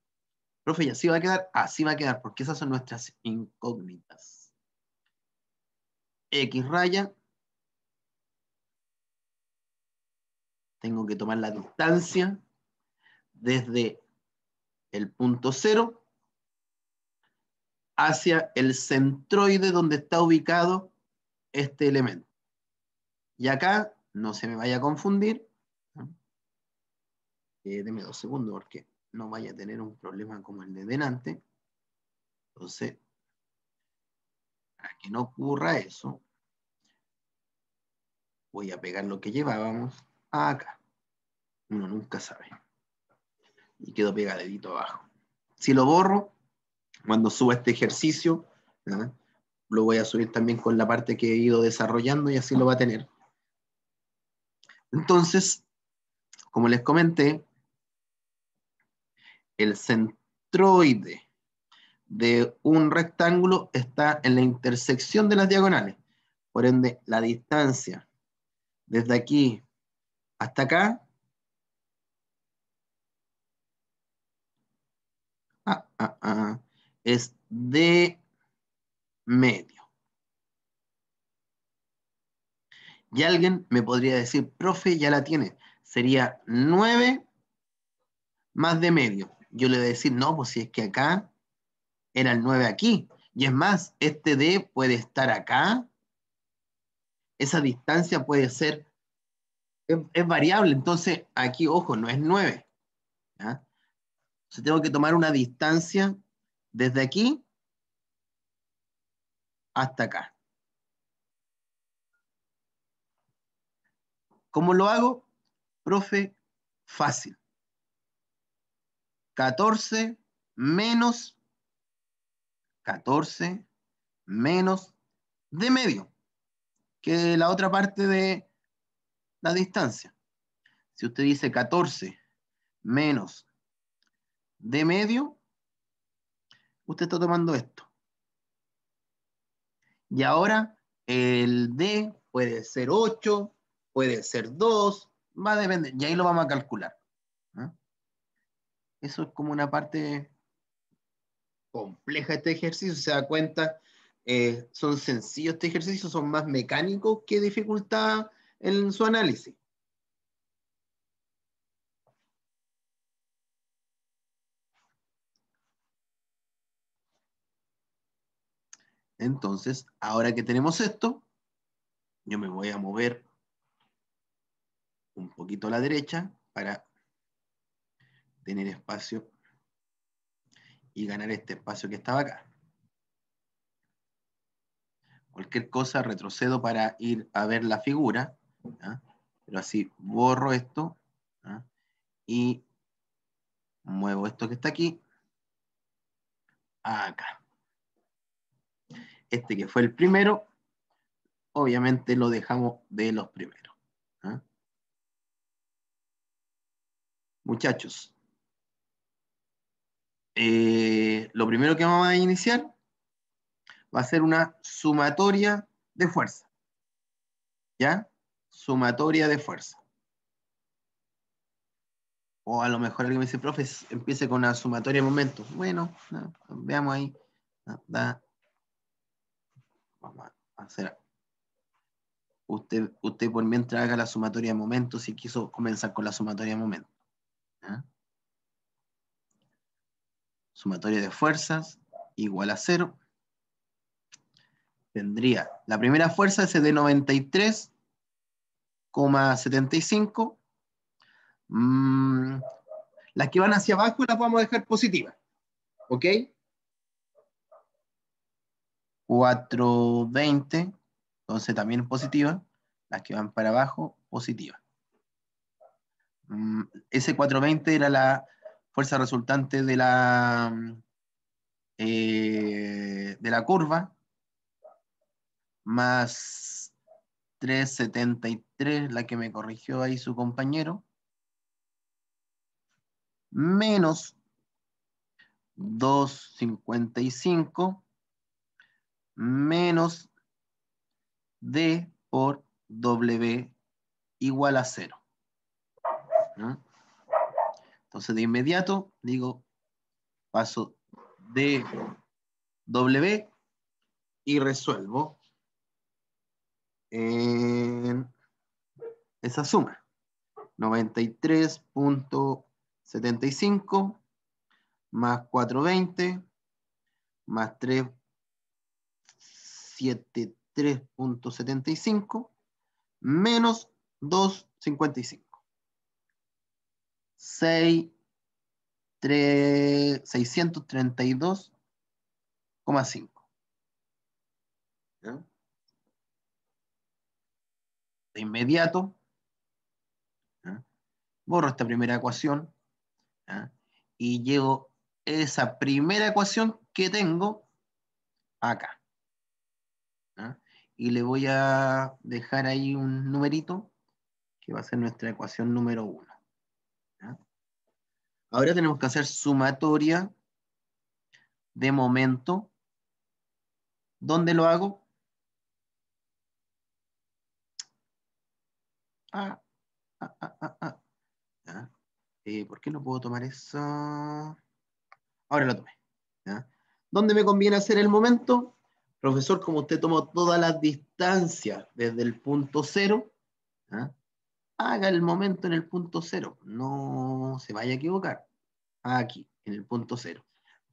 Profe, ¿y así va a quedar? Así va a quedar, porque esas son nuestras incógnitas. X raya. Tengo que tomar la distancia desde el punto cero hacia el centroide donde está ubicado este elemento. Y acá, no se me vaya a confundir, eh, deme dos segundos porque no vaya a tener un problema como el de delante. Entonces, para que no ocurra eso, voy a pegar lo que llevábamos acá. Uno nunca sabe. Y quedó pegadito abajo. Si lo borro, cuando suba este ejercicio, lo voy a subir también con la parte que he ido desarrollando y así lo va a tener. Entonces, como les comenté, el centroide de un rectángulo está en la intersección de las diagonales. Por ende, la distancia desde aquí hasta acá. Ah, ah, ah, es de medio. Y alguien me podría decir, profe, ya la tiene. Sería 9 más de medio. Yo le voy a decir, no, pues si es que acá era el 9 aquí. Y es más, este D puede estar acá. Esa distancia puede ser, es, variable. Entonces, aquí, ojo, no es 9. Entonces tengo que tomar una distancia desde aquí hasta acá. ¿Cómo lo hago? Profe, fácil. 14 menos 14 menos de medio, que la otra parte de la distancia. Si usted dice 14 menos de medio, usted está tomando esto. Y ahora el D puede ser 8, puede ser 2, va a depender, y ahí lo vamos a calcular. Eso es como una parte compleja de este ejercicio, se da cuenta, eh, son sencillos este ejercicio, son más mecánicos que dificultad en su análisis. Entonces, ahora que tenemos esto, yo me voy a mover un poquito a la derecha para tener espacio y ganar este espacio que estaba acá. Cualquier cosa retrocedo para ir a ver la figura, pero así borro esto y muevo esto que está aquí acá este que fue el primero, obviamente lo dejamos de los primeros. ¿ah? Muchachos, eh, lo primero que vamos a iniciar va a ser una sumatoria de fuerza. ¿Ya? Sumatoria de fuerza. O a lo mejor alguien me dice, profe, empiece con una sumatoria de momentos. Bueno, veamos ahí. Da, Vamos a hacer Usted, usted por mientras haga la sumatoria de momentos, si quiso comenzar con la sumatoria de momentos. ¿ah? Sumatoria de fuerzas igual a cero. Tendría la primera fuerza es de 93,75. Mm, las que van hacia abajo las vamos a dejar positivas. ¿Ok? 420, entonces también positiva. Las que van para abajo, positiva. Mm, ese 420 era la fuerza resultante de la, mm, eh, de la curva, más 373, la que me corrigió ahí su compañero, menos 255, menos D por W igual a cero. Entonces de inmediato digo, paso de W y resuelvo en esa suma. 93.75 más 420 más 3 73.75 menos 2.55. 6, 632,5. cinco De inmediato, borro esta primera ecuación y llevo esa primera ecuación que tengo acá y le voy a dejar ahí un numerito que va a ser nuestra ecuación número 1. Ahora tenemos que hacer sumatoria de momento. ¿Dónde lo hago? Ah, ah, ah, eh, ¿Por qué no puedo tomar eso? Ahora lo tomé. ¿Dónde me conviene hacer el momento? Profesor, como usted tomó todas las distancias desde el punto cero, ¿ah? haga el momento en el punto cero. No se vaya a equivocar. Aquí, en el punto cero.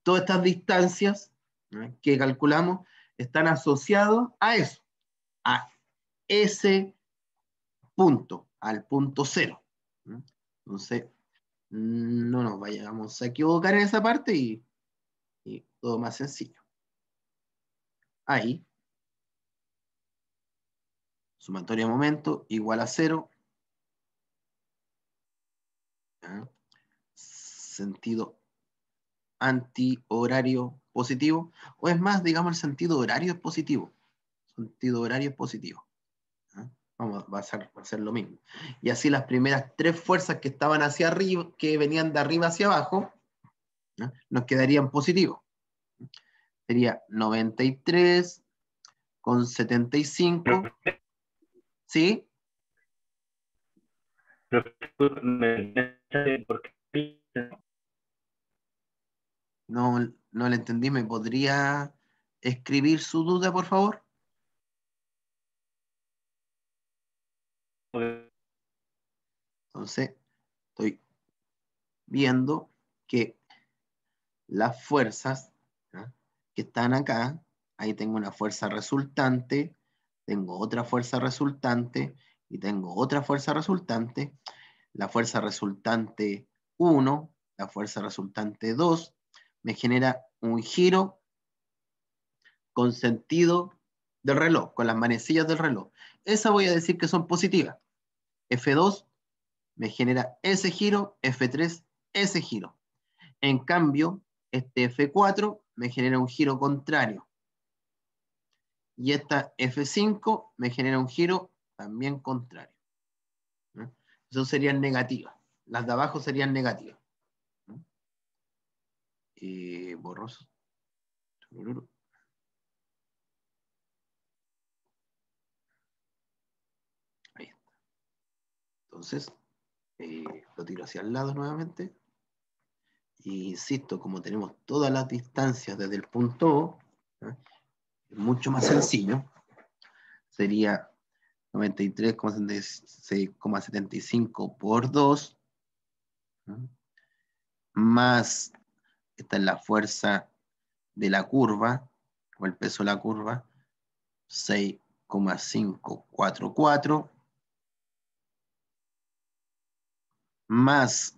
Todas estas distancias que calculamos están asociadas a eso, a ese punto, al punto cero. Entonces, mm, no nos vayamos a equivocar en esa parte y todo más sencillo ahí. sumatoria de momento igual a cero, Sentido antihorario positivo. O es más, digamos, el sentido horario es positivo. Sentido horario es positivo. Vamos, a, hacer lo mismo. Y así las primeras tres fuerzas que estaban hacia arriba, que venían de arriba hacia abajo, nos quedarían positivos sería 93 con 75. ¿Sí? No, no le entendí. ¿Me podría escribir su duda, por favor? Entonces, estoy viendo que las fuerzas que están acá, ahí tengo una fuerza resultante, tengo otra fuerza resultante y tengo otra fuerza resultante, la fuerza resultante 1, la fuerza resultante 2, me genera un giro con sentido del reloj, con las manecillas del reloj. Esa voy a decir que son positivas. F2 me genera ese giro, F3 ese giro. En cambio, este F4 me genera un giro contrario. Y esta F5 me genera un giro también contrario. Eso serían negativas. Las de abajo serían negativas. Borros. Eh, borroso. Ahí está. Entonces, eh, lo tiro hacia el lado nuevamente insisto, como tenemos todas las distancias desde el punto O, ¿eh? mucho más sencillo, sería 93,75 por 2, ¿eh? más, esta es la fuerza de la curva, o el peso de la curva, 6,544, más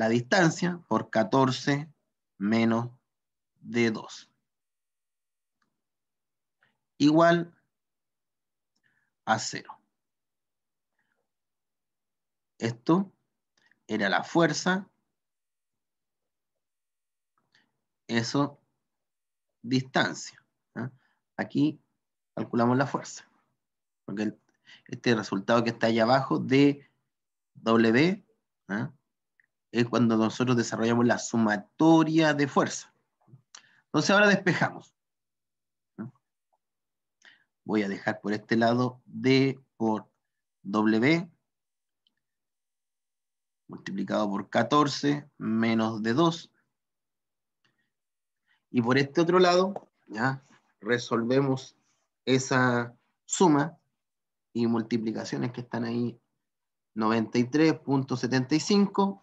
la distancia por 14 menos de 2. Igual a 0. Esto era la fuerza. Eso, distancia. ¿ah? Aquí calculamos la fuerza. Porque este resultado que está allá abajo de W ¿ah? es cuando nosotros desarrollamos la sumatoria de fuerza. Entonces ahora despejamos. Voy a dejar por este lado D por W multiplicado por 14 menos de 2. Y por este otro lado, ya resolvemos esa suma y multiplicaciones que están ahí 93.75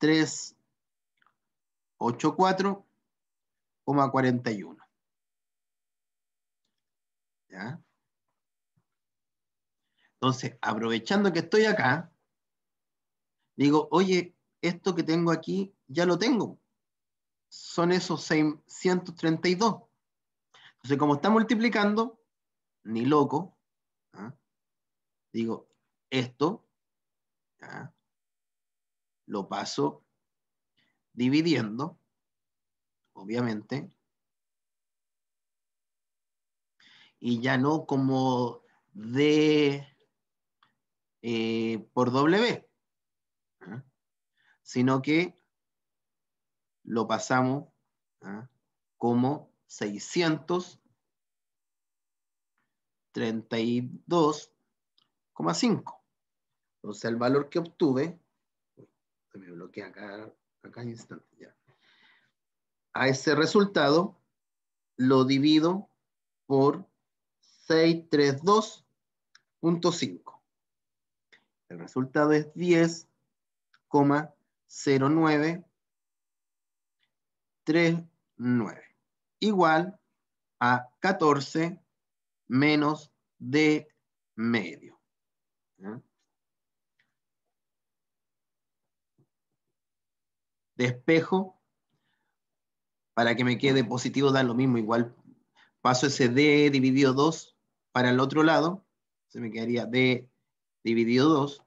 384,41. ¿Ya? Entonces, aprovechando que estoy acá, digo, oye, esto que tengo aquí ya lo tengo. Son esos 632. Entonces, como está multiplicando, ni loco, ¿ah? digo, esto, ¿ah? lo paso dividiendo, obviamente, y ya no como D eh, por W, ¿ah? sino que lo pasamos ¿eh? como 632,5. sea, el valor que obtuve me bloquea acá. a instante. Ya. A ese resultado lo divido por 632.5. El resultado es 10,0939. Igual a 14 menos de medio. ¿Ya? de espejo para que me quede positivo, da lo mismo, igual paso ese D dividido 2 para el otro lado, se me quedaría D dividido 2,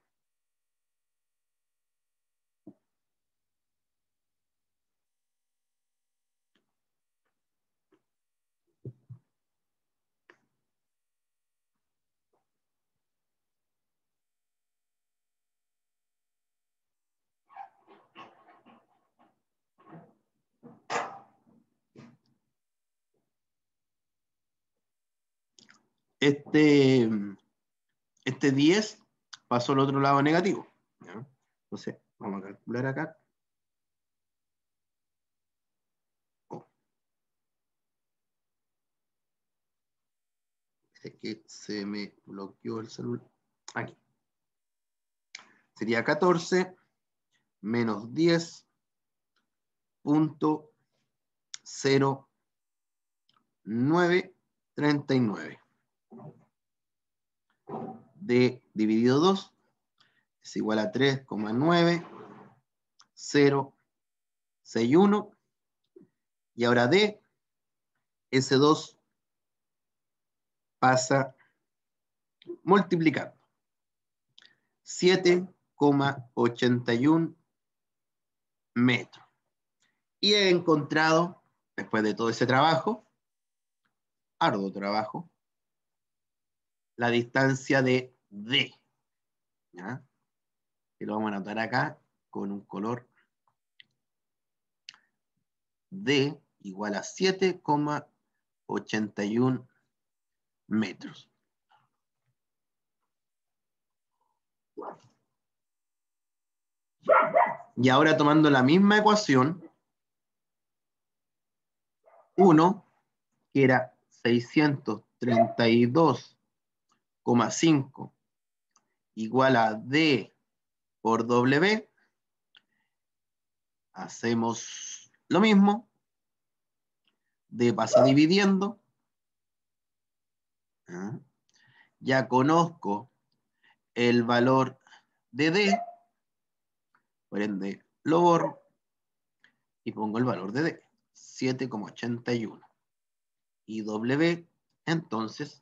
este, este 10 pasó al otro lado negativo. ¿ya? Entonces, vamos a calcular acá. Es que se me bloqueó el celular. Aquí. Sería 14 menos 10 punto 0 D dividido 2 es igual a 3,9, 0, Y ahora D, S2 pasa multiplicando. 7,81 metros. Y he encontrado, después de todo ese trabajo, arduo trabajo, la distancia de D. Que lo vamos a anotar acá con un color D igual a 7,81 metros. Y ahora tomando la misma ecuación, 1, que era 632 5 igual a D por W, hacemos lo mismo. D pasa dividiendo. Ah, ya conozco el valor de D, por ende lo borro y pongo el valor de D, 7,81. Y W, entonces,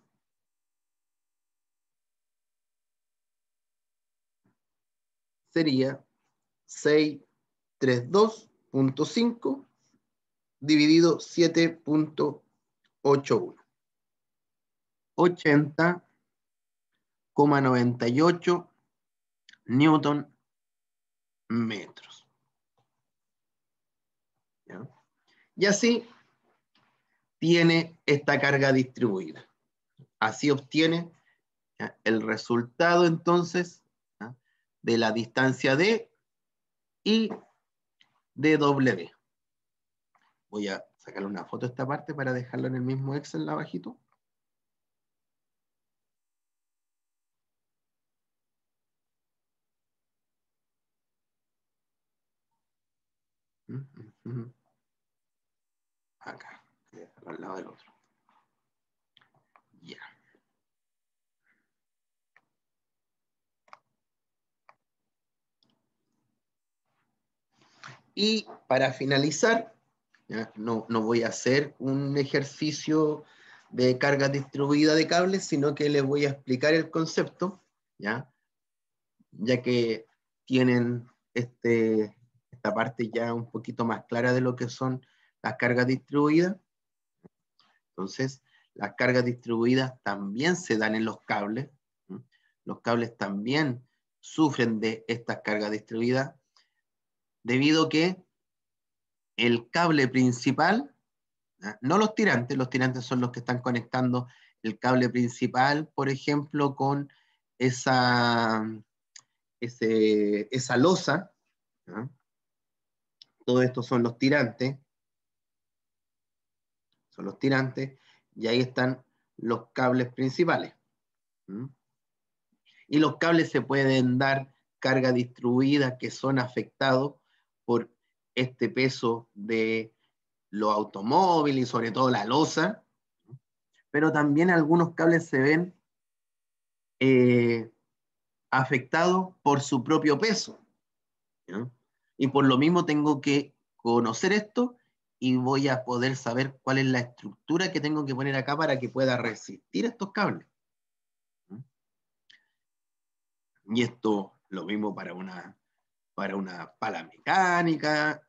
sería 632.5 dividido 7.81. 80,98 newton metros. Y así tiene esta carga distribuida. Así obtiene el resultado entonces de la distancia D y de W. Voy a sacarle una foto a esta parte para dejarlo en el mismo Excel la bajito. Mm, mm, mm. Acá, al lado del otro. Y para finalizar, no, voy a hacer un ejercicio de carga distribuida de cables, sino que les voy a explicar el concepto, ¿ya? que tienen este, esta parte ya un poquito más clara de lo que son las cargas distribuidas. Entonces, las cargas distribuidas también se dan en los cables. Los cables también sufren de estas cargas distribuidas debido a que el cable principal, no los tirantes, los tirantes son los que están conectando el cable principal, por ejemplo, con esa, esa losa. Todo esto son los tirantes. Son los tirantes. Y ahí están los cables principales. Y los cables se pueden dar carga distribuida que son afectados por este peso de los automóviles y sobre todo la losa, pero también algunos cables se ven eh, afectados por su propio peso. Y por lo mismo tengo que conocer esto y voy a poder saber cuál es la estructura que tengo que poner acá para que pueda resistir estos cables. Y esto lo mismo para una para una pala mecánica,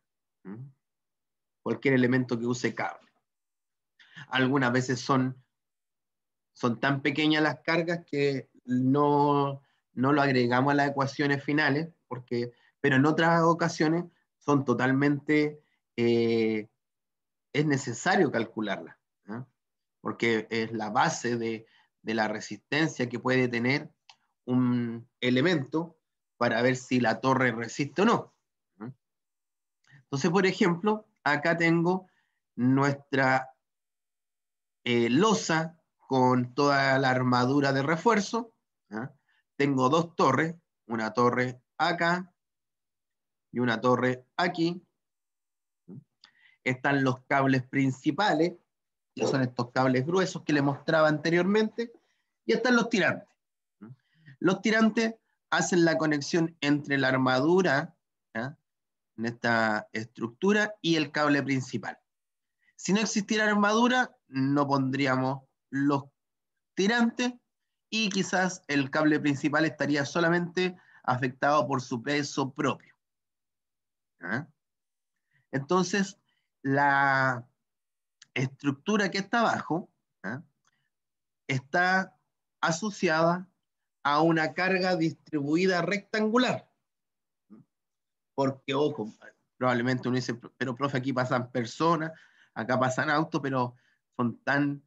cualquier elemento que use cable. Algunas veces son, son tan pequeñas las cargas que no, lo agregamos a las ecuaciones finales, porque, pero en otras ocasiones son totalmente, eh, es necesario calcularlas, ¿ah? porque es la base de, de la resistencia que puede tener un elemento para ver si la torre resiste o no. Entonces, por ejemplo, acá tengo nuestra eh, losa con toda la armadura de refuerzo. Tengo dos torres, una torre acá y una torre aquí. Están los cables principales, que son estos cables gruesos que le mostraba anteriormente, y están los tirantes. Los tirantes hacen la conexión entre la armadura en esta estructura y el cable principal. Si no existiera armadura, no pondríamos los tirantes y quizás el cable principal estaría solamente afectado por su peso propio. Entonces, la estructura que está abajo está asociada a una carga distribuida rectangular. Porque, ojo, probablemente uno dice, pero profe, aquí pasan personas, acá pasan autos, pero son tan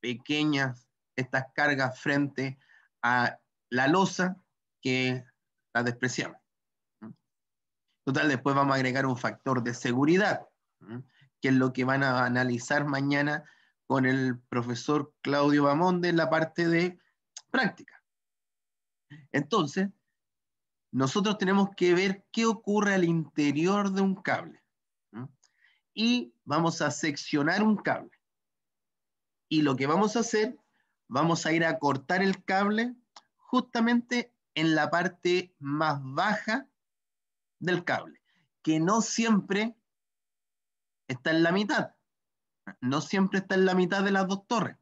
pequeñas estas cargas frente a la losa que las despreciamos. Total, después vamos a agregar un factor de seguridad, que es lo que van a analizar mañana con el profesor Claudio Bamonde en la parte de práctica. Entonces, nosotros tenemos que ver qué ocurre al interior de un cable. Y vamos a seccionar un cable. Y lo que vamos a hacer, vamos a ir a cortar el cable justamente en la parte más baja del cable, que no siempre está en la mitad. No siempre está en la mitad de las dos torres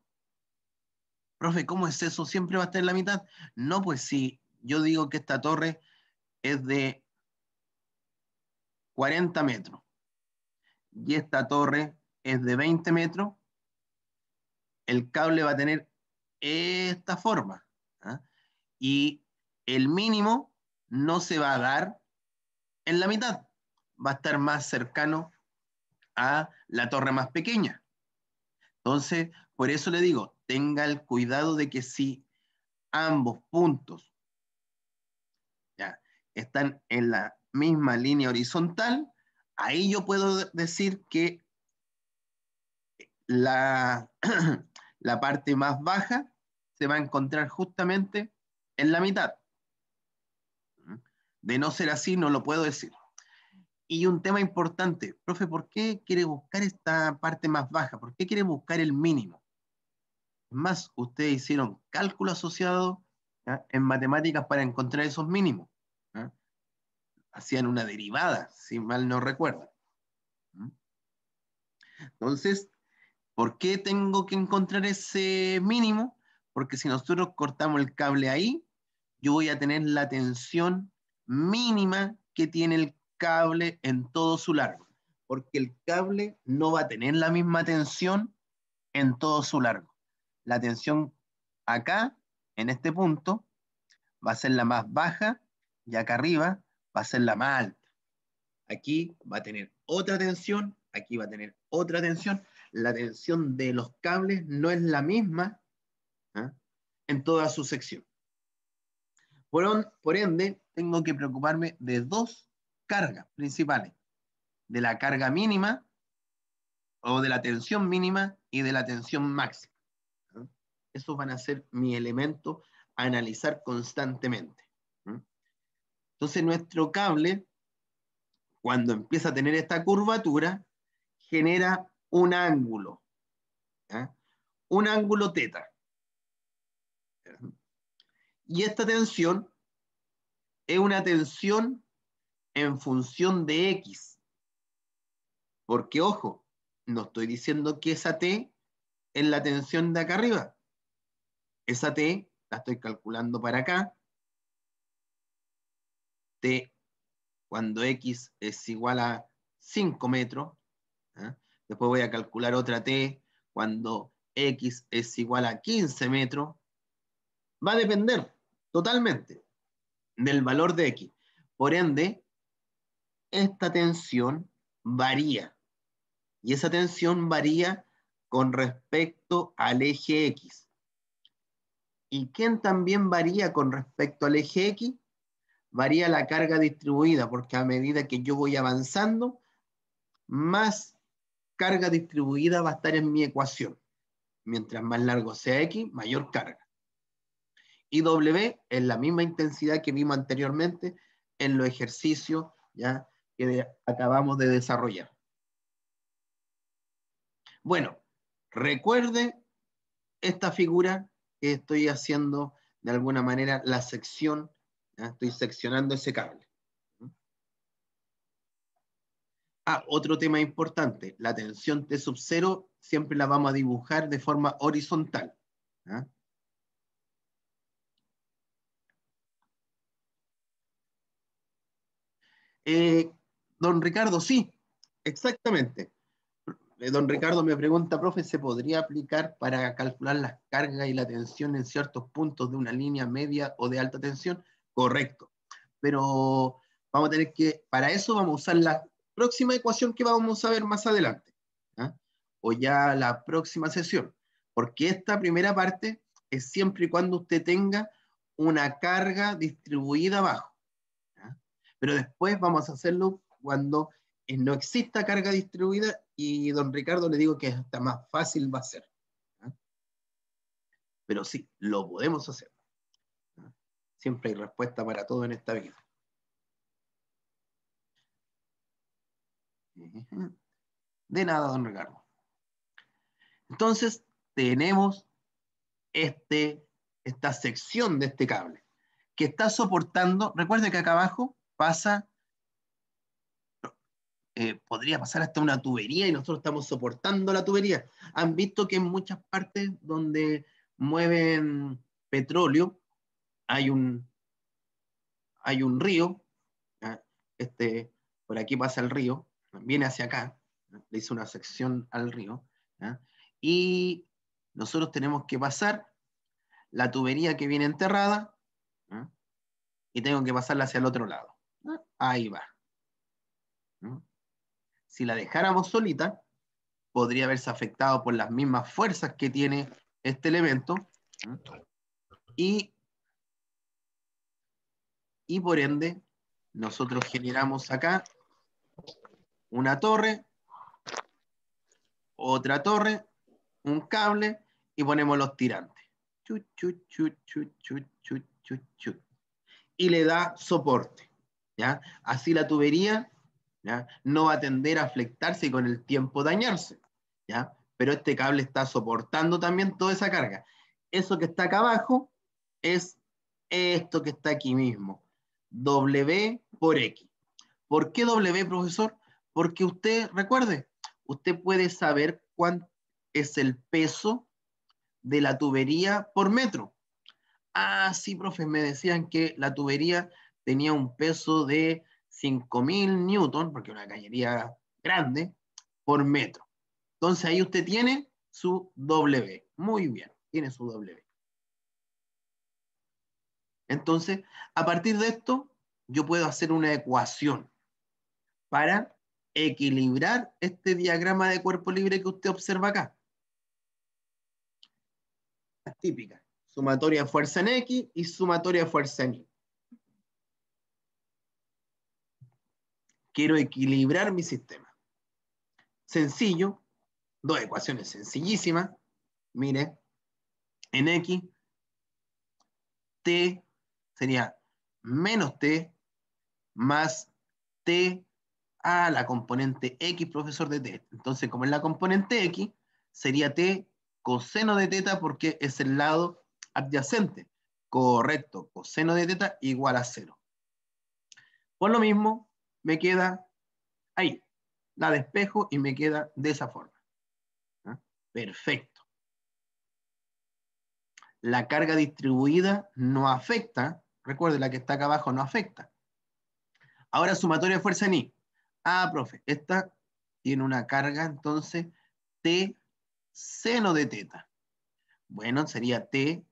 profe, ¿cómo es eso? ¿Siempre va a estar en la mitad? No, pues si yo digo que esta torre es de 40 metros y esta torre es de 20 metros, el cable va a tener esta forma. ¿ah? Y el mínimo no se va a dar en la mitad, va a estar más cercano a la torre más pequeña. Entonces, por eso le digo, tenga el cuidado de que si ambos puntos están en la misma línea horizontal, ahí yo puedo decir que la, la parte más baja se va a encontrar justamente en la mitad. ¿Mm? De no ser así, no lo puedo decir. Y un tema importante, profe, ¿por qué quiere buscar esta parte más baja? ¿Por qué quiere buscar el mínimo? más ustedes hicieron cálculo asociado en matemáticas para encontrar esos mínimos. Hacían una derivada, si mal no recuerdo. Entonces, ¿por qué tengo que encontrar ese mínimo? Porque si nosotros cortamos el cable ahí, yo voy a tener la tensión mínima que tiene el cable en todo su largo. Porque el cable no va a tener la misma tensión en todo su largo la tensión acá, en este punto, va a ser la más baja y acá arriba va a ser la más alta. Aquí va a tener otra tensión, aquí va a tener otra tensión. La tensión de los cables no es la misma ¿ah? en toda su sección. por ende, tengo que preocuparme de dos cargas principales. De la carga mínima o de la tensión mínima y de la tensión máxima esos van a ser mi elemento a analizar constantemente. Entonces nuestro cable, cuando empieza a tener esta curvatura, genera un ángulo, un ángulo teta. Y esta tensión es una tensión en función de X. Porque, ojo, no estoy diciendo que esa T es la tensión de acá arriba. Esa T la estoy calculando para acá. T, cuando X es igual a 5 metros. ¿ah? Después voy a calcular otra T cuando X es igual a 15 metros. Va a depender totalmente del valor de X. Por ende, esta tensión varía. Y esa tensión varía con respecto al eje X. ¿Y quién también varía con respecto al eje X? Varía la carga distribuida, porque a medida que yo voy avanzando, más carga distribuida va a estar en mi ecuación. Mientras más largo sea X, mayor carga. Y W es la misma intensidad que vimos anteriormente en los ejercicios ¿ya? que acabamos de desarrollar. Bueno, recuerde esta figura estoy haciendo de alguna manera la sección, estoy seccionando ese cable. Ah, otro tema importante, la tensión T sub 0 siempre la vamos a dibujar de forma horizontal. Eh, don Ricardo, sí, exactamente. Eh, don Ricardo me pregunta, profe, ¿se podría aplicar para calcular las cargas y la tensión en ciertos puntos de una línea media o de alta tensión? Correcto. Pero vamos a tener que, para eso vamos a usar la próxima ecuación que vamos a ver más adelante, ¿ah? o ya la próxima sesión, porque esta primera parte es siempre y cuando usted tenga una carga distribuida abajo. ¿ah? Pero después vamos a hacerlo cuando no exista carga distribuida y don Ricardo le digo que hasta más fácil va a ser. ¿ah? Pero sí, lo podemos hacer. ¿ah? Siempre hay respuesta para todo en esta vida. De nada, don Ricardo. Entonces, tenemos este, esta sección de este cable que está soportando, Recuerde que acá abajo pasa eh, podría pasar hasta una tubería y nosotros estamos soportando la tubería. Han visto que en muchas partes donde mueven petróleo hay un, hay un río, este, por aquí pasa el río, viene hacia acá, le hice una sección al río, y nosotros tenemos que pasar la tubería que viene enterrada y tengo que pasarla hacia el otro lado. Ah. Ahí va si la dejáramos solita, podría haberse afectado por las mismas fuerzas que tiene este elemento y, por ende nosotros generamos acá una torre, otra torre, un cable y ponemos los tirantes. Y le da soporte. ¿ya? Así la tubería no va a tender a flectarse y con el tiempo dañarse, ¿ya? Pero este cable está soportando también toda esa carga. Eso que está acá abajo es esto que está aquí mismo, W por X. ¿Por qué W, profesor? Porque usted, recuerde, usted puede saber cuánto es el peso de la tubería por metro. Ah, sí, profe, me decían que la tubería tenía un peso de 5.000 newton, porque es una cañería grande, por metro. Entonces ahí usted tiene su W. Muy bien, tiene su W. Entonces, a partir de esto, yo puedo hacer una ecuación para equilibrar este diagrama de cuerpo libre que usted observa acá. típica sumatoria de fuerza en X y sumatoria de fuerza en Y. Quiero equilibrar mi sistema. Sencillo, dos ecuaciones sencillísimas. Mire, en X, T sería menos T más T a la componente X, profesor de T. Entonces, como es la componente X, sería T coseno de teta porque es el lado adyacente. Correcto, coseno de teta igual a cero. Por lo mismo, me queda ahí. La despejo y me queda de esa forma. ¿Ah? Perfecto. La carga distribuida no afecta. Recuerde, la que está acá abajo no afecta. Ahora sumatoria de fuerza en I. Ah, profe, esta tiene una carga, entonces, T seno de teta. Bueno, sería T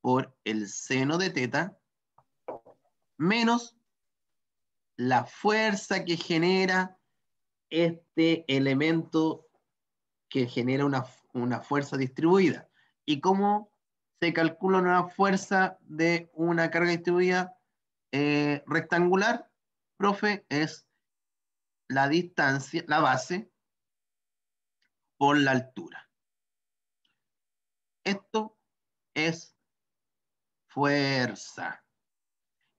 por el seno de teta menos la fuerza que genera este elemento que genera una, fuerza distribuida. ¿Y cómo se calcula una fuerza de una carga distribuida eh, rectangular? Profe, es la distancia, la base, por la altura. Esto es fuerza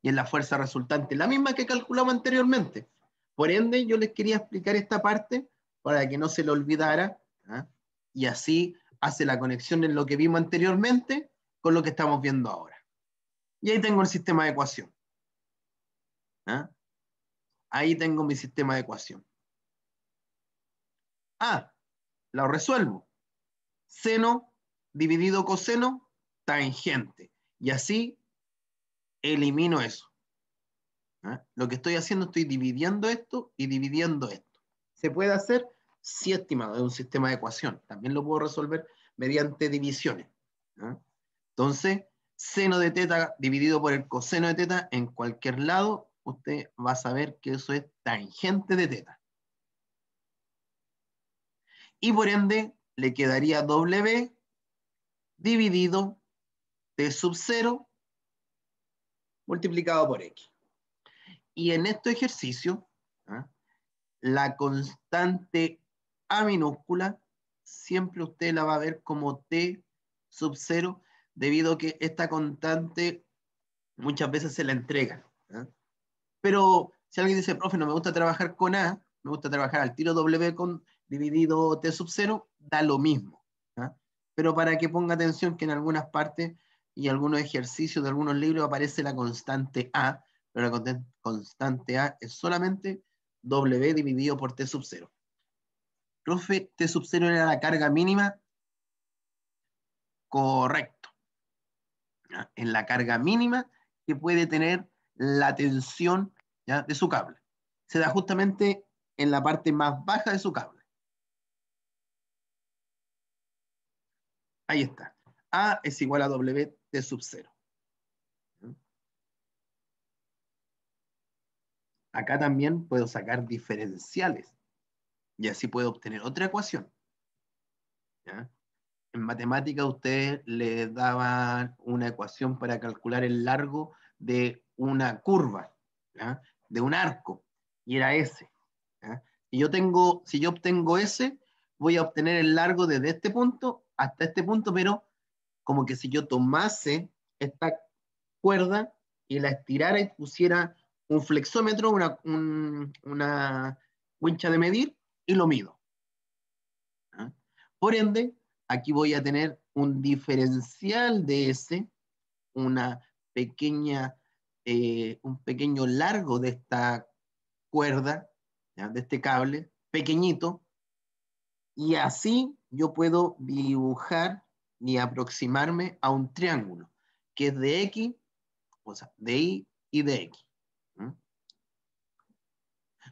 es la fuerza resultante, la misma que calculamos anteriormente. Por ende, yo les quería explicar esta parte para que no se le olvidara ¿ah? y así hace la conexión en lo que vimos anteriormente con lo que estamos viendo ahora. Y ahí tengo el sistema de ecuación. ¿ah? Ahí tengo mi sistema de ecuación. Ah, lo resuelvo. Seno dividido coseno, tangente. Y así elimino eso. ¿ah? Lo que estoy haciendo, estoy dividiendo esto y dividiendo esto. ¿Se puede hacer? Si estimado, un sistema de ecuación. También lo puedo resolver mediante divisiones. ¿ah? Entonces, seno de teta dividido por el coseno de teta, en cualquier lado, usted va a saber que eso es tangente de teta. Y por ende, le quedaría W dividido T sub 0 multiplicado por X. Y en este ejercicio, ¿ah? la constante A minúscula, siempre usted la va a ver como T sub 0, debido a que esta constante muchas veces se la entrega. ¿ah? Pero si alguien dice, profe, no me gusta trabajar con A, me gusta trabajar al tiro W con dividido T sub 0, da lo mismo. ¿ah? Pero para que ponga atención que en algunas partes y algunos ejercicios de algunos libros aparece la constante A, pero la constante A es solamente W dividido por T sub 0. Profe, T sub 0 era la carga mínima. Correcto. En la carga mínima que puede tener la tensión de su cable. Se da justamente en la parte más baja de su cable. Ahí está. A es igual a W de sub 0. Acá también puedo sacar diferenciales y así puedo obtener otra ecuación. En matemática ustedes le daban una ecuación para calcular el largo de una curva, de un arco, y era S. Y yo tengo, si yo obtengo S, voy a obtener el largo desde este punto hasta este punto, pero como que si yo tomase esta cuerda y la estirara y pusiera un flexómetro, una, un, de medir y lo mido. ¿Ah? Por ende, aquí voy a tener un diferencial de ese una pequeña, eh, un pequeño largo de esta cuerda, de este cable, pequeñito, y así yo puedo dibujar ni aproximarme a un triángulo que es de X, o sea, de Y y de X.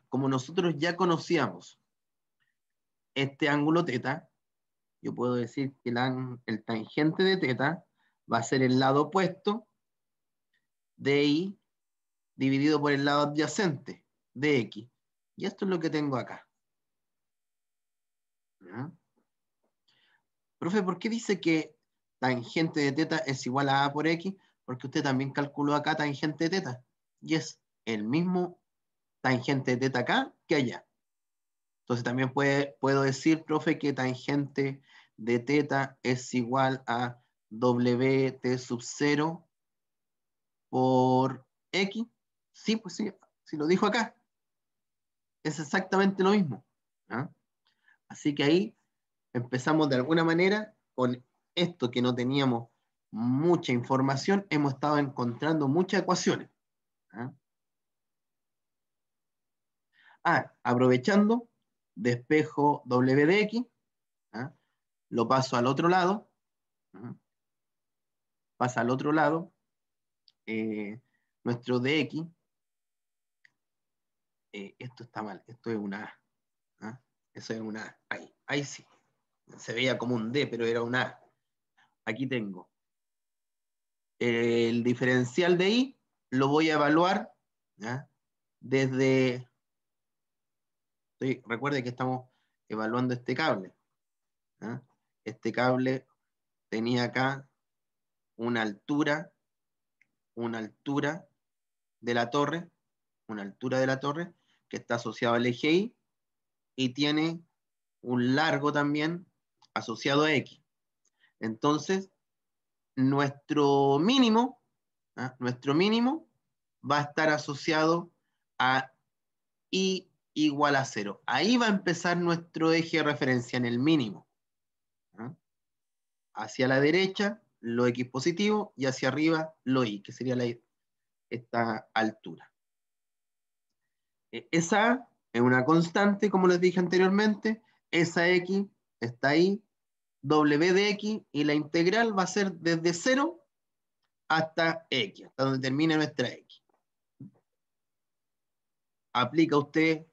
Como nosotros ya conocíamos este ángulo teta, yo puedo decir que el tangente de teta va a ser el lado opuesto de Y dividido por el lado adyacente de X. Y esto es lo que tengo acá. Profe, ¿por qué dice que tangente de teta es igual a A por X? Porque usted también calculó acá tangente de teta. Y es el mismo tangente de teta acá que allá. Entonces también puedo decir, profe, que tangente de teta es igual a WT sub 0 por X. Sí, pues sí, si lo dijo acá. Es exactamente lo mismo. ¿ah? Así que ahí empezamos de alguna manera con esto que no teníamos mucha información, hemos estado encontrando muchas ecuaciones. ¿Ah? ah aprovechando, despejo W de X, ¿ah? lo paso al otro lado, ¿ah? pasa al otro lado, eh, nuestro DX, eh, esto está mal, esto es una A, eso es una A, ahí, ahí sí se veía como un D, pero era un A. Aquí tengo. El diferencial de I lo voy a evaluar desde... recuerde que estamos evaluando este cable. Este cable tenía acá una altura, una altura de la torre, una altura de la torre que está asociada al eje I. y tiene un largo también asociado a X. Entonces, nuestro mínimo, ¿ah? nuestro mínimo va a estar asociado a Y igual a cero. Ahí va a empezar nuestro eje de referencia en el mínimo. ¿ah? Hacia la derecha, lo X positivo, y hacia arriba, lo Y, que sería la, esta altura. E, esa es una constante, como les dije anteriormente, esa X está ahí, w de x y la integral va a ser desde 0 hasta x, hasta donde termine nuestra x. Aplica usted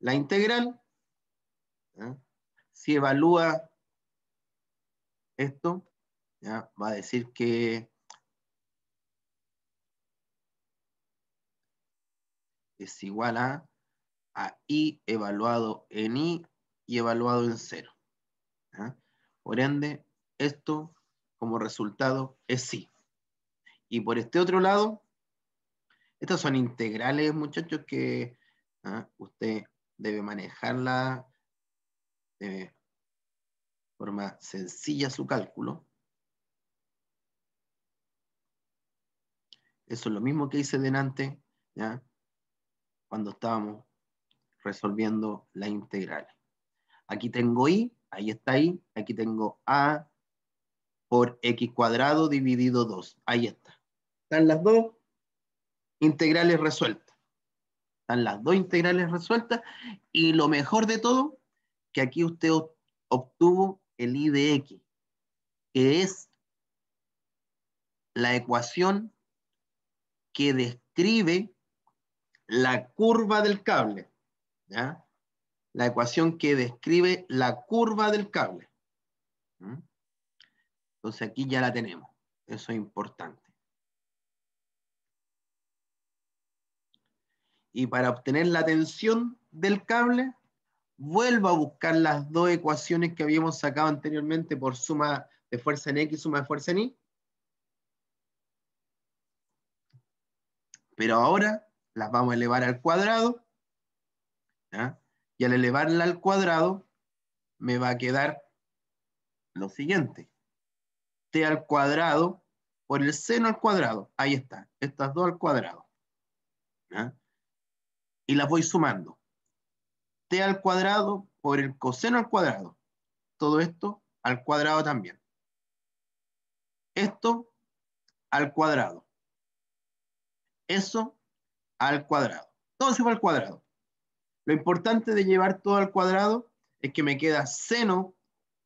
la integral. Si evalúa esto, va a decir que es igual a, i evaluado en i y evaluado en 0. Por ende, esto como resultado es sí. Y por este otro lado, estas son integrales, muchachos, que ah, usted debe manejarla de forma sencilla su cálculo. Eso es lo mismo que hice delante, ¿ya? Cuando estábamos resolviendo la integral. Aquí tengo Y, Ahí está ahí. Aquí tengo A por x cuadrado dividido 2. Ahí está. Están las dos integrales resueltas. Están las dos integrales resueltas. Y lo mejor de todo, que aquí usted obtuvo el I de x, que es la ecuación que describe la curva del cable. ¿ya? la ecuación que describe la curva del cable. ¿Mm? Entonces aquí ya la tenemos. Eso es importante. Y para obtener la tensión del cable, vuelvo a buscar las dos ecuaciones que habíamos sacado anteriormente por suma de fuerza en X, y suma de fuerza en Y. Pero ahora las vamos a elevar al cuadrado. ¿ya? Y al elevarla al cuadrado, me va a quedar lo siguiente. T al cuadrado por el seno al cuadrado. Ahí está, estas dos al cuadrado. Y las voy sumando. T al cuadrado por el coseno al cuadrado. Todo esto al cuadrado también. Esto al cuadrado. Eso al cuadrado. Todo se al cuadrado. Lo importante de llevar todo al cuadrado es que me queda seno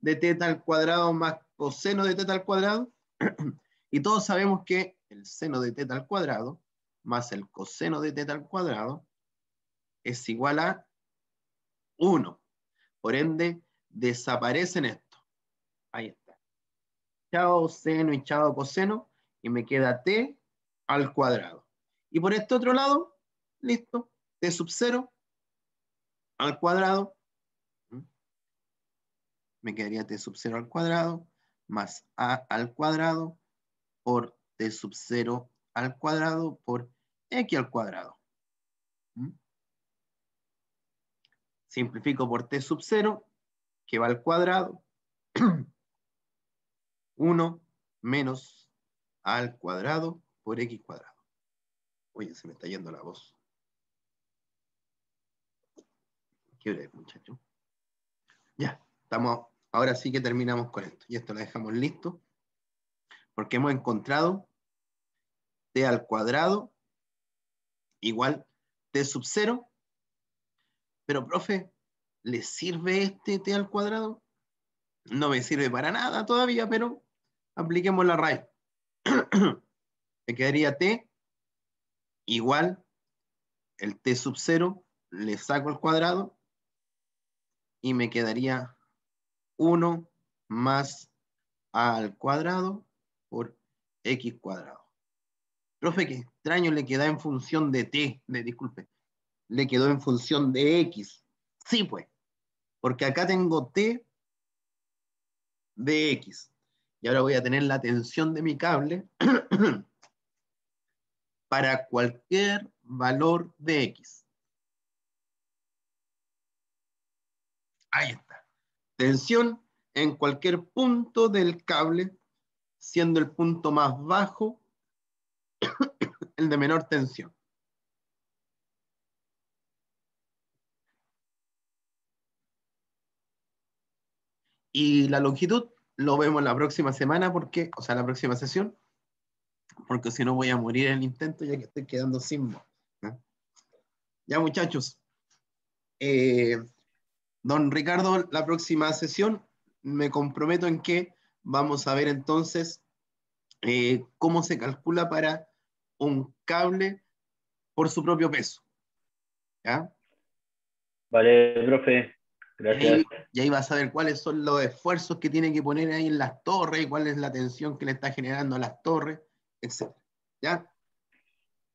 de teta al cuadrado más coseno de teta al cuadrado. y todos sabemos que el seno de teta al cuadrado más el coseno de teta al cuadrado es igual a 1. Por ende, desaparecen esto. Ahí está. Chao seno y chao coseno. Y me queda t al cuadrado. Y por este otro lado, listo, t sub 0 al cuadrado, me quedaría t sub 0 al cuadrado, más a al cuadrado por t sub 0 al cuadrado por x al cuadrado. Simplifico por t sub 0, que va al cuadrado, 1 menos al cuadrado por x cuadrado. Oye, se me está yendo la voz. Muchacho. Ya, estamos, ahora sí que terminamos con esto. Y esto lo dejamos listo. Porque hemos encontrado t al cuadrado igual t sub 0. Pero, profe, ¿le sirve este t al cuadrado? No me sirve para nada todavía, pero apliquemos la raíz. Me quedaría t igual el t sub 0, le saco el cuadrado y me quedaría 1 más a al cuadrado por x cuadrado. Profe, qué extraño, le queda en función de t, de, disculpe, le quedó en función de x. Sí, pues, porque acá tengo t de x. Y ahora voy a tener la tensión de mi cable para cualquier valor de x. Ahí está. Tensión en cualquier punto del cable, siendo el punto más bajo el de menor tensión. Y la longitud lo vemos la próxima semana, porque, o sea, la próxima sesión, porque si no voy a morir en el intento ya que estoy quedando sin voz. Ya muchachos, eh, Don Ricardo, la próxima sesión me comprometo en que vamos a ver entonces eh, cómo se calcula para un cable por su propio peso. ¿Ya? Vale, profe. Gracias. Y ahí, vas a ver cuáles son los esfuerzos que tiene que poner ahí en las torres, y cuál es la tensión que le está generando a las torres, etc. ¿Ya?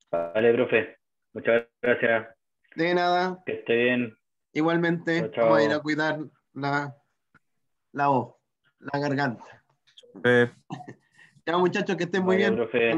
Vale, profe. Muchas gracias. De nada. Que esté bien. Igualmente, a ir a cuidar la, la la garganta. ya Chao, muchachos, que estén muy, bien